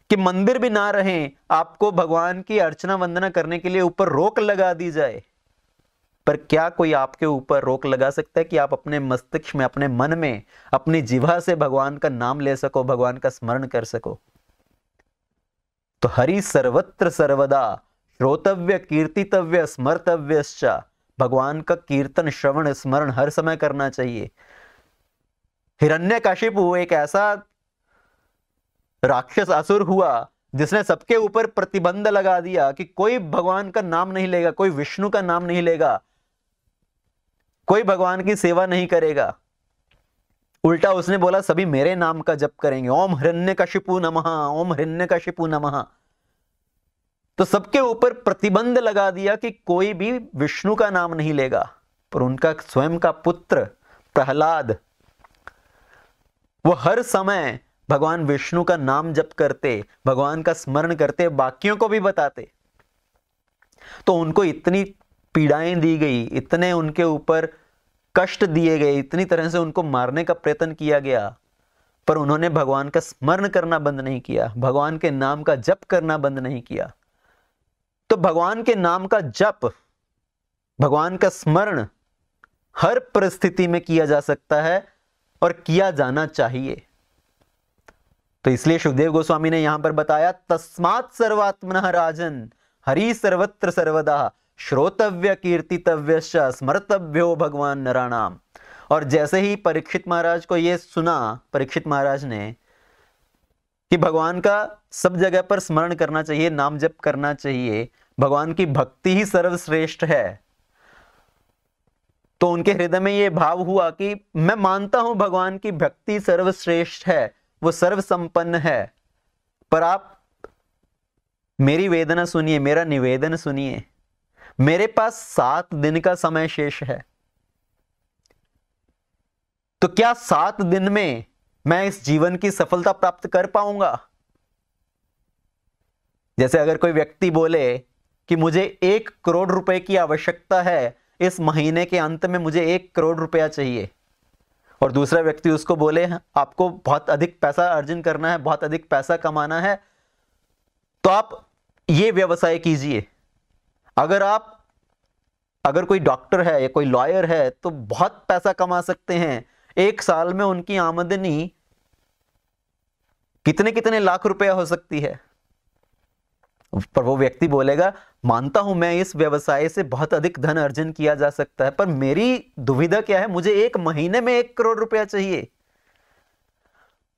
कि मंदिर भी ना रहे आपको भगवान की अर्चना वंदना करने के लिए ऊपर रोक लगा दी जाए पर क्या कोई आपके ऊपर रोक लगा सकता है कि आप अपने मस्तिष्क में अपने मन में अपनी जीवा से भगवान का नाम ले सको भगवान का स्मरण कर सको तो हरि सर्वत्र सर्वदा श्रोतव्य कीर्तितव्य स्मर्तव्य भगवान का कीर्तन श्रवण स्मरण हर समय करना चाहिए हिरण्य काशिप एक ऐसा राक्षस असुर हुआ जिसने सबके ऊपर प्रतिबंध लगा दिया कि कोई भगवान का नाम नहीं लेगा कोई विष्णु का नाम नहीं लेगा कोई भगवान की सेवा नहीं करेगा उल्टा उसने बोला सभी मेरे नाम का जप करेंगे ओम हृण्य कशिपु नमह ओम हृण्य कशिपु नमह तो सबके ऊपर प्रतिबंध लगा दिया कि कोई भी विष्णु का नाम नहीं लेगा पर उनका स्वयं का पुत्र प्रहलाद वो हर समय भगवान विष्णु का नाम जप करते भगवान का स्मरण करते बाकियों को भी बताते तो उनको इतनी पीड़ाएं दी गई इतने उनके ऊपर कष्ट दिए गए इतनी तरह से उनको मारने का प्रयत्न किया गया पर उन्होंने भगवान का स्मरण करना बंद नहीं किया भगवान के नाम का जप करना बंद नहीं किया तो भगवान के नाम का जप भगवान का स्मरण हर परिस्थिति में किया जा सकता है और किया जाना चाहिए तो इसलिए सुखदेव गोस्वामी ने यहां पर बताया तस्मात सर्वात्मन राजन हरि सर्वत्र सर्वदा श्रोतव्य कीर्तितव्य स्मर्तव्यो भगवान नराणाम और जैसे ही परीक्षित महाराज को यह सुना परीक्षित महाराज ने कि भगवान का सब जगह पर स्मरण करना चाहिए नाम जप करना चाहिए भगवान की भक्ति ही सर्वश्रेष्ठ है तो उनके हृदय में यह भाव हुआ कि मैं मानता हूं भगवान की भक्ति सर्वश्रेष्ठ है वो सर्वसंपन्न है पर आप मेरी वेदना सुनिए मेरा निवेदन सुनिए मेरे पास सात दिन का समय शेष है तो क्या सात दिन में मैं इस जीवन की सफलता प्राप्त कर पाऊंगा जैसे अगर कोई व्यक्ति बोले कि मुझे एक करोड़ रुपए की आवश्यकता है इस महीने के अंत में मुझे एक करोड़ रुपया चाहिए और दूसरा व्यक्ति उसको बोले हाँ, आपको बहुत अधिक पैसा अर्जन करना है बहुत अधिक पैसा कमाना है तो आप ये व्यवसाय कीजिए अगर आप अगर कोई डॉक्टर है या कोई लॉयर है तो बहुत पैसा कमा सकते हैं एक साल में उनकी आमदनी कितने कितने लाख रुपया हो सकती है पर वो व्यक्ति बोलेगा मानता हूं मैं इस व्यवसाय से बहुत अधिक धन अर्जन किया जा सकता है पर मेरी दुविधा क्या है मुझे एक महीने में एक करोड़ रुपया चाहिए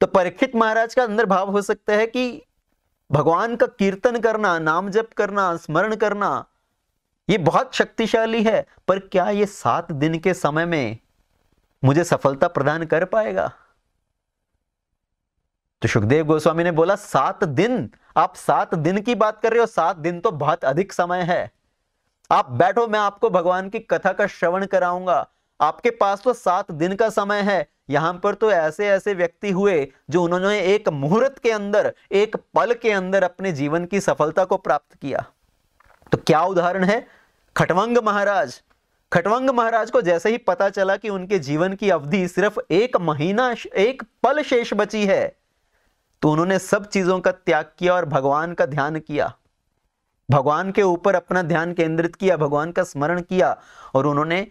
तो परीक्षित महाराज का अंदर भाव हो सकता है कि भगवान का कीर्तन करना नाम जप करना स्मरण करना ये बहुत शक्तिशाली है पर क्या ये सात दिन के समय में मुझे सफलता प्रदान कर पाएगा तो सुखदेव गोस्वामी ने बोला सात दिन आप सात दिन की बात कर रहे हो सात दिन तो बहुत अधिक समय है आप बैठो मैं आपको भगवान की कथा का श्रवण कराऊंगा आपके पास तो सात दिन का समय है यहां पर तो ऐसे ऐसे व्यक्ति हुए जो उन्होंने एक मुहूर्त के अंदर एक पल के अंदर अपने जीवन की सफलता को प्राप्त किया तो क्या उदाहरण है खटवंग महाराज खटवंग महाराज को जैसे ही पता चला कि उनके जीवन की अवधि सिर्फ एक महीना एक पल शेष बची है तो उन्होंने सब चीजों का त्याग किया और भगवान का ध्यान किया भगवान के ऊपर अपना ध्यान केंद्रित किया भगवान का स्मरण किया और उन्होंने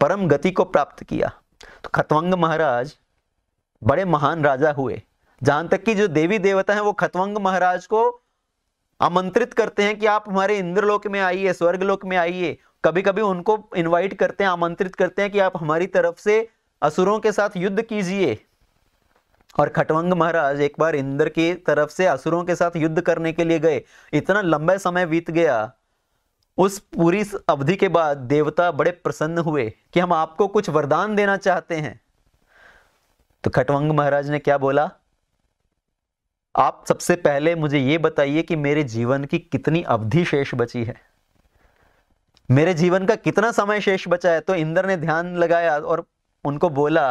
परम गति को प्राप्त किया तो खतवंग महाराज बड़े महान राजा हुए जहां तक कि जो देवी देवता हैं वो खतवंग महाराज को आमंत्रित करते हैं कि आप हमारे इंद्रलोक में आइए स्वर्ग लोक में आइए कभी कभी उनको इनवाइट करते हैं आमंत्रित करते हैं कि आप हमारी तरफ से असुरों के साथ युद्ध कीजिए और खटवंग महाराज एक बार इंद्र की तरफ से असुरों के साथ युद्ध करने के लिए गए इतना लंबा समय बीत गया उस पूरी अवधि के बाद देवता बड़े प्रसन्न हुए कि हम आपको कुछ वरदान देना चाहते हैं तो खटवंग महाराज ने क्या बोला आप सबसे पहले मुझे ये बताइए कि मेरे जीवन की कितनी अवधि शेष बची है मेरे जीवन का कितना समय शेष बचा है तो इंद्र ने ध्यान लगाया और उनको बोला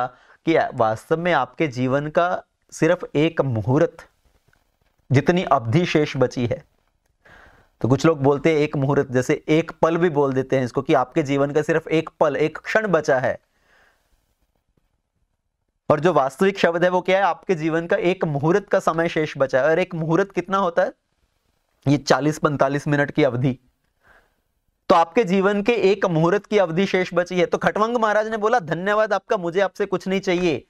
कि वास्तव में आपके जीवन का सिर्फ एक मुहूर्त जितनी अवधि शेष बची है तो कुछ लोग बोलते हैं एक मुहूर्त जैसे एक पल भी बोल देते हैं इसको कि आपके जीवन का सिर्फ एक पल एक क्षण बचा है और जो वास्तविक शब्द है वो क्या है आपके जीवन का एक मुहूर्त का समय शेष बचा है और एक मुहूर्त कितना होता है ये चालीस पैंतालीस मिनट की अवधि तो आपके जीवन के एक मुहूर्त की अवधि शेष बची है तो खटवंग महाराज ने बोला धन्यवाद आपका मुझे आपसे कुछ नहीं चाहिए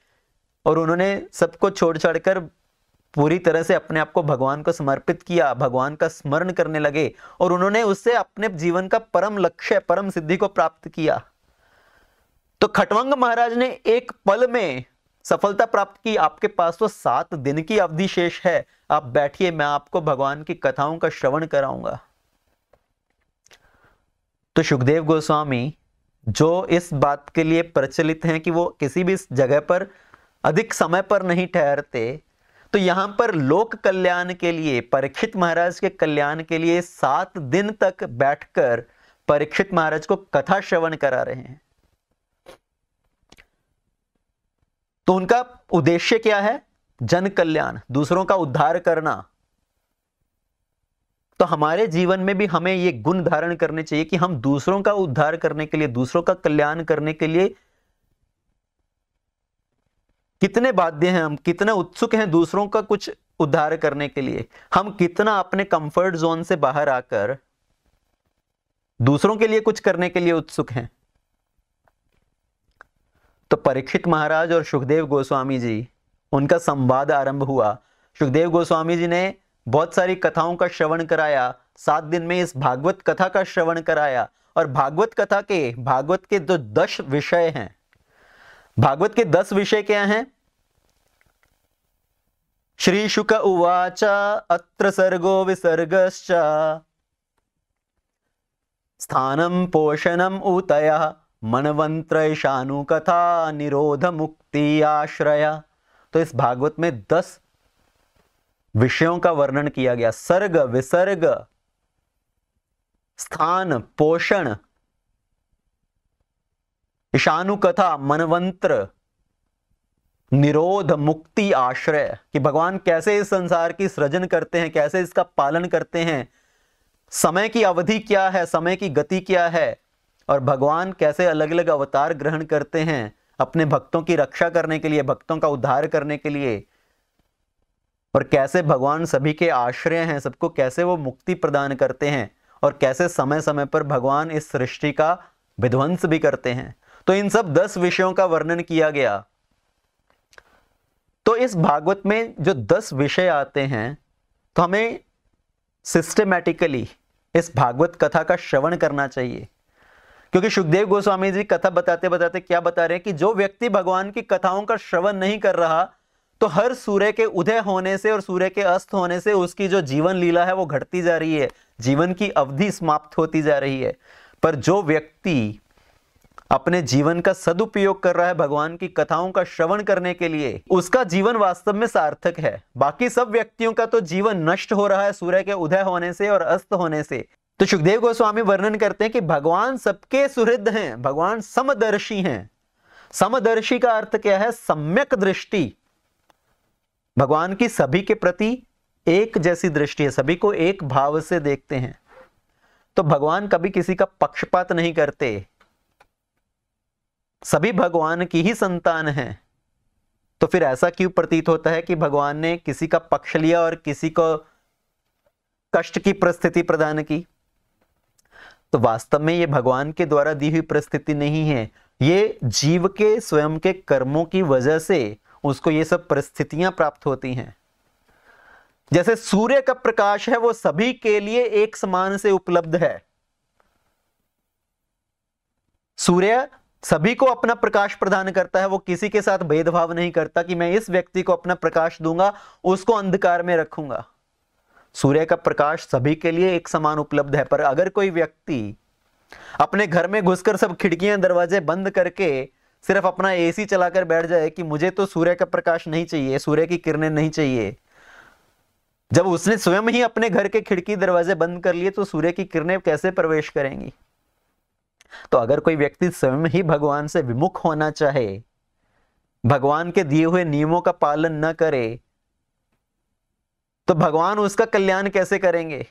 और उन्होंने सबको छोड़ छाड़कर पूरी तरह से अपने आप को भगवान को समर्पित किया भगवान का स्मरण करने लगे और उन्होंने उससे अपने जीवन का परम लक्ष्य परम सिद्धि को प्राप्त किया तो खटवंग महाराज ने एक पल में सफलता प्राप्त की आपके पास तो सात दिन की अवधि शेष है आप बैठिए मैं आपको भगवान की कथाओं का श्रवण कराऊंगा तो सुखदेव गोस्वामी जो इस बात के लिए प्रचलित हैं कि वो किसी भी जगह पर अधिक समय पर नहीं ठहरते तो यहां पर लोक कल्याण के लिए परीक्षित महाराज के कल्याण के लिए सात दिन तक बैठकर परीक्षित महाराज को कथा श्रवण करा रहे हैं तो उनका उद्देश्य क्या है जन कल्याण दूसरों का उद्धार करना तो हमारे जीवन में भी हमें ये गुण धारण करने चाहिए कि हम दूसरों का उद्धार करने के लिए दूसरों का कल्याण करने के लिए कितने बाध्य हैं हम कितने उत्सुक हैं दूसरों का कुछ उद्धार करने के लिए हम कितना अपने कंफर्ट जोन से बाहर आकर दूसरों के लिए कुछ करने के लिए उत्सुक हैं तो परीक्षित महाराज और सुखदेव गोस्वामी जी उनका संवाद आरंभ हुआ सुखदेव गोस्वामी जी ने बहुत सारी कथाओं का श्रवण कराया सात दिन में इस भागवत कथा का श्रवण कराया और भागवत कथा के भागवत के जो तो दस विषय हैं भागवत के दस विषय क्या हैं श्री शुक उवाच अत्र सर्गो विसर्ग स्थानम पोषणम उतया मनवंत्र कथा निरोध मुक्ति आश्रया तो इस भागवत में दस विषयों का वर्णन किया गया सर्ग विसर्ग स्थान पोषण ईशानुकथा मनवंत्र निरोध मुक्ति आश्रय कि भगवान कैसे इस संसार की सृजन करते हैं कैसे इसका पालन करते हैं समय की अवधि क्या है समय की गति क्या है और भगवान कैसे अलग अलग अवतार ग्रहण करते हैं अपने भक्तों की रक्षा करने के लिए भक्तों का उद्धार करने के लिए और कैसे भगवान सभी के आश्रय हैं सबको कैसे वो मुक्ति प्रदान करते हैं और कैसे समय समय पर भगवान इस सृष्टि का विध्वंस भी करते हैं तो इन सब दस विषयों का वर्णन किया गया तो इस भागवत में जो दस विषय आते हैं तो हमें सिस्टमेटिकली इस भागवत कथा का श्रवण करना चाहिए क्योंकि सुखदेव गोस्वामी जी कथा बताते बताते क्या बता रहे हैं कि जो व्यक्ति भगवान की कथाओं का श्रवण नहीं कर रहा तो हर सूर्य के उदय होने से और सूर्य के अस्त होने से उसकी जो जीवन लीला है वो घटती जा रही है जीवन की अवधि समाप्त होती जा रही है पर जो व्यक्ति अपने जीवन का सदुपयोग कर रहा है भगवान की कथाओं का श्रवण करने के लिए उसका जीवन वास्तव में सार्थक है बाकी सब व्यक्तियों का तो जीवन नष्ट हो रहा है सूर्य के उदय होने से और अस्त होने से तो सुखदेव गोस्वामी वर्णन करते हैं कि भगवान सबके सुहृद हैं भगवान समदर्शी हैं समदर्शी का अर्थ क्या है सम्यक दृष्टि भगवान की सभी के प्रति एक जैसी दृष्टि है सभी को एक भाव से देखते हैं तो भगवान कभी किसी का पक्षपात नहीं करते सभी भगवान की ही संतान हैं तो फिर ऐसा क्यों प्रतीत होता है कि भगवान ने किसी का पक्ष लिया और किसी को कष्ट की परिस्थिति प्रदान की तो वास्तव में ये भगवान के द्वारा दी हुई परिस्थिति नहीं है ये जीव के स्वयं के कर्मों की वजह से उसको ये सब परिस्थितियां प्राप्त होती हैं जैसे सूर्य का प्रकाश है वो सभी के लिए एक समान से उपलब्ध है सूर्य सभी को अपना प्रकाश प्रदान करता है वो किसी के साथ भेदभाव नहीं करता कि मैं इस व्यक्ति को अपना प्रकाश दूंगा उसको अंधकार में रखूंगा सूर्य का प्रकाश सभी के लिए एक समान उपलब्ध है पर अगर कोई व्यक्ति अपने घर में घुसकर सब खिड़कियां दरवाजे बंद करके सिर्फ अपना एसी चलाकर बैठ जाए कि मुझे तो सूर्य का प्रकाश नहीं चाहिए सूर्य की किरणें नहीं चाहिए जब उसने स्वयं ही अपने घर के खिड़की दरवाजे बंद कर लिए तो सूर्य की किरणें कैसे प्रवेश करेंगी तो अगर कोई व्यक्ति स्वयं ही भगवान से विमुख होना चाहे भगवान के दिए हुए नियमों का पालन न करे तो भगवान उसका कल्याण कैसे करेंगे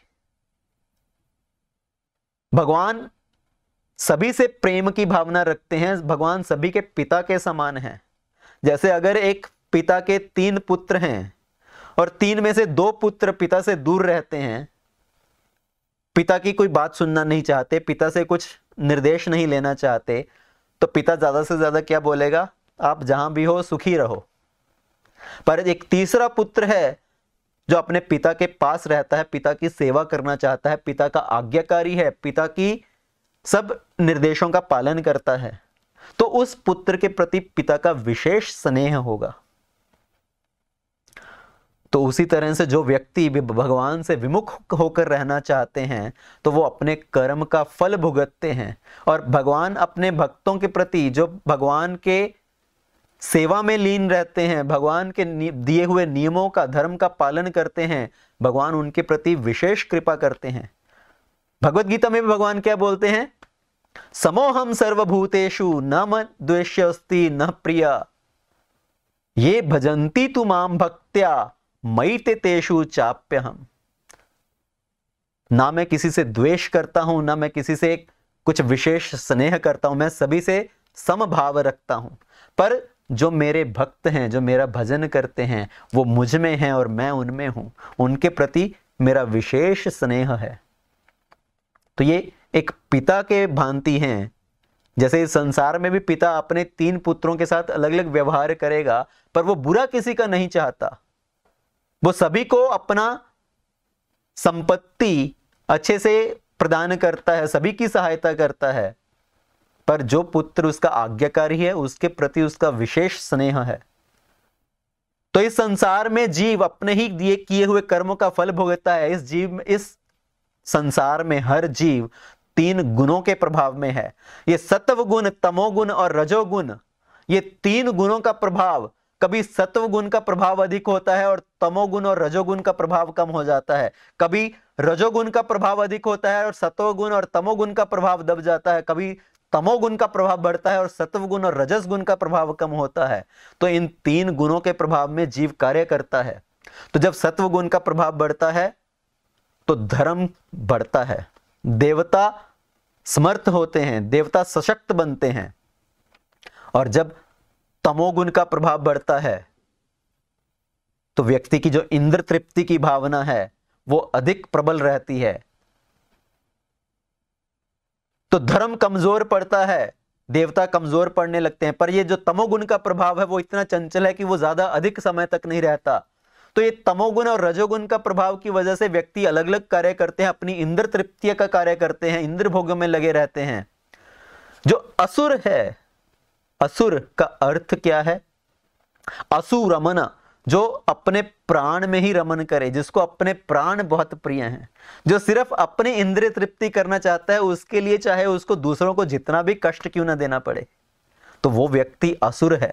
भगवान सभी से प्रेम की भावना रखते हैं भगवान सभी के पिता के समान हैं जैसे अगर एक पिता के तीन पुत्र हैं और तीन में से दो पुत्र पिता से दूर रहते हैं पिता की कोई बात सुनना नहीं चाहते पिता से कुछ निर्देश नहीं लेना चाहते तो पिता ज़्यादा से ज़्यादा क्या बोलेगा आप जहां भी हो सुखी रहो पर एक तीसरा पुत्र है जो अपने पिता के पास रहता है पिता की सेवा करना चाहता है पिता का आज्ञाकारी है पिता की सब निर्देशों का पालन करता है तो उस पुत्र के प्रति पिता का विशेष स्नेह होगा तो उसी तरह से जो व्यक्ति भगवान से विमुख होकर रहना चाहते हैं तो वो अपने कर्म का फल भुगतते हैं और भगवान अपने भक्तों के प्रति जो भगवान के सेवा में लीन रहते हैं भगवान के दिए हुए नियमों का धर्म का पालन करते हैं भगवान उनके प्रति विशेष कृपा करते हैं भगवत गीता में भी भगवान क्या बोलते हैं समोहम सर्वभूतेशु न मन न प्रिया ये भजंती तुम आम भक्त्या मई ते तेषु चाप्य हम ना मैं किसी से द्वेष करता हूं ना मैं किसी से कुछ विशेष स्नेह करता हूं मैं सभी से समभाव रखता हूं पर जो मेरे भक्त हैं जो मेरा भजन करते हैं वो मुझ में हैं और मैं उनमें हूं उनके प्रति मेरा विशेष स्नेह है तो ये एक पिता के भांति हैं जैसे इस संसार में भी पिता अपने तीन पुत्रों के साथ अलग अलग व्यवहार करेगा पर वो बुरा किसी का नहीं चाहता वो सभी को अपना संपत्ति अच्छे से प्रदान करता है सभी की सहायता करता है पर जो पुत्र उसका आज्ञाकारी है उसके प्रति उसका विशेष स्नेह है तो इस संसार में जीव अपने ही दिए किए हुए कर्मों का फल भोगता है इस जीव में इस संसार में हर जीव तीन गुणों के प्रभाव में है ये सत्व गुण तमोगुण और रजोगुण ये तीन गुणों का प्रभाव कभी सत्व गुण का प्रभाव अधिक होता है और तमोगुण और रजोगुण का प्रभाव कम हो जाता है कभी रजोगुण का प्रभाव अधिक होता है और सत्वगुण और तमोगुण का प्रभाव दब जाता है कभी तमोगुण का प्रभाव बढ़ता है और सत्व गुण और रजस गुण का प्रभाव कम होता है तो इन तीन गुणों के प्रभाव में जीव कार्य करता है तो जब सत्व गुण का प्रभाव बढ़ता है तो धर्म बढ़ता है देवता समर्थ होते हैं देवता सशक्त बनते हैं और जब तमोगुण का प्रभाव बढ़ता है तो व्यक्ति की जो इंद्र तृप्ति की भावना है वो अधिक प्रबल रहती है तो धर्म कमजोर पड़ता है देवता कमजोर पड़ने लगते हैं पर ये जो तमोगुण का प्रभाव है वो इतना चंचल है कि वो ज्यादा अधिक समय तक नहीं रहता तो ये तमोगुण और रजोगुण का प्रभाव की वजह से व्यक्ति अलग अलग कार्य करते हैं अपनी इंद्र तृप्तिय का कार्य करते हैं इंद्र भोग में लगे रहते हैं जो असुर है असुर का अर्थ क्या है असुरमना जो अपने प्राण में ही रमन करे जिसको अपने प्राण बहुत प्रिय हैं जो सिर्फ अपनी इंद्रिय तृप्ति करना चाहता है उसके लिए चाहे उसको दूसरों को जितना भी कष्ट क्यों ना देना पड़े तो वो व्यक्ति असुर है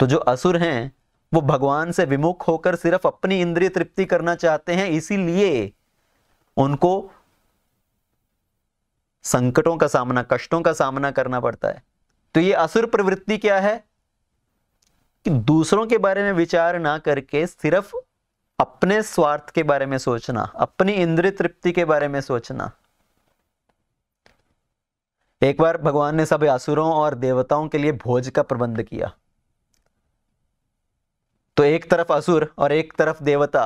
तो जो असुर हैं वो भगवान से विमुख होकर सिर्फ अपनी इंद्रिय तृप्ति करना चाहते हैं इसीलिए उनको संकटों का सामना कष्टों का सामना करना पड़ता है तो ये असुर प्रवृत्ति क्या है कि दूसरों के बारे में विचार ना करके सिर्फ अपने स्वार्थ के बारे में सोचना अपनी इंद्रिय तृप्ति के बारे में सोचना एक बार भगवान ने सब आसुरों और देवताओं के लिए भोज का प्रबंध किया तो एक तरफ असुर और एक तरफ देवता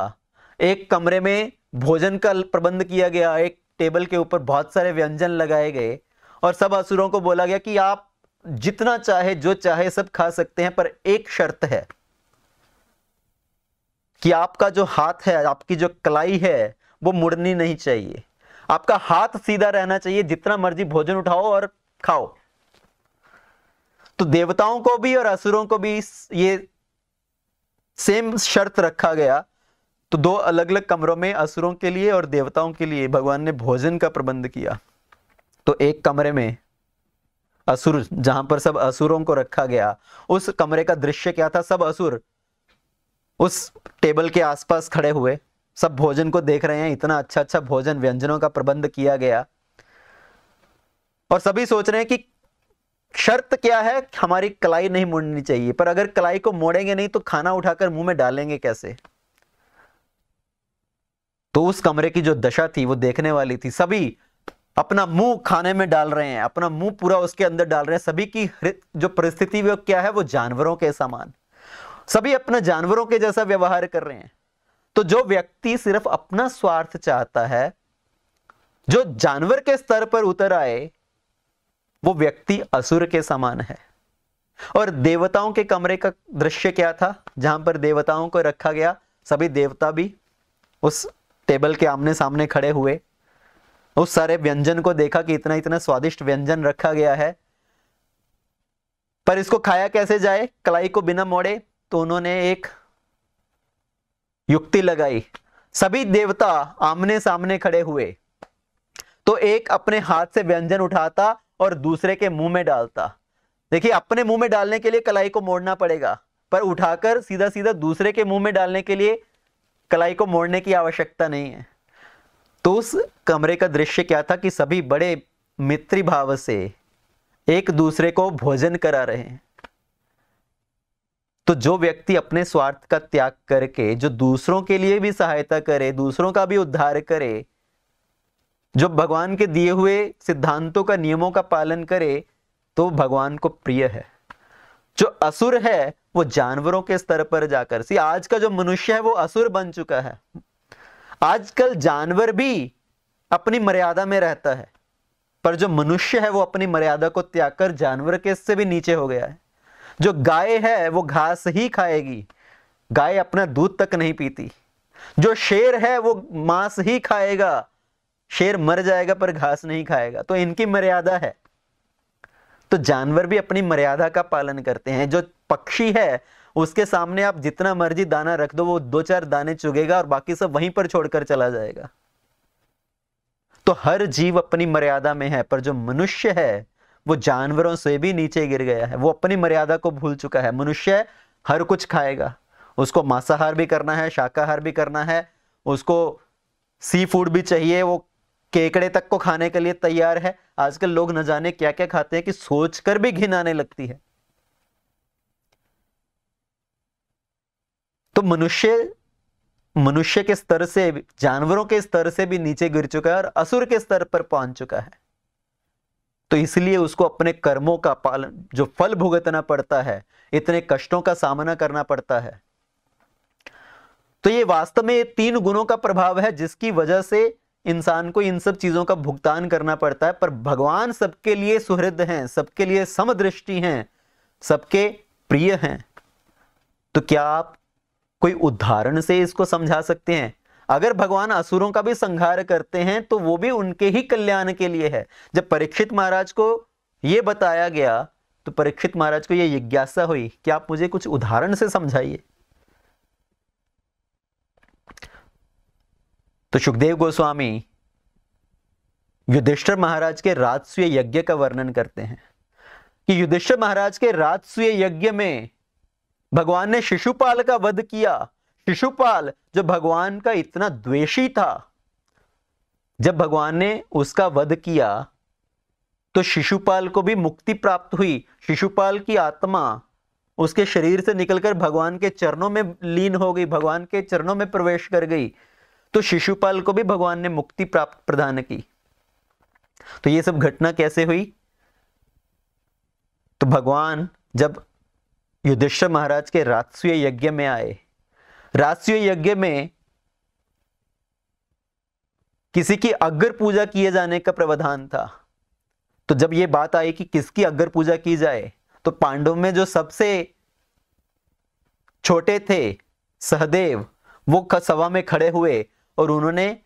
एक कमरे में भोजन का प्रबंध किया गया एक टेबल के ऊपर बहुत सारे व्यंजन लगाए गए और सब असुरों को बोला गया कि आप जितना चाहे जो चाहे सब खा सकते हैं पर एक शर्त है कि आपका जो हाथ है आपकी जो कलाई है वो मुड़नी नहीं चाहिए आपका हाथ सीधा रहना चाहिए जितना मर्जी भोजन उठाओ और खाओ तो देवताओं को भी और असुरों को भी ये सेम शर्त रखा गया तो दो अलग अलग कमरों में असुरों के लिए और देवताओं के लिए भगवान ने भोजन का प्रबंध किया तो एक कमरे में असुर जहां पर सब असुरों को रखा गया उस कमरे का दृश्य क्या था सब असुर उस टेबल के आसपास खड़े हुए सब भोजन को देख रहे हैं इतना अच्छा अच्छा भोजन व्यंजनों का प्रबंध किया गया और सभी सोच रहे हैं कि शर्त क्या है हमारी कलाई नहीं मोड़नी चाहिए पर अगर कलाई को मोड़ेंगे नहीं तो खाना उठाकर मुंह में डालेंगे कैसे तो उस कमरे की जो दशा थी वो देखने वाली थी सभी अपना मुंह खाने में डाल रहे हैं अपना मुंह पूरा उसके अंदर डाल रहे हैं सभी की जो परिस्थिति वो क्या है वो जानवरों के समान सभी अपना जानवरों के जैसा व्यवहार कर रहे हैं तो जो व्यक्ति सिर्फ अपना स्वार्थ चाहता है जो जानवर के स्तर पर उतर आए वो व्यक्ति असुर के समान है और देवताओं के कमरे का दृश्य क्या था जहां पर देवताओं को रखा गया सभी देवता भी उस टेबल के आमने सामने खड़े हुए उस सारे व्यंजन को देखा कि इतना इतना स्वादिष्ट व्यंजन रखा गया है पर इसको खाया कैसे जाए कलाई को बिना मोड़े तो उन्होंने एक युक्ति लगाई सभी देवता आमने सामने खड़े हुए तो एक अपने हाथ से व्यंजन उठाता और दूसरे के मुंह में डालता देखिए अपने मुंह में डालने के लिए कलाई को मोड़ना पड़ेगा पर उठाकर सीधा सीधा दूसरे के मुंह में डालने के लिए कलाई को मोड़ने की आवश्यकता नहीं है तो उस कमरे का दृश्य क्या था कि सभी बड़े मित्री भाव से एक दूसरे को भोजन करा रहे हैं तो जो व्यक्ति अपने स्वार्थ का त्याग करके जो दूसरों के लिए भी सहायता करे दूसरों का भी उद्धार करे जो भगवान के दिए हुए सिद्धांतों का नियमों का पालन करे तो भगवान को प्रिय है जो असुर है वो जानवरों के स्तर पर जाकर सी आज का जो मनुष्य है वो असुर बन चुका है आजकल जानवर भी अपनी मर्यादा में रहता है पर जो मनुष्य है वो अपनी मर्यादा को त्याग कर जानवर के इससे भी नीचे हो गया है जो गाय है वो घास ही खाएगी गाय अपना दूध तक नहीं पीती जो शेर है वो मांस ही खाएगा शेर मर जाएगा पर घास नहीं खाएगा तो इनकी मर्यादा है तो जानवर भी अपनी मर्यादा का पालन करते हैं जो पक्षी है उसके सामने आप जितना मर्जी दाना रख दो वो दो चार दाने चुगेगा और बाकी सब वहीं पर छोड़कर चला जाएगा तो हर जीव अपनी मर्यादा में है पर जो मनुष्य है वो जानवरों से भी नीचे गिर गया है वो अपनी मर्यादा को भूल चुका है मनुष्य हर कुछ खाएगा उसको मांसाहार भी करना है शाकाहार भी करना है उसको सी फूड भी चाहिए वो केकड़े तक को खाने के लिए तैयार है आजकल लोग न जाने क्या क्या खाते हैं कि सोचकर भी घिन आने लगती है तो मनुष्य मनुष्य के स्तर से जानवरों के स्तर से भी नीचे गिर चुका है और असुर के स्तर पर पहुंच चुका है तो इसलिए उसको अपने कर्मों का पालन जो फल भुगतना पड़ता है इतने कष्टों का सामना करना पड़ता है तो ये वास्तव में तीन गुणों का प्रभाव है जिसकी वजह से इंसान को इन सब चीजों का भुगतान करना पड़ता है पर भगवान सबके लिए सुहृद हैं सबके लिए समदृष्टि हैं सबके प्रिय हैं तो क्या आप कोई उदाहरण से इसको समझा सकते हैं अगर भगवान असुरों का भी संहार करते हैं तो वो भी उनके ही कल्याण के लिए है जब परीक्षित महाराज को ये बताया गया तो परीक्षित महाराज को ये जिज्ञासा हुई कि आप मुझे कुछ उदाहरण से समझाइए तो सुखदेव गोस्वामी युधिष्ठर महाराज के राजस्वीय यज्ञ का वर्णन करते हैं कि युधिष्ठर महाराज के राजस्वीय यज्ञ में भगवान ने शिशुपाल का वध किया शिशुपाल जो भगवान का इतना द्वेषी था जब भगवान ने उसका वध किया तो शिशुपाल को भी मुक्ति प्राप्त हुई शिशुपाल की आत्मा उसके शरीर से निकलकर भगवान के चरणों में लीन हो गई भगवान के चरणों में प्रवेश कर गई तो शिशुपाल को भी भगवान ने मुक्ति प्राप्त प्रदान की तो ये सब घटना कैसे हुई तो भगवान जब युधिष्ठर महाराज के राजस्वीय यज्ञ में आए राजस्वीय यज्ञ में किसी की अग्र पूजा किए जाने का प्रावधान था तो जब ये बात आई कि किसकी अग्र पूजा की जाए तो पांडव में जो सबसे छोटे थे सहदेव वो सभा में खड़े हुए और उन्होंने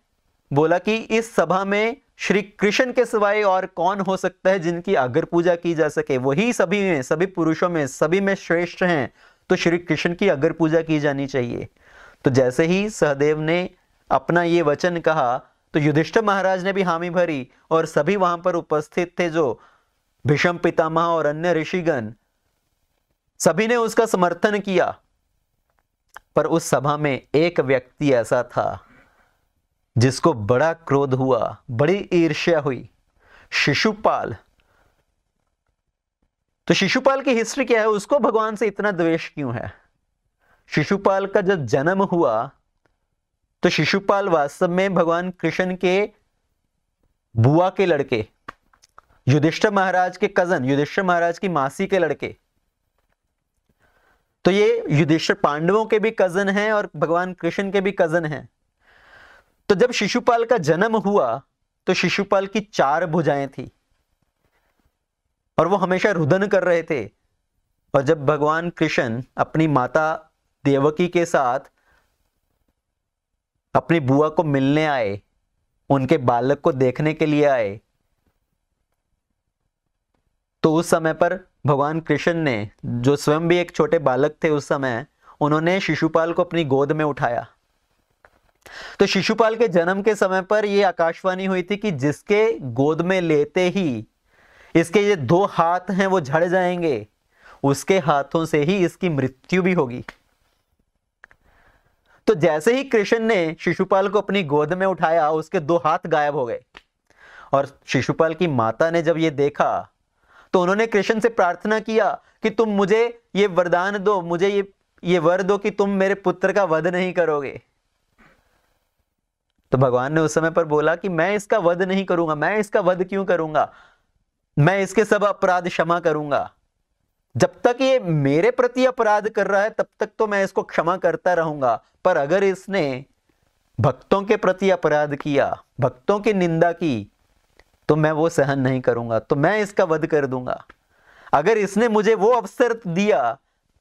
बोला कि इस सभा में श्री कृष्ण के सिवाय और कौन हो सकता है जिनकी अगर पूजा की जा सके वही सभी में सभी पुरुषों में सभी में श्रेष्ठ हैं तो श्री कृष्ण की अगर पूजा की जानी चाहिए तो जैसे ही सहदेव ने अपना ये वचन कहा तो युधिष्ठिर महाराज ने भी हामी भरी और सभी वहां पर उपस्थित थे जो भीषम पितामह और अन्य ऋषिगण सभी ने उसका समर्थन किया पर उस सभा में एक व्यक्ति ऐसा था जिसको बड़ा क्रोध हुआ बड़ी ईर्ष्या हुई शिशुपाल तो शिशुपाल की हिस्ट्री क्या है उसको भगवान से इतना द्वेष क्यों है शिशुपाल का जब जन्म हुआ तो शिशुपाल वास्तव में भगवान कृष्ण के बुआ के लड़के युधिष्ठर महाराज के कजन युधिष्ठर महाराज की मासी के लड़के तो ये युधिष्ठ पांडवों के भी कजन हैं और भगवान कृष्ण के भी कजन हैं तो जब शिशुपाल का जन्म हुआ तो शिशुपाल की चार भुजाएं थी और वो हमेशा रुदन कर रहे थे और जब भगवान कृष्ण अपनी माता देवकी के साथ अपनी बुआ को मिलने आए उनके बालक को देखने के लिए आए तो उस समय पर भगवान कृष्ण ने जो स्वयं भी एक छोटे बालक थे उस समय उन्होंने शिशुपाल को अपनी गोद में उठाया तो शिशुपाल के जन्म के समय पर यह आकाशवाणी हुई थी कि जिसके गोद में लेते ही इसके ये दो हाथ हैं वो झड़ जाएंगे उसके हाथों से ही इसकी मृत्यु भी होगी तो जैसे ही कृष्ण ने शिशुपाल को अपनी गोद में उठाया उसके दो हाथ गायब हो गए और शिशुपाल की माता ने जब ये देखा तो उन्होंने कृष्ण से प्रार्थना किया कि तुम मुझे ये वरदान दो मुझे ये ये वर दो कि तुम मेरे पुत्र का वध नहीं करोगे तो भगवान ने उस समय पर बोला कि मैं इसका वध नहीं करूंगा मैं इसका वध क्यों करूंगा मैं इसके सब अपराध क्षमा करूंगा जब तक ये मेरे प्रति अपराध कर रहा है तब तक तो मैं इसको क्षमा करता रहूंगा पर अगर इसने भक्तों के प्रति अपराध किया भक्तों की निंदा की तो मैं वो सहन नहीं करूंगा तो मैं इसका वध कर दूंगा अगर इसने मुझे वो अवसर दिया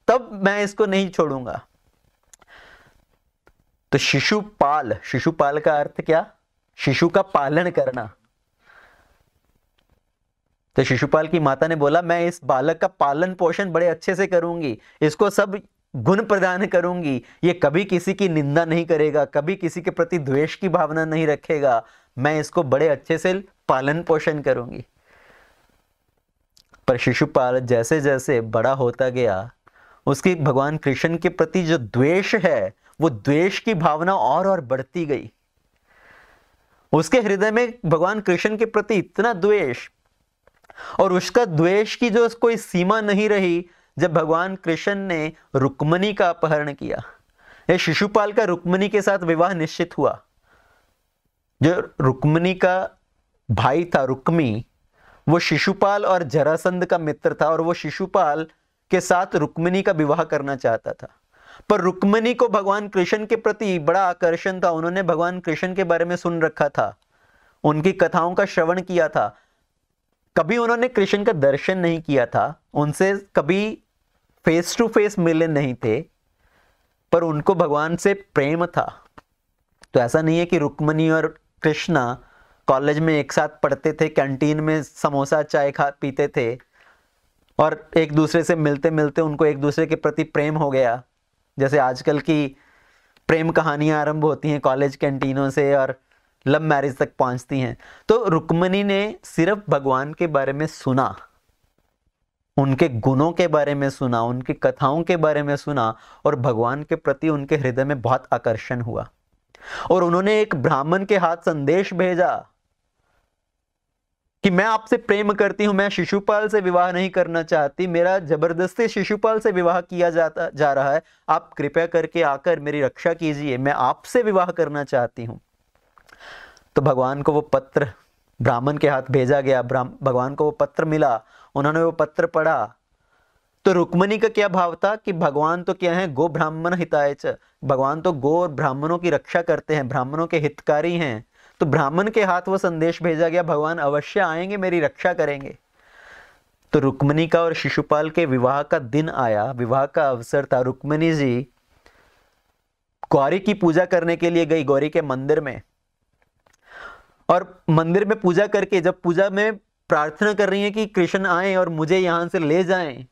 तब मैं इसको नहीं छोड़ूंगा तो शिशुपाल शिशुपाल का अर्थ क्या शिशु का पालन करना तो शिशुपाल की माता ने बोला मैं इस बालक का पालन पोषण बड़े अच्छे से करूंगी इसको सब गुण प्रदान करूंगी ये कभी किसी की निंदा नहीं करेगा कभी किसी के प्रति द्वेष की भावना नहीं रखेगा मैं इसको बड़े अच्छे से पालन पोषण करूंगी पर शिशुपाल जैसे जैसे बड़ा होता गया उसकी भगवान कृष्ण के प्रति जो द्वेष है वो द्वेष की भावना और और बढ़ती गई उसके हृदय में भगवान कृष्ण के प्रति इतना द्वेष और उसका द्वेष की जो कोई सीमा नहीं रही जब भगवान कृष्ण ने रुक्मणी का अपहरण किया ये शिशुपाल का रुक्मणी के साथ विवाह निश्चित हुआ जो रुक्मणी का भाई था रुक्मी वो शिशुपाल और जरासंध का मित्र था और वो शिशुपाल के साथ रुक्मिणी का विवाह करना चाहता था पर रुक्मणी को भगवान कृष्ण के प्रति बड़ा आकर्षण था उन्होंने भगवान कृष्ण के बारे में सुन रखा था उनकी कथाओं का श्रवण किया था कभी उन्होंने कृष्ण का दर्शन नहीं किया था उनसे कभी फेस टू फेस मिले नहीं थे पर उनको भगवान से प्रेम था तो ऐसा नहीं है कि रुक्मणी और कृष्णा कॉलेज में एक साथ पढ़ते थे कैंटीन में समोसा चाय खा पीते थे और एक दूसरे से मिलते मिलते उनको एक दूसरे के प्रति प्रेम हो गया जैसे आजकल की प्रेम कहानियाँ आरंभ होती हैं कॉलेज कैंटीनों से और लव मैरिज तक पहुंचती हैं तो रुक्मणी ने सिर्फ भगवान के बारे में सुना उनके गुणों के बारे में सुना उनकी कथाओं के बारे में सुना और भगवान के प्रति उनके हृदय में बहुत आकर्षण हुआ और उन्होंने एक ब्राह्मण के हाथ संदेश भेजा कि मैं आपसे प्रेम करती हूँ मैं शिशुपाल से विवाह नहीं करना चाहती मेरा जबरदस्ती शिशुपाल से विवाह किया जाता जा रहा है आप कृपया करके आकर मेरी रक्षा कीजिए मैं आपसे विवाह करना चाहती हूँ तो भगवान को वो पत्र ब्राह्मण के हाथ भेजा गया भगवान को वो पत्र मिला उन्होंने वो पत्र पढ़ा तो रुक्मणी का क्या भाव था कि भगवान तो क्या है गो ब्राह्मण हिताय भगवान तो गो और ब्राह्मणों की रक्षा करते हैं ब्राह्मणों के हितकारी हैं तो ब्राह्मण के हाथ वो संदेश भेजा गया भगवान अवश्य आएंगे मेरी रक्षा करेंगे तो रुक्मणी का और शिशुपाल के विवाह का दिन आया विवाह का अवसर था रुक्मणी जी गौरी की पूजा करने के लिए गई गौरी के मंदिर में और मंदिर में पूजा करके जब पूजा में प्रार्थना कर रही है कि कृष्ण आए और मुझे यहां से ले जाएं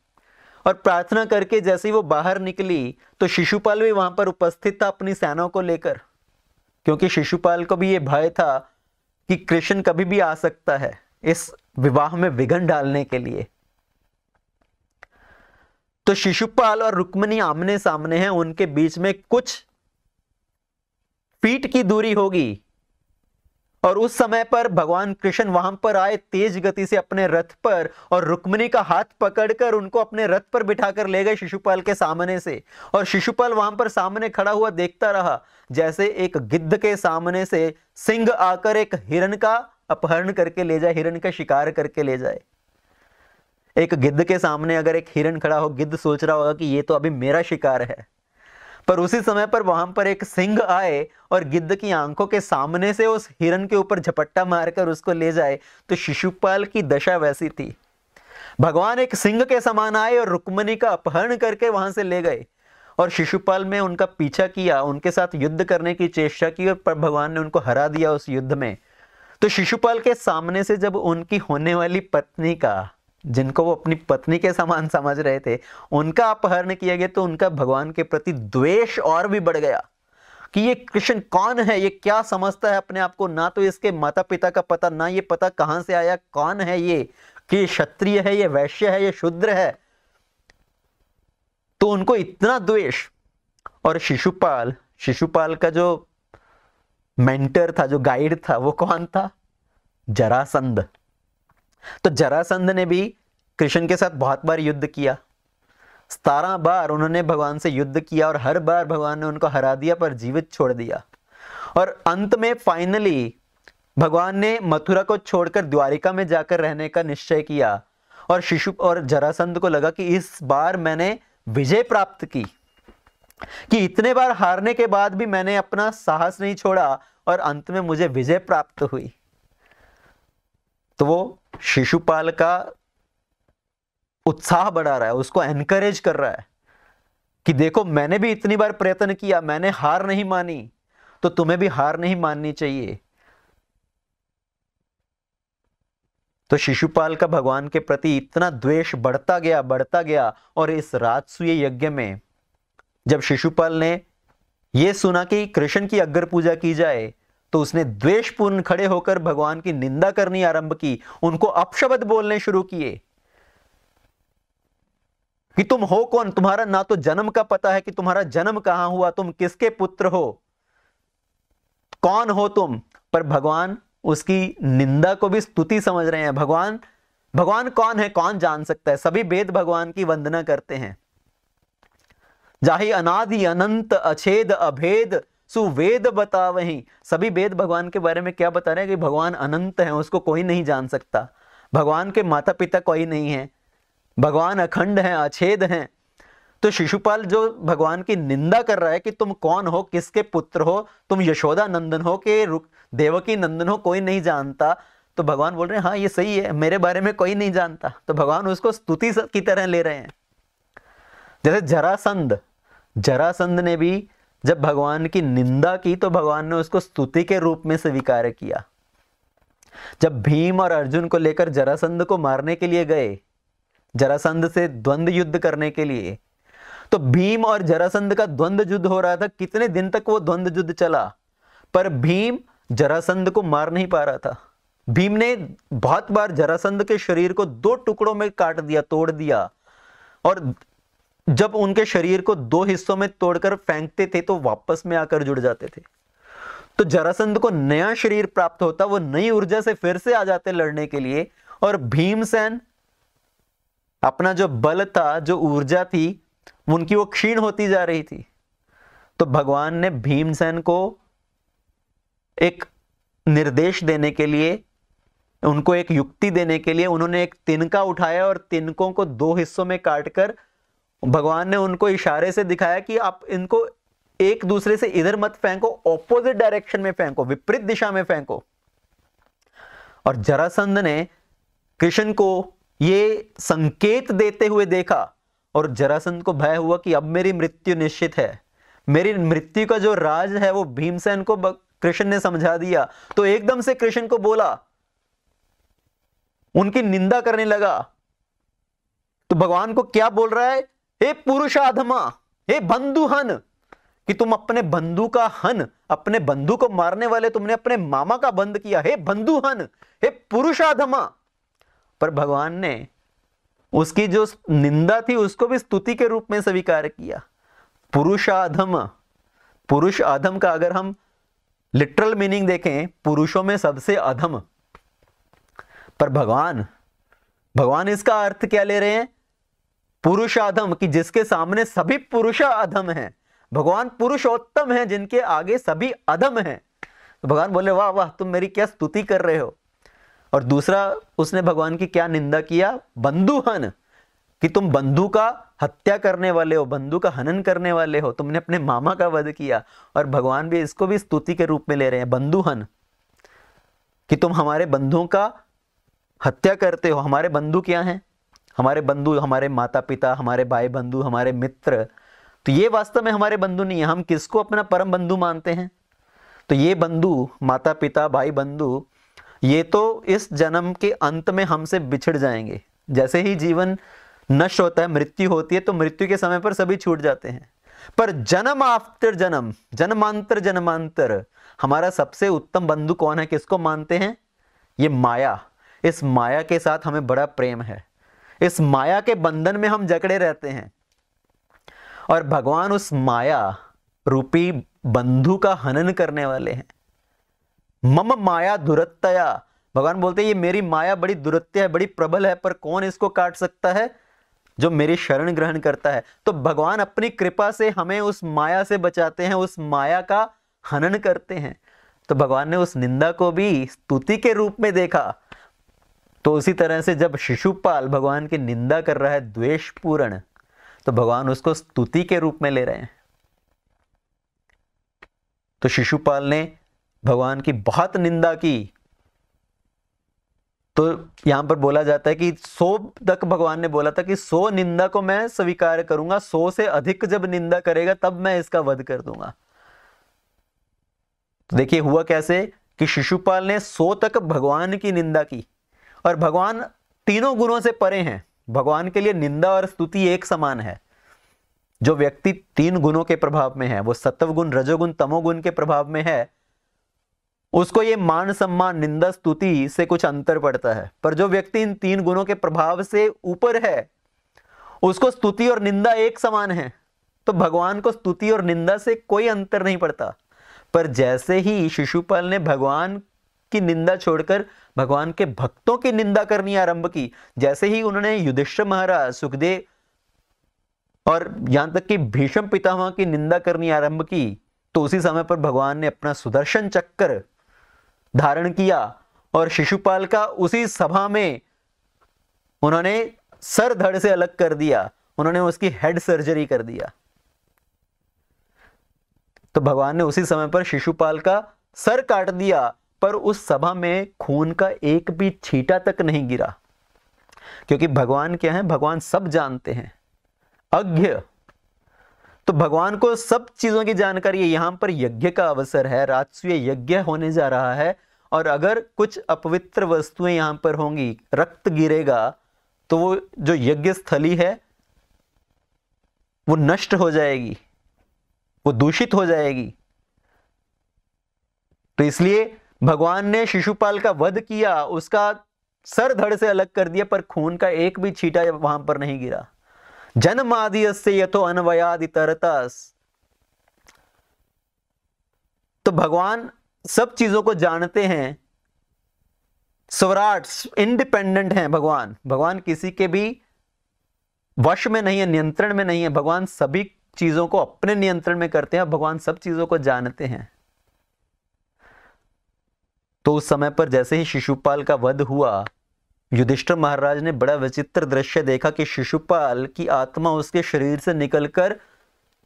और प्रार्थना करके जैसे ही वो बाहर निकली तो शिशुपाल भी वहां पर उपस्थित था अपनी सेना को लेकर क्योंकि शिशुपाल को भी ये भय था कि कृष्ण कभी भी आ सकता है इस विवाह में विघन डालने के लिए तो शिशुपाल और रुक्मणी आमने सामने हैं उनके बीच में कुछ फीट की दूरी होगी और उस समय पर भगवान कृष्ण वहां पर आए तेज गति से अपने रथ पर और रुक्मिणी का हाथ पकड़कर उनको अपने रथ पर बिठाकर ले गए शिशुपाल के सामने से और शिशुपाल वहां पर सामने खड़ा हुआ देखता रहा जैसे एक गिद्ध के सामने से सिंह आकर एक हिरण का अपहरण करके ले जाए हिरण का शिकार करके ले जाए एक गिद्ध के सामने अगर एक हिरण खड़ा हो गिद्ध सोच रहा होगा कि ये तो अभी मेरा शिकार है पर उसी समय पर वहां पर एक सिंह आए और गिद्ध की आंखों के सामने से उस हिरण के ऊपर झपट्टा मारकर उसको ले जाए तो शिशुपाल की दशा वैसी थी भगवान एक सिंह के समान आए और रुक्मणी का अपहरण करके वहां से ले गए और शिशुपाल में उनका पीछा किया उनके साथ युद्ध करने की चेष्टा की और पर भगवान ने उनको हरा दिया उस युद्ध में तो शिशुपाल के सामने से जब उनकी होने वाली पत्नी का जिनको वो अपनी पत्नी के समान समझ रहे थे उनका अपहरण किया गया तो उनका भगवान के प्रति द्वेष और भी बढ़ गया कि ये कृष्ण कौन है ये क्या समझता है अपने आप को ना तो इसके माता पिता का पता ना ये पता कहां से आया कौन है ये कि क्षत्रिय है ये वैश्य है ये शूद्र है तो उनको इतना द्वेष और शिशुपाल शिशुपाल का जो मेंटर था जो गाइड था वो कौन था जरासंध तो जरासंध ने भी कृष्ण के साथ बहुत बार युद्ध किया सतारह बार उन्होंने भगवान से युद्ध किया और हर बार भगवान ने उनको हरा दिया पर जीवित छोड़ दिया और अंत में फाइनली भगवान ने मथुरा को छोड़कर द्वारिका में जाकर रहने का निश्चय किया और शिशु और जरासंध को लगा कि इस बार मैंने विजय प्राप्त की कि इतने बार हारने के बाद भी मैंने अपना साहस नहीं छोड़ा और अंत में मुझे विजय प्राप्त हुई तो वो शिशुपाल का उत्साह बढ़ा रहा है उसको एनकरेज कर रहा है कि देखो मैंने भी इतनी बार प्रयत्न किया मैंने हार नहीं मानी तो तुम्हें भी हार नहीं माननी चाहिए तो शिशुपाल का भगवान के प्रति इतना द्वेष बढ़ता गया बढ़ता गया और इस राजसूय यज्ञ में जब शिशुपाल ने यह सुना कि कृष्ण की अग्र पूजा की जाए तो उसने द्वेषपूर्ण खड़े होकर भगवान की निंदा करनी आरंभ की उनको अपशब्द बोलने शुरू किए कि तुम हो कौन तुम्हारा ना तो जन्म का पता है कि तुम्हारा जन्म कहां हुआ तुम किसके पुत्र हो कौन हो तुम पर भगवान उसकी निंदा को भी स्तुति समझ रहे हैं भगवान भगवान कौन है कौन जान सकता है सभी वेद भगवान की वंदना करते हैं जाहि अनादि अनंत अछेद अभेद सुवेद बता वही सभी वेद भगवान के बारे में क्या बता रहे हैं कि भगवान अनंत है उसको कोई नहीं जान सकता भगवान के माता पिता कोई नहीं है भगवान अखंड है अछेद है तो शिशुपाल जो भगवान की निंदा कर रहा है कि तुम कौन हो किसके पुत्र हो तुम यशोदा नंदन हो रुक देवकी नंदन हो कोई नहीं जानता तो भगवान बोल रहे हैं हाँ ये सही है मेरे बारे में कोई नहीं जानता तो भगवान उसको स्तुति की तरह ले रहे हैं जैसे जरासंध जरासंध ने भी जब भगवान की निंदा की तो भगवान ने उसको स्तुति के रूप में स्वीकार किया जब भीम और अर्जुन को लेकर जरासंध को मारने के लिए गए जरासंध से द्वंद युद्ध करने के लिए तो भीम और जरासंध का द्वंद्व युद्ध हो रहा था कितने दिन तक वो द्वंद्व युद्ध चला पर भीम जरासंध को मार नहीं पा रहा था भीम ने बहुत बार जरासंध के शरीर को दो टुकड़ों में काट दिया तोड़ दिया और जब उनके शरीर को दो हिस्सों में तोड़कर फेंकते थे तो वापस में आकर जुड़ जाते थे तो जरासंध को नया शरीर प्राप्त होता वो नई ऊर्जा से फिर से आ जाते लड़ने के लिए और भीमसेन अपना जो बल था जो ऊर्जा थी उनकी वो क्षीण होती जा रही थी तो भगवान ने भीमसेन को एक निर्देश देने के लिए उनको एक युक्ति देने के लिए उन्होंने एक तिनका उठाया और तिनकों को दो हिस्सों में काटकर भगवान ने उनको इशारे से दिखाया कि आप इनको एक दूसरे से इधर मत फेंको ऑपोजिट डायरेक्शन में फेंको विपरीत दिशा में फेंको और जरासंध ने कृष्ण को ये संकेत देते हुए देखा और जरासंध को भय हुआ कि अब मेरी मृत्यु निश्चित है मेरी मृत्यु का जो राज है वो भीमसेन को कृष्ण ने समझा दिया तो एकदम से कृष्ण को बोला उनकी निंदा करने लगा तो भगवान को क्या बोल रहा है हे पुरुषाधमा हे बंधु हन कि तुम अपने बंधु का हन अपने बंधु को मारने वाले तुमने अपने मामा का बंद किया हे बंधु हन हे पुरुषाधमा पर भगवान ने उसकी जो निंदा थी उसको भी स्तुति के रूप में स्वीकार किया पुरुषाधम पुरुष अधम का अगर हम लिटरल मीनिंग देखें पुरुषों में सबसे अधम पर भगवान भगवान इसका अर्थ क्या ले रहे हैं पुरुष अधम कि जिसके सामने सभी पुरुष अधम है भगवान पुरुषोत्तम है जिनके आगे सभी अधम है तो भगवान बोले वाह वाह तुम मेरी क्या स्तुति कर रहे हो और दूसरा उसने भगवान की क्या निंदा किया बंधुहन कि तुम बंधु का हत्या करने वाले हो बंधु का हनन करने वाले हो तुमने अपने मामा का वध किया और भगवान भी इसको भी स्तुति के रूप में ले रहे हैं बंधुहन कि तुम हमारे बंधुओं का हत्या करते हो हमारे बंधु क्या हैं हमारे बंधु हमारे माता पिता हमारे भाई बंधु हमारे मित्र तो ये वास्तव में हमारे बंधु नहीं है हम किसको अपना परम बंधु मानते हैं तो ये बंधु माता पिता भाई बंधु ये तो इस जन्म के अंत में हमसे बिछड़ जाएंगे जैसे ही जीवन नष्ट होता है मृत्यु होती है तो मृत्यु के समय पर सभी छूट जाते हैं पर जन्म आफ्टर जन्म जन्मांतर जन्मांतर हमारा सबसे उत्तम बंधु कौन है किसको मानते हैं ये माया इस माया के साथ हमें बड़ा प्रेम है इस माया के बंधन में हम जकड़े रहते हैं और भगवान उस माया रूपी बंधु का हनन करने वाले हैं मम माया दुरत्तया भगवान बोलते हैं ये मेरी माया बड़ी दुरत्य है बड़ी प्रबल है पर कौन इसको काट सकता है जो मेरी शरण ग्रहण करता है तो भगवान अपनी कृपा से हमें उस माया से बचाते हैं उस माया का हनन करते हैं तो भगवान ने उस निंदा को भी स्तुति के रूप में देखा तो उसी तरह से जब शिशुपाल भगवान की निंदा कर रहा है द्वेष पूर्ण तो भगवान उसको स्तुति के रूप में ले रहे हैं तो शिशुपाल ने भगवान की बहुत निंदा की तो यहां पर बोला जाता है कि सो तक भगवान ने बोला था कि सो निंदा को मैं स्वीकार करूंगा सो से अधिक जब निंदा करेगा तब मैं इसका वध कर दूंगा तो देखिए हुआ कैसे कि शिशुपाल ने सो तक भगवान की निंदा की और भगवान तीनों गुणों से परे हैं भगवान के लिए निंदा और स्तुति एक समान है जो व्यक्ति तीन गुणों के प्रभाव में है वो सत्व गुण रजोगुण तमोगुण के प्रभाव में है उसको ये मान सम्मान निंदा स्तुति से कुछ अंतर पड़ता है पर जो व्यक्ति इन तीन गुणों के प्रभाव से ऊपर है उसको स्तुति और निंदा एक समान है तो भगवान को स्तुति और निंदा से कोई अंतर नहीं पड़ता पर जैसे ही शिशुपाल ने भगवान की निंदा छोड़कर भगवान के भक्तों की निंदा करनी आरंभ की जैसे ही उन्होंने युधिष्ठिर महाराज सुखदेव और यहां तक कि भीष्म पितामह की निंदा करनी आरंभ की तो उसी समय पर भगवान ने अपना सुदर्शन चक्कर धारण किया और शिशुपाल का उसी सभा में उन्होंने सर धड़ से अलग कर दिया उन्होंने उसकी हेड सर्जरी कर दिया तो भगवान ने उसी समय पर शिशुपाल का सर काट दिया पर उस सभा में खून का एक भी छीटा तक नहीं गिरा क्योंकि भगवान क्या है भगवान सब जानते हैं अज्ञ तो भगवान को सब चीजों की जानकारी है यहां पर यज्ञ का अवसर है राजस्वीय यज्ञ होने जा रहा है और अगर कुछ अपवित्र वस्तुएं यहां पर होंगी रक्त गिरेगा तो वो जो यज्ञ स्थली है वो नष्ट हो जाएगी वो दूषित हो जाएगी तो इसलिए भगवान ने शिशुपाल का वध किया उसका सर धड़ से अलग कर दिया पर खून का एक भी छीटा वहां पर नहीं गिरा जन्मादि से यथो अनवयादि तरतस तो भगवान सब चीजों को जानते हैं स्वराट इंडिपेंडेंट हैं भगवान भगवान किसी के भी वश में नहीं है नियंत्रण में नहीं है भगवान सभी चीजों को अपने नियंत्रण में करते हैं भगवान सब चीजों को जानते हैं तो उस समय पर जैसे ही शिशुपाल का वध हुआ युधिष्ठर महाराज ने बड़ा विचित्र दृश्य देखा कि शिशुपाल की आत्मा उसके शरीर से निकलकर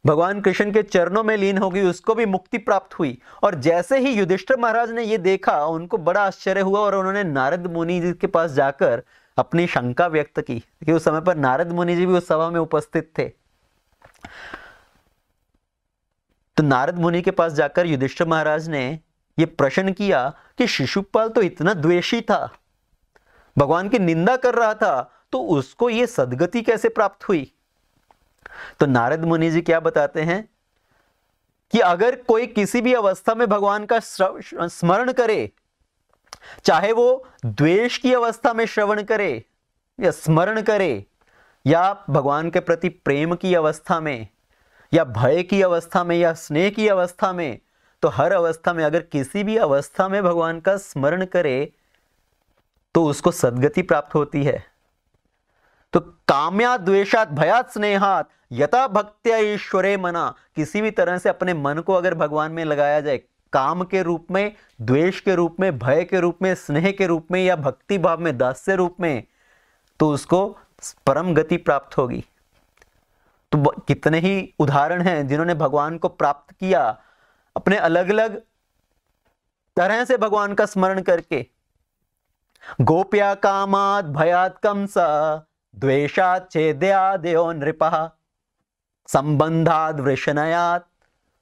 भगवान कृष्ण के चरणों में लीन हो गई उसको भी मुक्ति प्राप्त हुई और जैसे ही युधिष्ठर महाराज ने यह देखा उनको बड़ा आश्चर्य हुआ और उन्होंने नारद मुनि जी के पास जाकर अपनी शंका व्यक्त की कि उस समय पर नारद मुनि जी भी उस सभा में उपस्थित थे तो नारद मुनि के पास जाकर युधिष्ठर महाराज ने ये प्रश्न किया कि शिशुपाल तो इतना द्वेषी था भगवान की निंदा कर रहा था तो उसको ये सदगति कैसे प्राप्त हुई तो नारद मुनि जी क्या बताते हैं कि अगर कोई किसी भी अवस्था में भगवान का स्मरण करे चाहे वो द्वेष की अवस्था में श्रवण करे या स्मरण करे या भगवान के प्रति प्रेम की अवस्था में या भय की अवस्था में या स्नेह की अवस्था में तो हर अवस्था में अगर किसी भी अवस्था में भगवान का स्मरण करे तो उसको सदगति प्राप्त होती है तो काम्या द्वेशात भयात स्नेहात यथा भक्त्या ईश्वरे मना किसी भी तरह से अपने मन को अगर भगवान में लगाया जाए काम के रूप में द्वेष के रूप में भय के रूप में स्नेह के रूप में या भक्ति भाव में दास्य रूप में तो उसको परम गति प्राप्त होगी तो कितने ही उदाहरण हैं जिन्होंने भगवान को प्राप्त किया अपने अलग अलग तरह से भगवान का स्मरण करके गोप्या कामात भयात कम द्वेशात छेदया संबंधात वृषणयात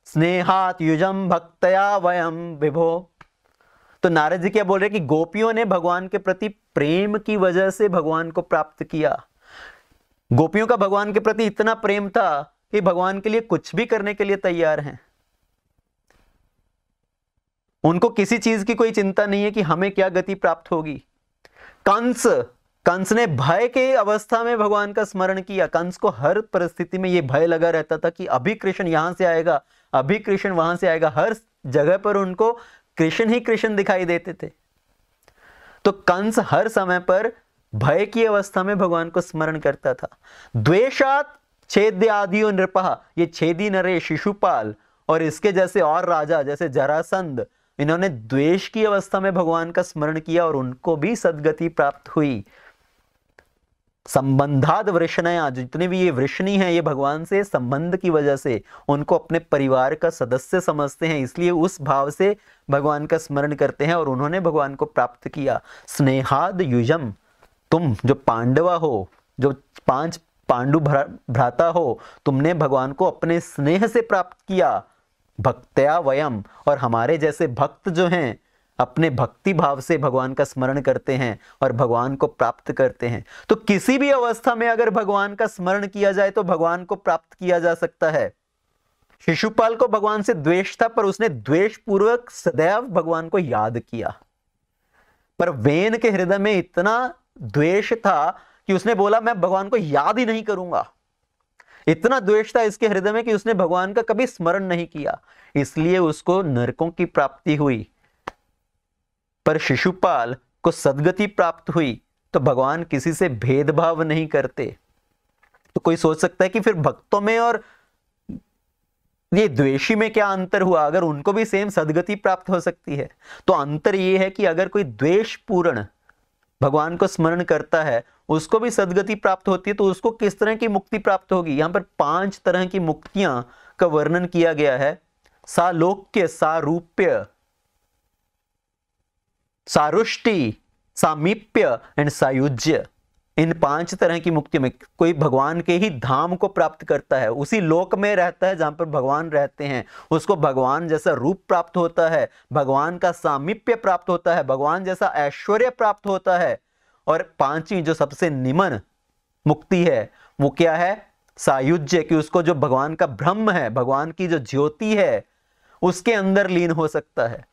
स्नेहात युजम भक्तया वयम विभो तो नारद जी क्या बोल रहे हैं कि गोपियों ने भगवान के प्रति प्रेम की वजह से भगवान को प्राप्त किया गोपियों का भगवान के प्रति इतना प्रेम था कि भगवान के लिए कुछ भी करने के लिए तैयार हैं उनको किसी चीज की कोई चिंता नहीं है कि हमें क्या गति प्राप्त होगी कंस कंस ने भय के अवस्था में भगवान का स्मरण किया कंस को हर परिस्थिति में यह भय लगा रहता था कि अभी कृष्ण यहां से आएगा अभी कृष्ण वहां से आएगा हर जगह पर उनको कृष्ण ही कृष्ण दिखाई देते थे तो कंस हर समय पर भय की अवस्था में भगवान को स्मरण करता था द्वेशात छेद आदि नृपहा ये छेदी नरे शिशुपाल और इसके जैसे और राजा जैसे जरासंध इन्होंने द्वेष की अवस्था में भगवान का स्मरण किया और उनको भी सदगति प्राप्त हुई संबंधाद वृषणया जितने भी ये वृषणी हैं ये भगवान से संबंध की वजह से उनको अपने परिवार का सदस्य समझते हैं इसलिए उस भाव से भगवान का स्मरण करते हैं और उन्होंने भगवान को प्राप्त किया स्नेहाद युजम तुम जो पांडवा हो जो पांच पांडु भ्राता हो तुमने भगवान को अपने स्नेह से प्राप्त किया भक्त्या वयम और हमारे जैसे भक्त जो हैं अपने भक्ति भाव से भगवान का स्मरण करते हैं और भगवान को प्राप्त करते हैं तो किसी भी अवस्था में अगर भगवान का स्मरण किया जाए तो भगवान को प्राप्त किया जा सकता है शिशुपाल को भगवान से द्वेष था पर उसने द्वेष पूर्वक सदैव भगवान को याद किया पर वेन के हृदय में इतना द्वेष था कि उसने बोला मैं भगवान को याद ही नहीं करूंगा इतना द्वेष था इसके हृदय में कि उसने भगवान का कभी स्मरण नहीं किया इसलिए उसको नरकों की प्राप्ति हुई पर शिशुपाल को सदगति प्राप्त हुई तो भगवान किसी से भेदभाव नहीं करते तो कोई सोच सकता है कि फिर भक्तों में और ये द्वेषी में क्या अंतर हुआ अगर उनको भी सेम सदगति प्राप्त हो सकती है तो अंतर यह है कि अगर कोई द्वेष पूर्ण भगवान को स्मरण करता है उसको भी सदगति प्राप्त होती है तो उसको किस तरह की मुक्ति प्राप्त होगी यहाँ पर पांच तरह की मुक्तियां का वर्णन किया गया है सालोक्य सारूप्य सारुष्टि सामीप्य एंड सायुज्य इन पांच तरह की मुक्ति में कोई भगवान के ही धाम को प्राप्त करता है उसी लोक में रहता है जहां पर भगवान रहते हैं उसको भगवान जैसा रूप प्राप्त होता है भगवान का सामिप्य प्राप्त होता है भगवान जैसा ऐश्वर्य प्राप्त होता है और पांचवी जो सबसे निमन मुक्ति है वो क्या है सायुज्य कि उसको जो भगवान का ब्रह्म है भगवान की जो ज्योति है उसके अंदर लीन हो सकता है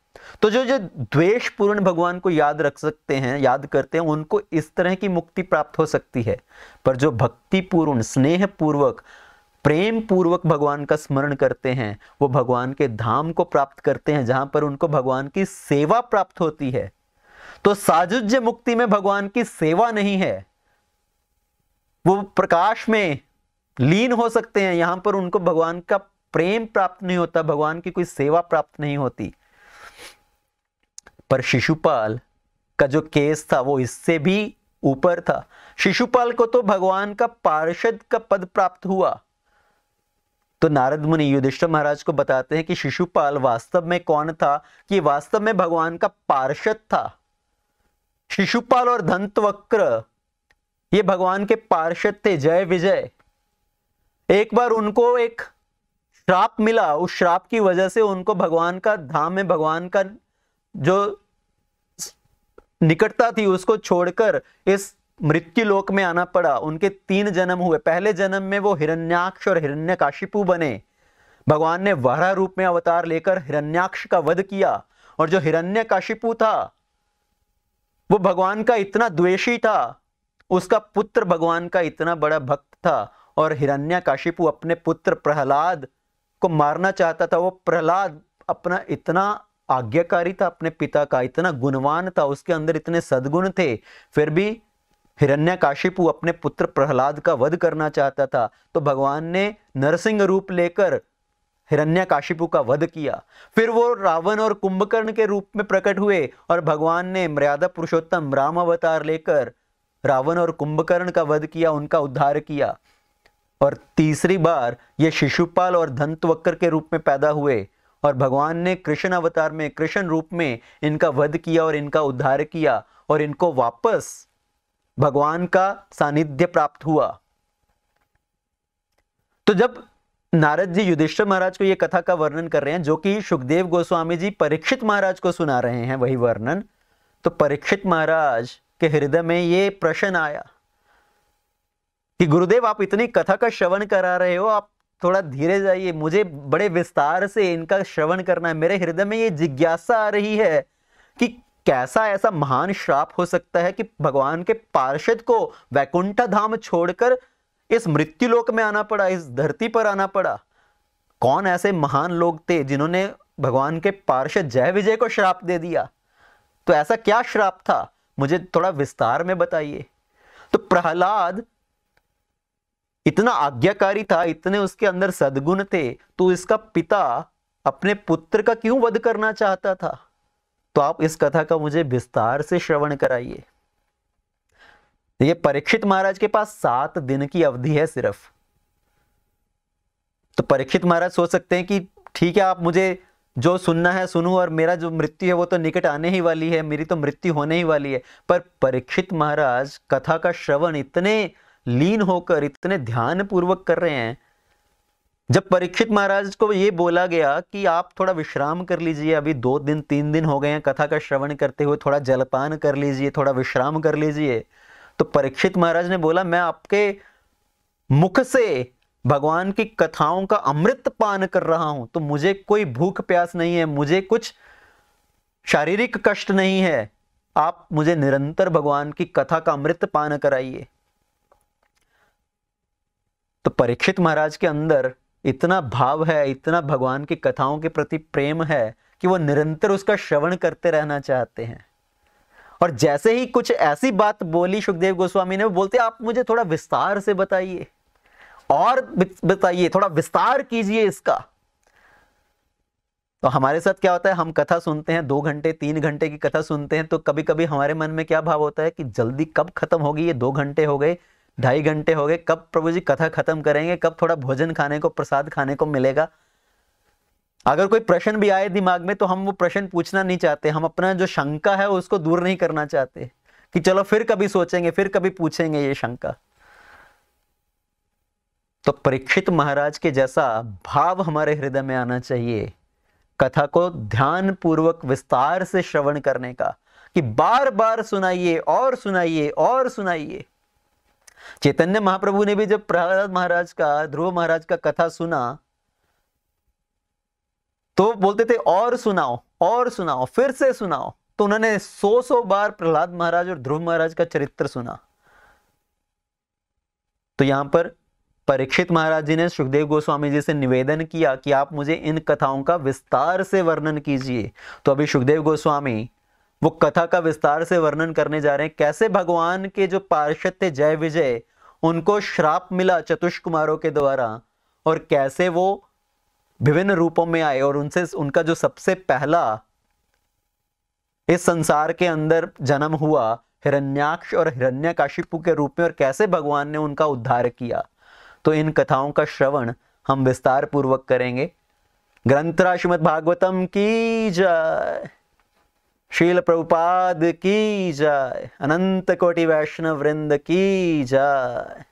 तो जो जो द्वेषपूर्ण भगवान को याद रख सकते हैं याद करते हैं उनको इस तरह की मुक्ति प्राप्त हो सकती है पर जो भक्तिपूर्ण स्नेह पूर्वक प्रेम पूर्वक भगवान का स्मरण करते हैं वो भगवान के धाम को प्राप्त करते हैं जहां पर उनको भगवान की सेवा प्राप्त होती है तो साजुज्य मुक्ति में भगवान की सेवा नहीं है वो प्रकाश में लीन हो सकते हैं यहां पर उनको भगवान का प्रेम प्राप्त नहीं होता भगवान की कोई सेवा प्राप्त नहीं होती पर शिशुपाल का जो केस था वो इससे भी ऊपर था शिशुपाल को तो भगवान का पार्षद का पद प्राप्त हुआ तो नारद मुनि युधिष्ठ महाराज को बताते हैं कि शिशुपाल वास्तव में कौन था कि वास्तव में भगवान का पार्षद था शिशुपाल और धंतवक्र ये भगवान के पार्षद थे जय विजय एक बार उनको एक श्राप मिला उस श्राप की वजह से उनको भगवान का धाम में भगवान का जो निकटता थी उसको छोड़कर इस मृत्यु लोक में आना पड़ा उनके तीन जन्म हुए पहले जन्म में वो हिरण्याक्ष और हिरण्यकाशिपु बने भगवान ने वारा रूप में अवतार लेकर हिरण्याक्ष का वध किया और जो हिरण्यकाशिपु था वो भगवान का इतना द्वेषी था उसका पुत्र भगवान का इतना बड़ा भक्त था और हिरण्यकाशिपु अपने पुत्र प्रहलाद को मारना चाहता था वो प्रहलाद अपना इतना आज्ञाकारी था अपने पिता का इतना गुणवान था उसके अंदर इतने सदगुण थे फिर भी हिरण्य काशिपु अपने पुत्र प्रहलाद का वध करना चाहता था तो भगवान ने नरसिंह रूप लेकर हिरण्य काशिपु का वध किया फिर वो रावण और कुंभकर्ण के रूप में प्रकट हुए और भगवान ने मर्यादा पुरुषोत्तम राम अवतार लेकर रावण और कुंभकर्ण का वध किया उनका उद्धार किया और तीसरी बार ये शिशुपाल और धनत्वक्कर के रूप में पैदा हुए और भगवान ने कृष्ण अवतार में कृष्ण रूप में इनका वध किया और इनका उद्धार किया और इनको वापस भगवान का सानिध्य प्राप्त हुआ तो जब नारद जी युधिष्ठर महाराज को यह कथा का वर्णन कर रहे हैं जो कि सुखदेव गोस्वामी जी परीक्षित महाराज को सुना रहे हैं वही वर्णन तो परीक्षित महाराज के हृदय में ये प्रश्न आया कि गुरुदेव आप इतनी कथा का श्रवण करा रहे हो आप थोड़ा धीरे जाइए मुझे बड़े विस्तार से इनका श्रवण करना है मेरे हृदय में ये जिज्ञासा आ रही है कि कैसा ऐसा महान श्राप हो सकता है कि भगवान के पार्षद को वैकुंठा धाम छोड़कर इस मृत्युलोक में आना पड़ा इस धरती पर आना पड़ा कौन ऐसे महान लोग थे जिन्होंने भगवान के पार्षद जय विजय को श्राप दे दिया तो ऐसा क्या श्राप था मुझे थोड़ा विस्तार में बताइए तो प्रहलाद इतना आज्ञाकारी था इतने उसके अंदर सदगुण थे तो इसका पिता अपने पुत्र का क्यों वध करना चाहता था तो आप इस कथा का मुझे विस्तार से श्रवण कराइए ये परीक्षित महाराज के पास सात दिन की अवधि है सिर्फ तो परीक्षित महाराज सोच सकते हैं कि ठीक है आप मुझे जो सुनना है सुनू और मेरा जो मृत्यु है वो तो निकट आने ही वाली है मेरी तो मृत्यु होने ही वाली है पर परीक्षित महाराज कथा का श्रवण इतने लीन होकर इतने ध्यान पूर्वक कर रहे हैं जब परीक्षित महाराज को ये बोला गया कि आप थोड़ा विश्राम कर लीजिए अभी दो दिन तीन दिन हो गए हैं कथा का श्रवण करते हुए थोड़ा जलपान कर लीजिए थोड़ा विश्राम कर लीजिए तो परीक्षित महाराज ने बोला मैं आपके मुख से भगवान की कथाओं का अमृत पान कर रहा हूं तो मुझे कोई भूख प्यास नहीं है मुझे कुछ शारीरिक कष्ट नहीं है आप मुझे निरंतर भगवान की कथा का अमृत पान कराइए तो परीक्षित महाराज के अंदर इतना भाव है इतना भगवान की कथाओं के प्रति प्रेम है कि वो निरंतर उसका श्रवण करते रहना चाहते हैं और जैसे ही कुछ ऐसी बात बोली सुखदेव गोस्वामी ने वो बोलते आप मुझे थोड़ा विस्तार से बताइए और बताइए थोड़ा विस्तार कीजिए इसका तो हमारे साथ क्या होता है हम कथा सुनते हैं दो घंटे तीन घंटे की कथा सुनते हैं तो कभी कभी हमारे मन में क्या भाव होता है कि जल्दी कब खत्म होगी ये दो घंटे हो गए ढाई घंटे हो गए कब प्रभु जी कथा खत्म करेंगे कब थोड़ा भोजन खाने को प्रसाद खाने को मिलेगा अगर कोई प्रश्न भी आए दिमाग में तो हम वो प्रश्न पूछना नहीं चाहते हम अपना जो शंका है उसको दूर नहीं करना चाहते कि चलो फिर कभी सोचेंगे फिर कभी पूछेंगे ये शंका तो परीक्षित महाराज के जैसा भाव हमारे हृदय में आना चाहिए कथा को ध्यान पूर्वक विस्तार से श्रवण करने का कि बार बार सुनाइए और सुनाइए और सुनाइए चैतन्य महाप्रभु ने भी जब प्रहलाद महाराज का ध्रुव महाराज का कथा सुना तो बोलते थे और सुनाओ और सुनाओ फिर से सुनाओ तो उन्होंने सौ सौ बार प्रहलाद महाराज और ध्रुव महाराज का चरित्र सुना तो यहां पर परीक्षित महाराज जी ने सुखदेव गोस्वामी जी से निवेदन किया कि आप मुझे इन कथाओं का विस्तार से वर्णन कीजिए तो अभी सुखदेव गोस्वामी वो कथा का विस्तार से वर्णन करने जा रहे हैं कैसे भगवान के जो पार्षद थे जय विजय उनको श्राप मिला चतुष कुमारों के द्वारा और कैसे वो विभिन्न रूपों में आए और उनसे उनका जो सबसे पहला इस संसार के अंदर जन्म हुआ हिरण्याक्ष और हिरण्यकाशिपु के रूप में और कैसे भगवान ने उनका उद्धार किया तो इन कथाओं का श्रवण हम विस्तार पूर्वक करेंगे ग्रंथरा श्रीमद भागवतम की जय शील प्रभुपाद की जय अनंत कोटि वैष्णव वृंद की जय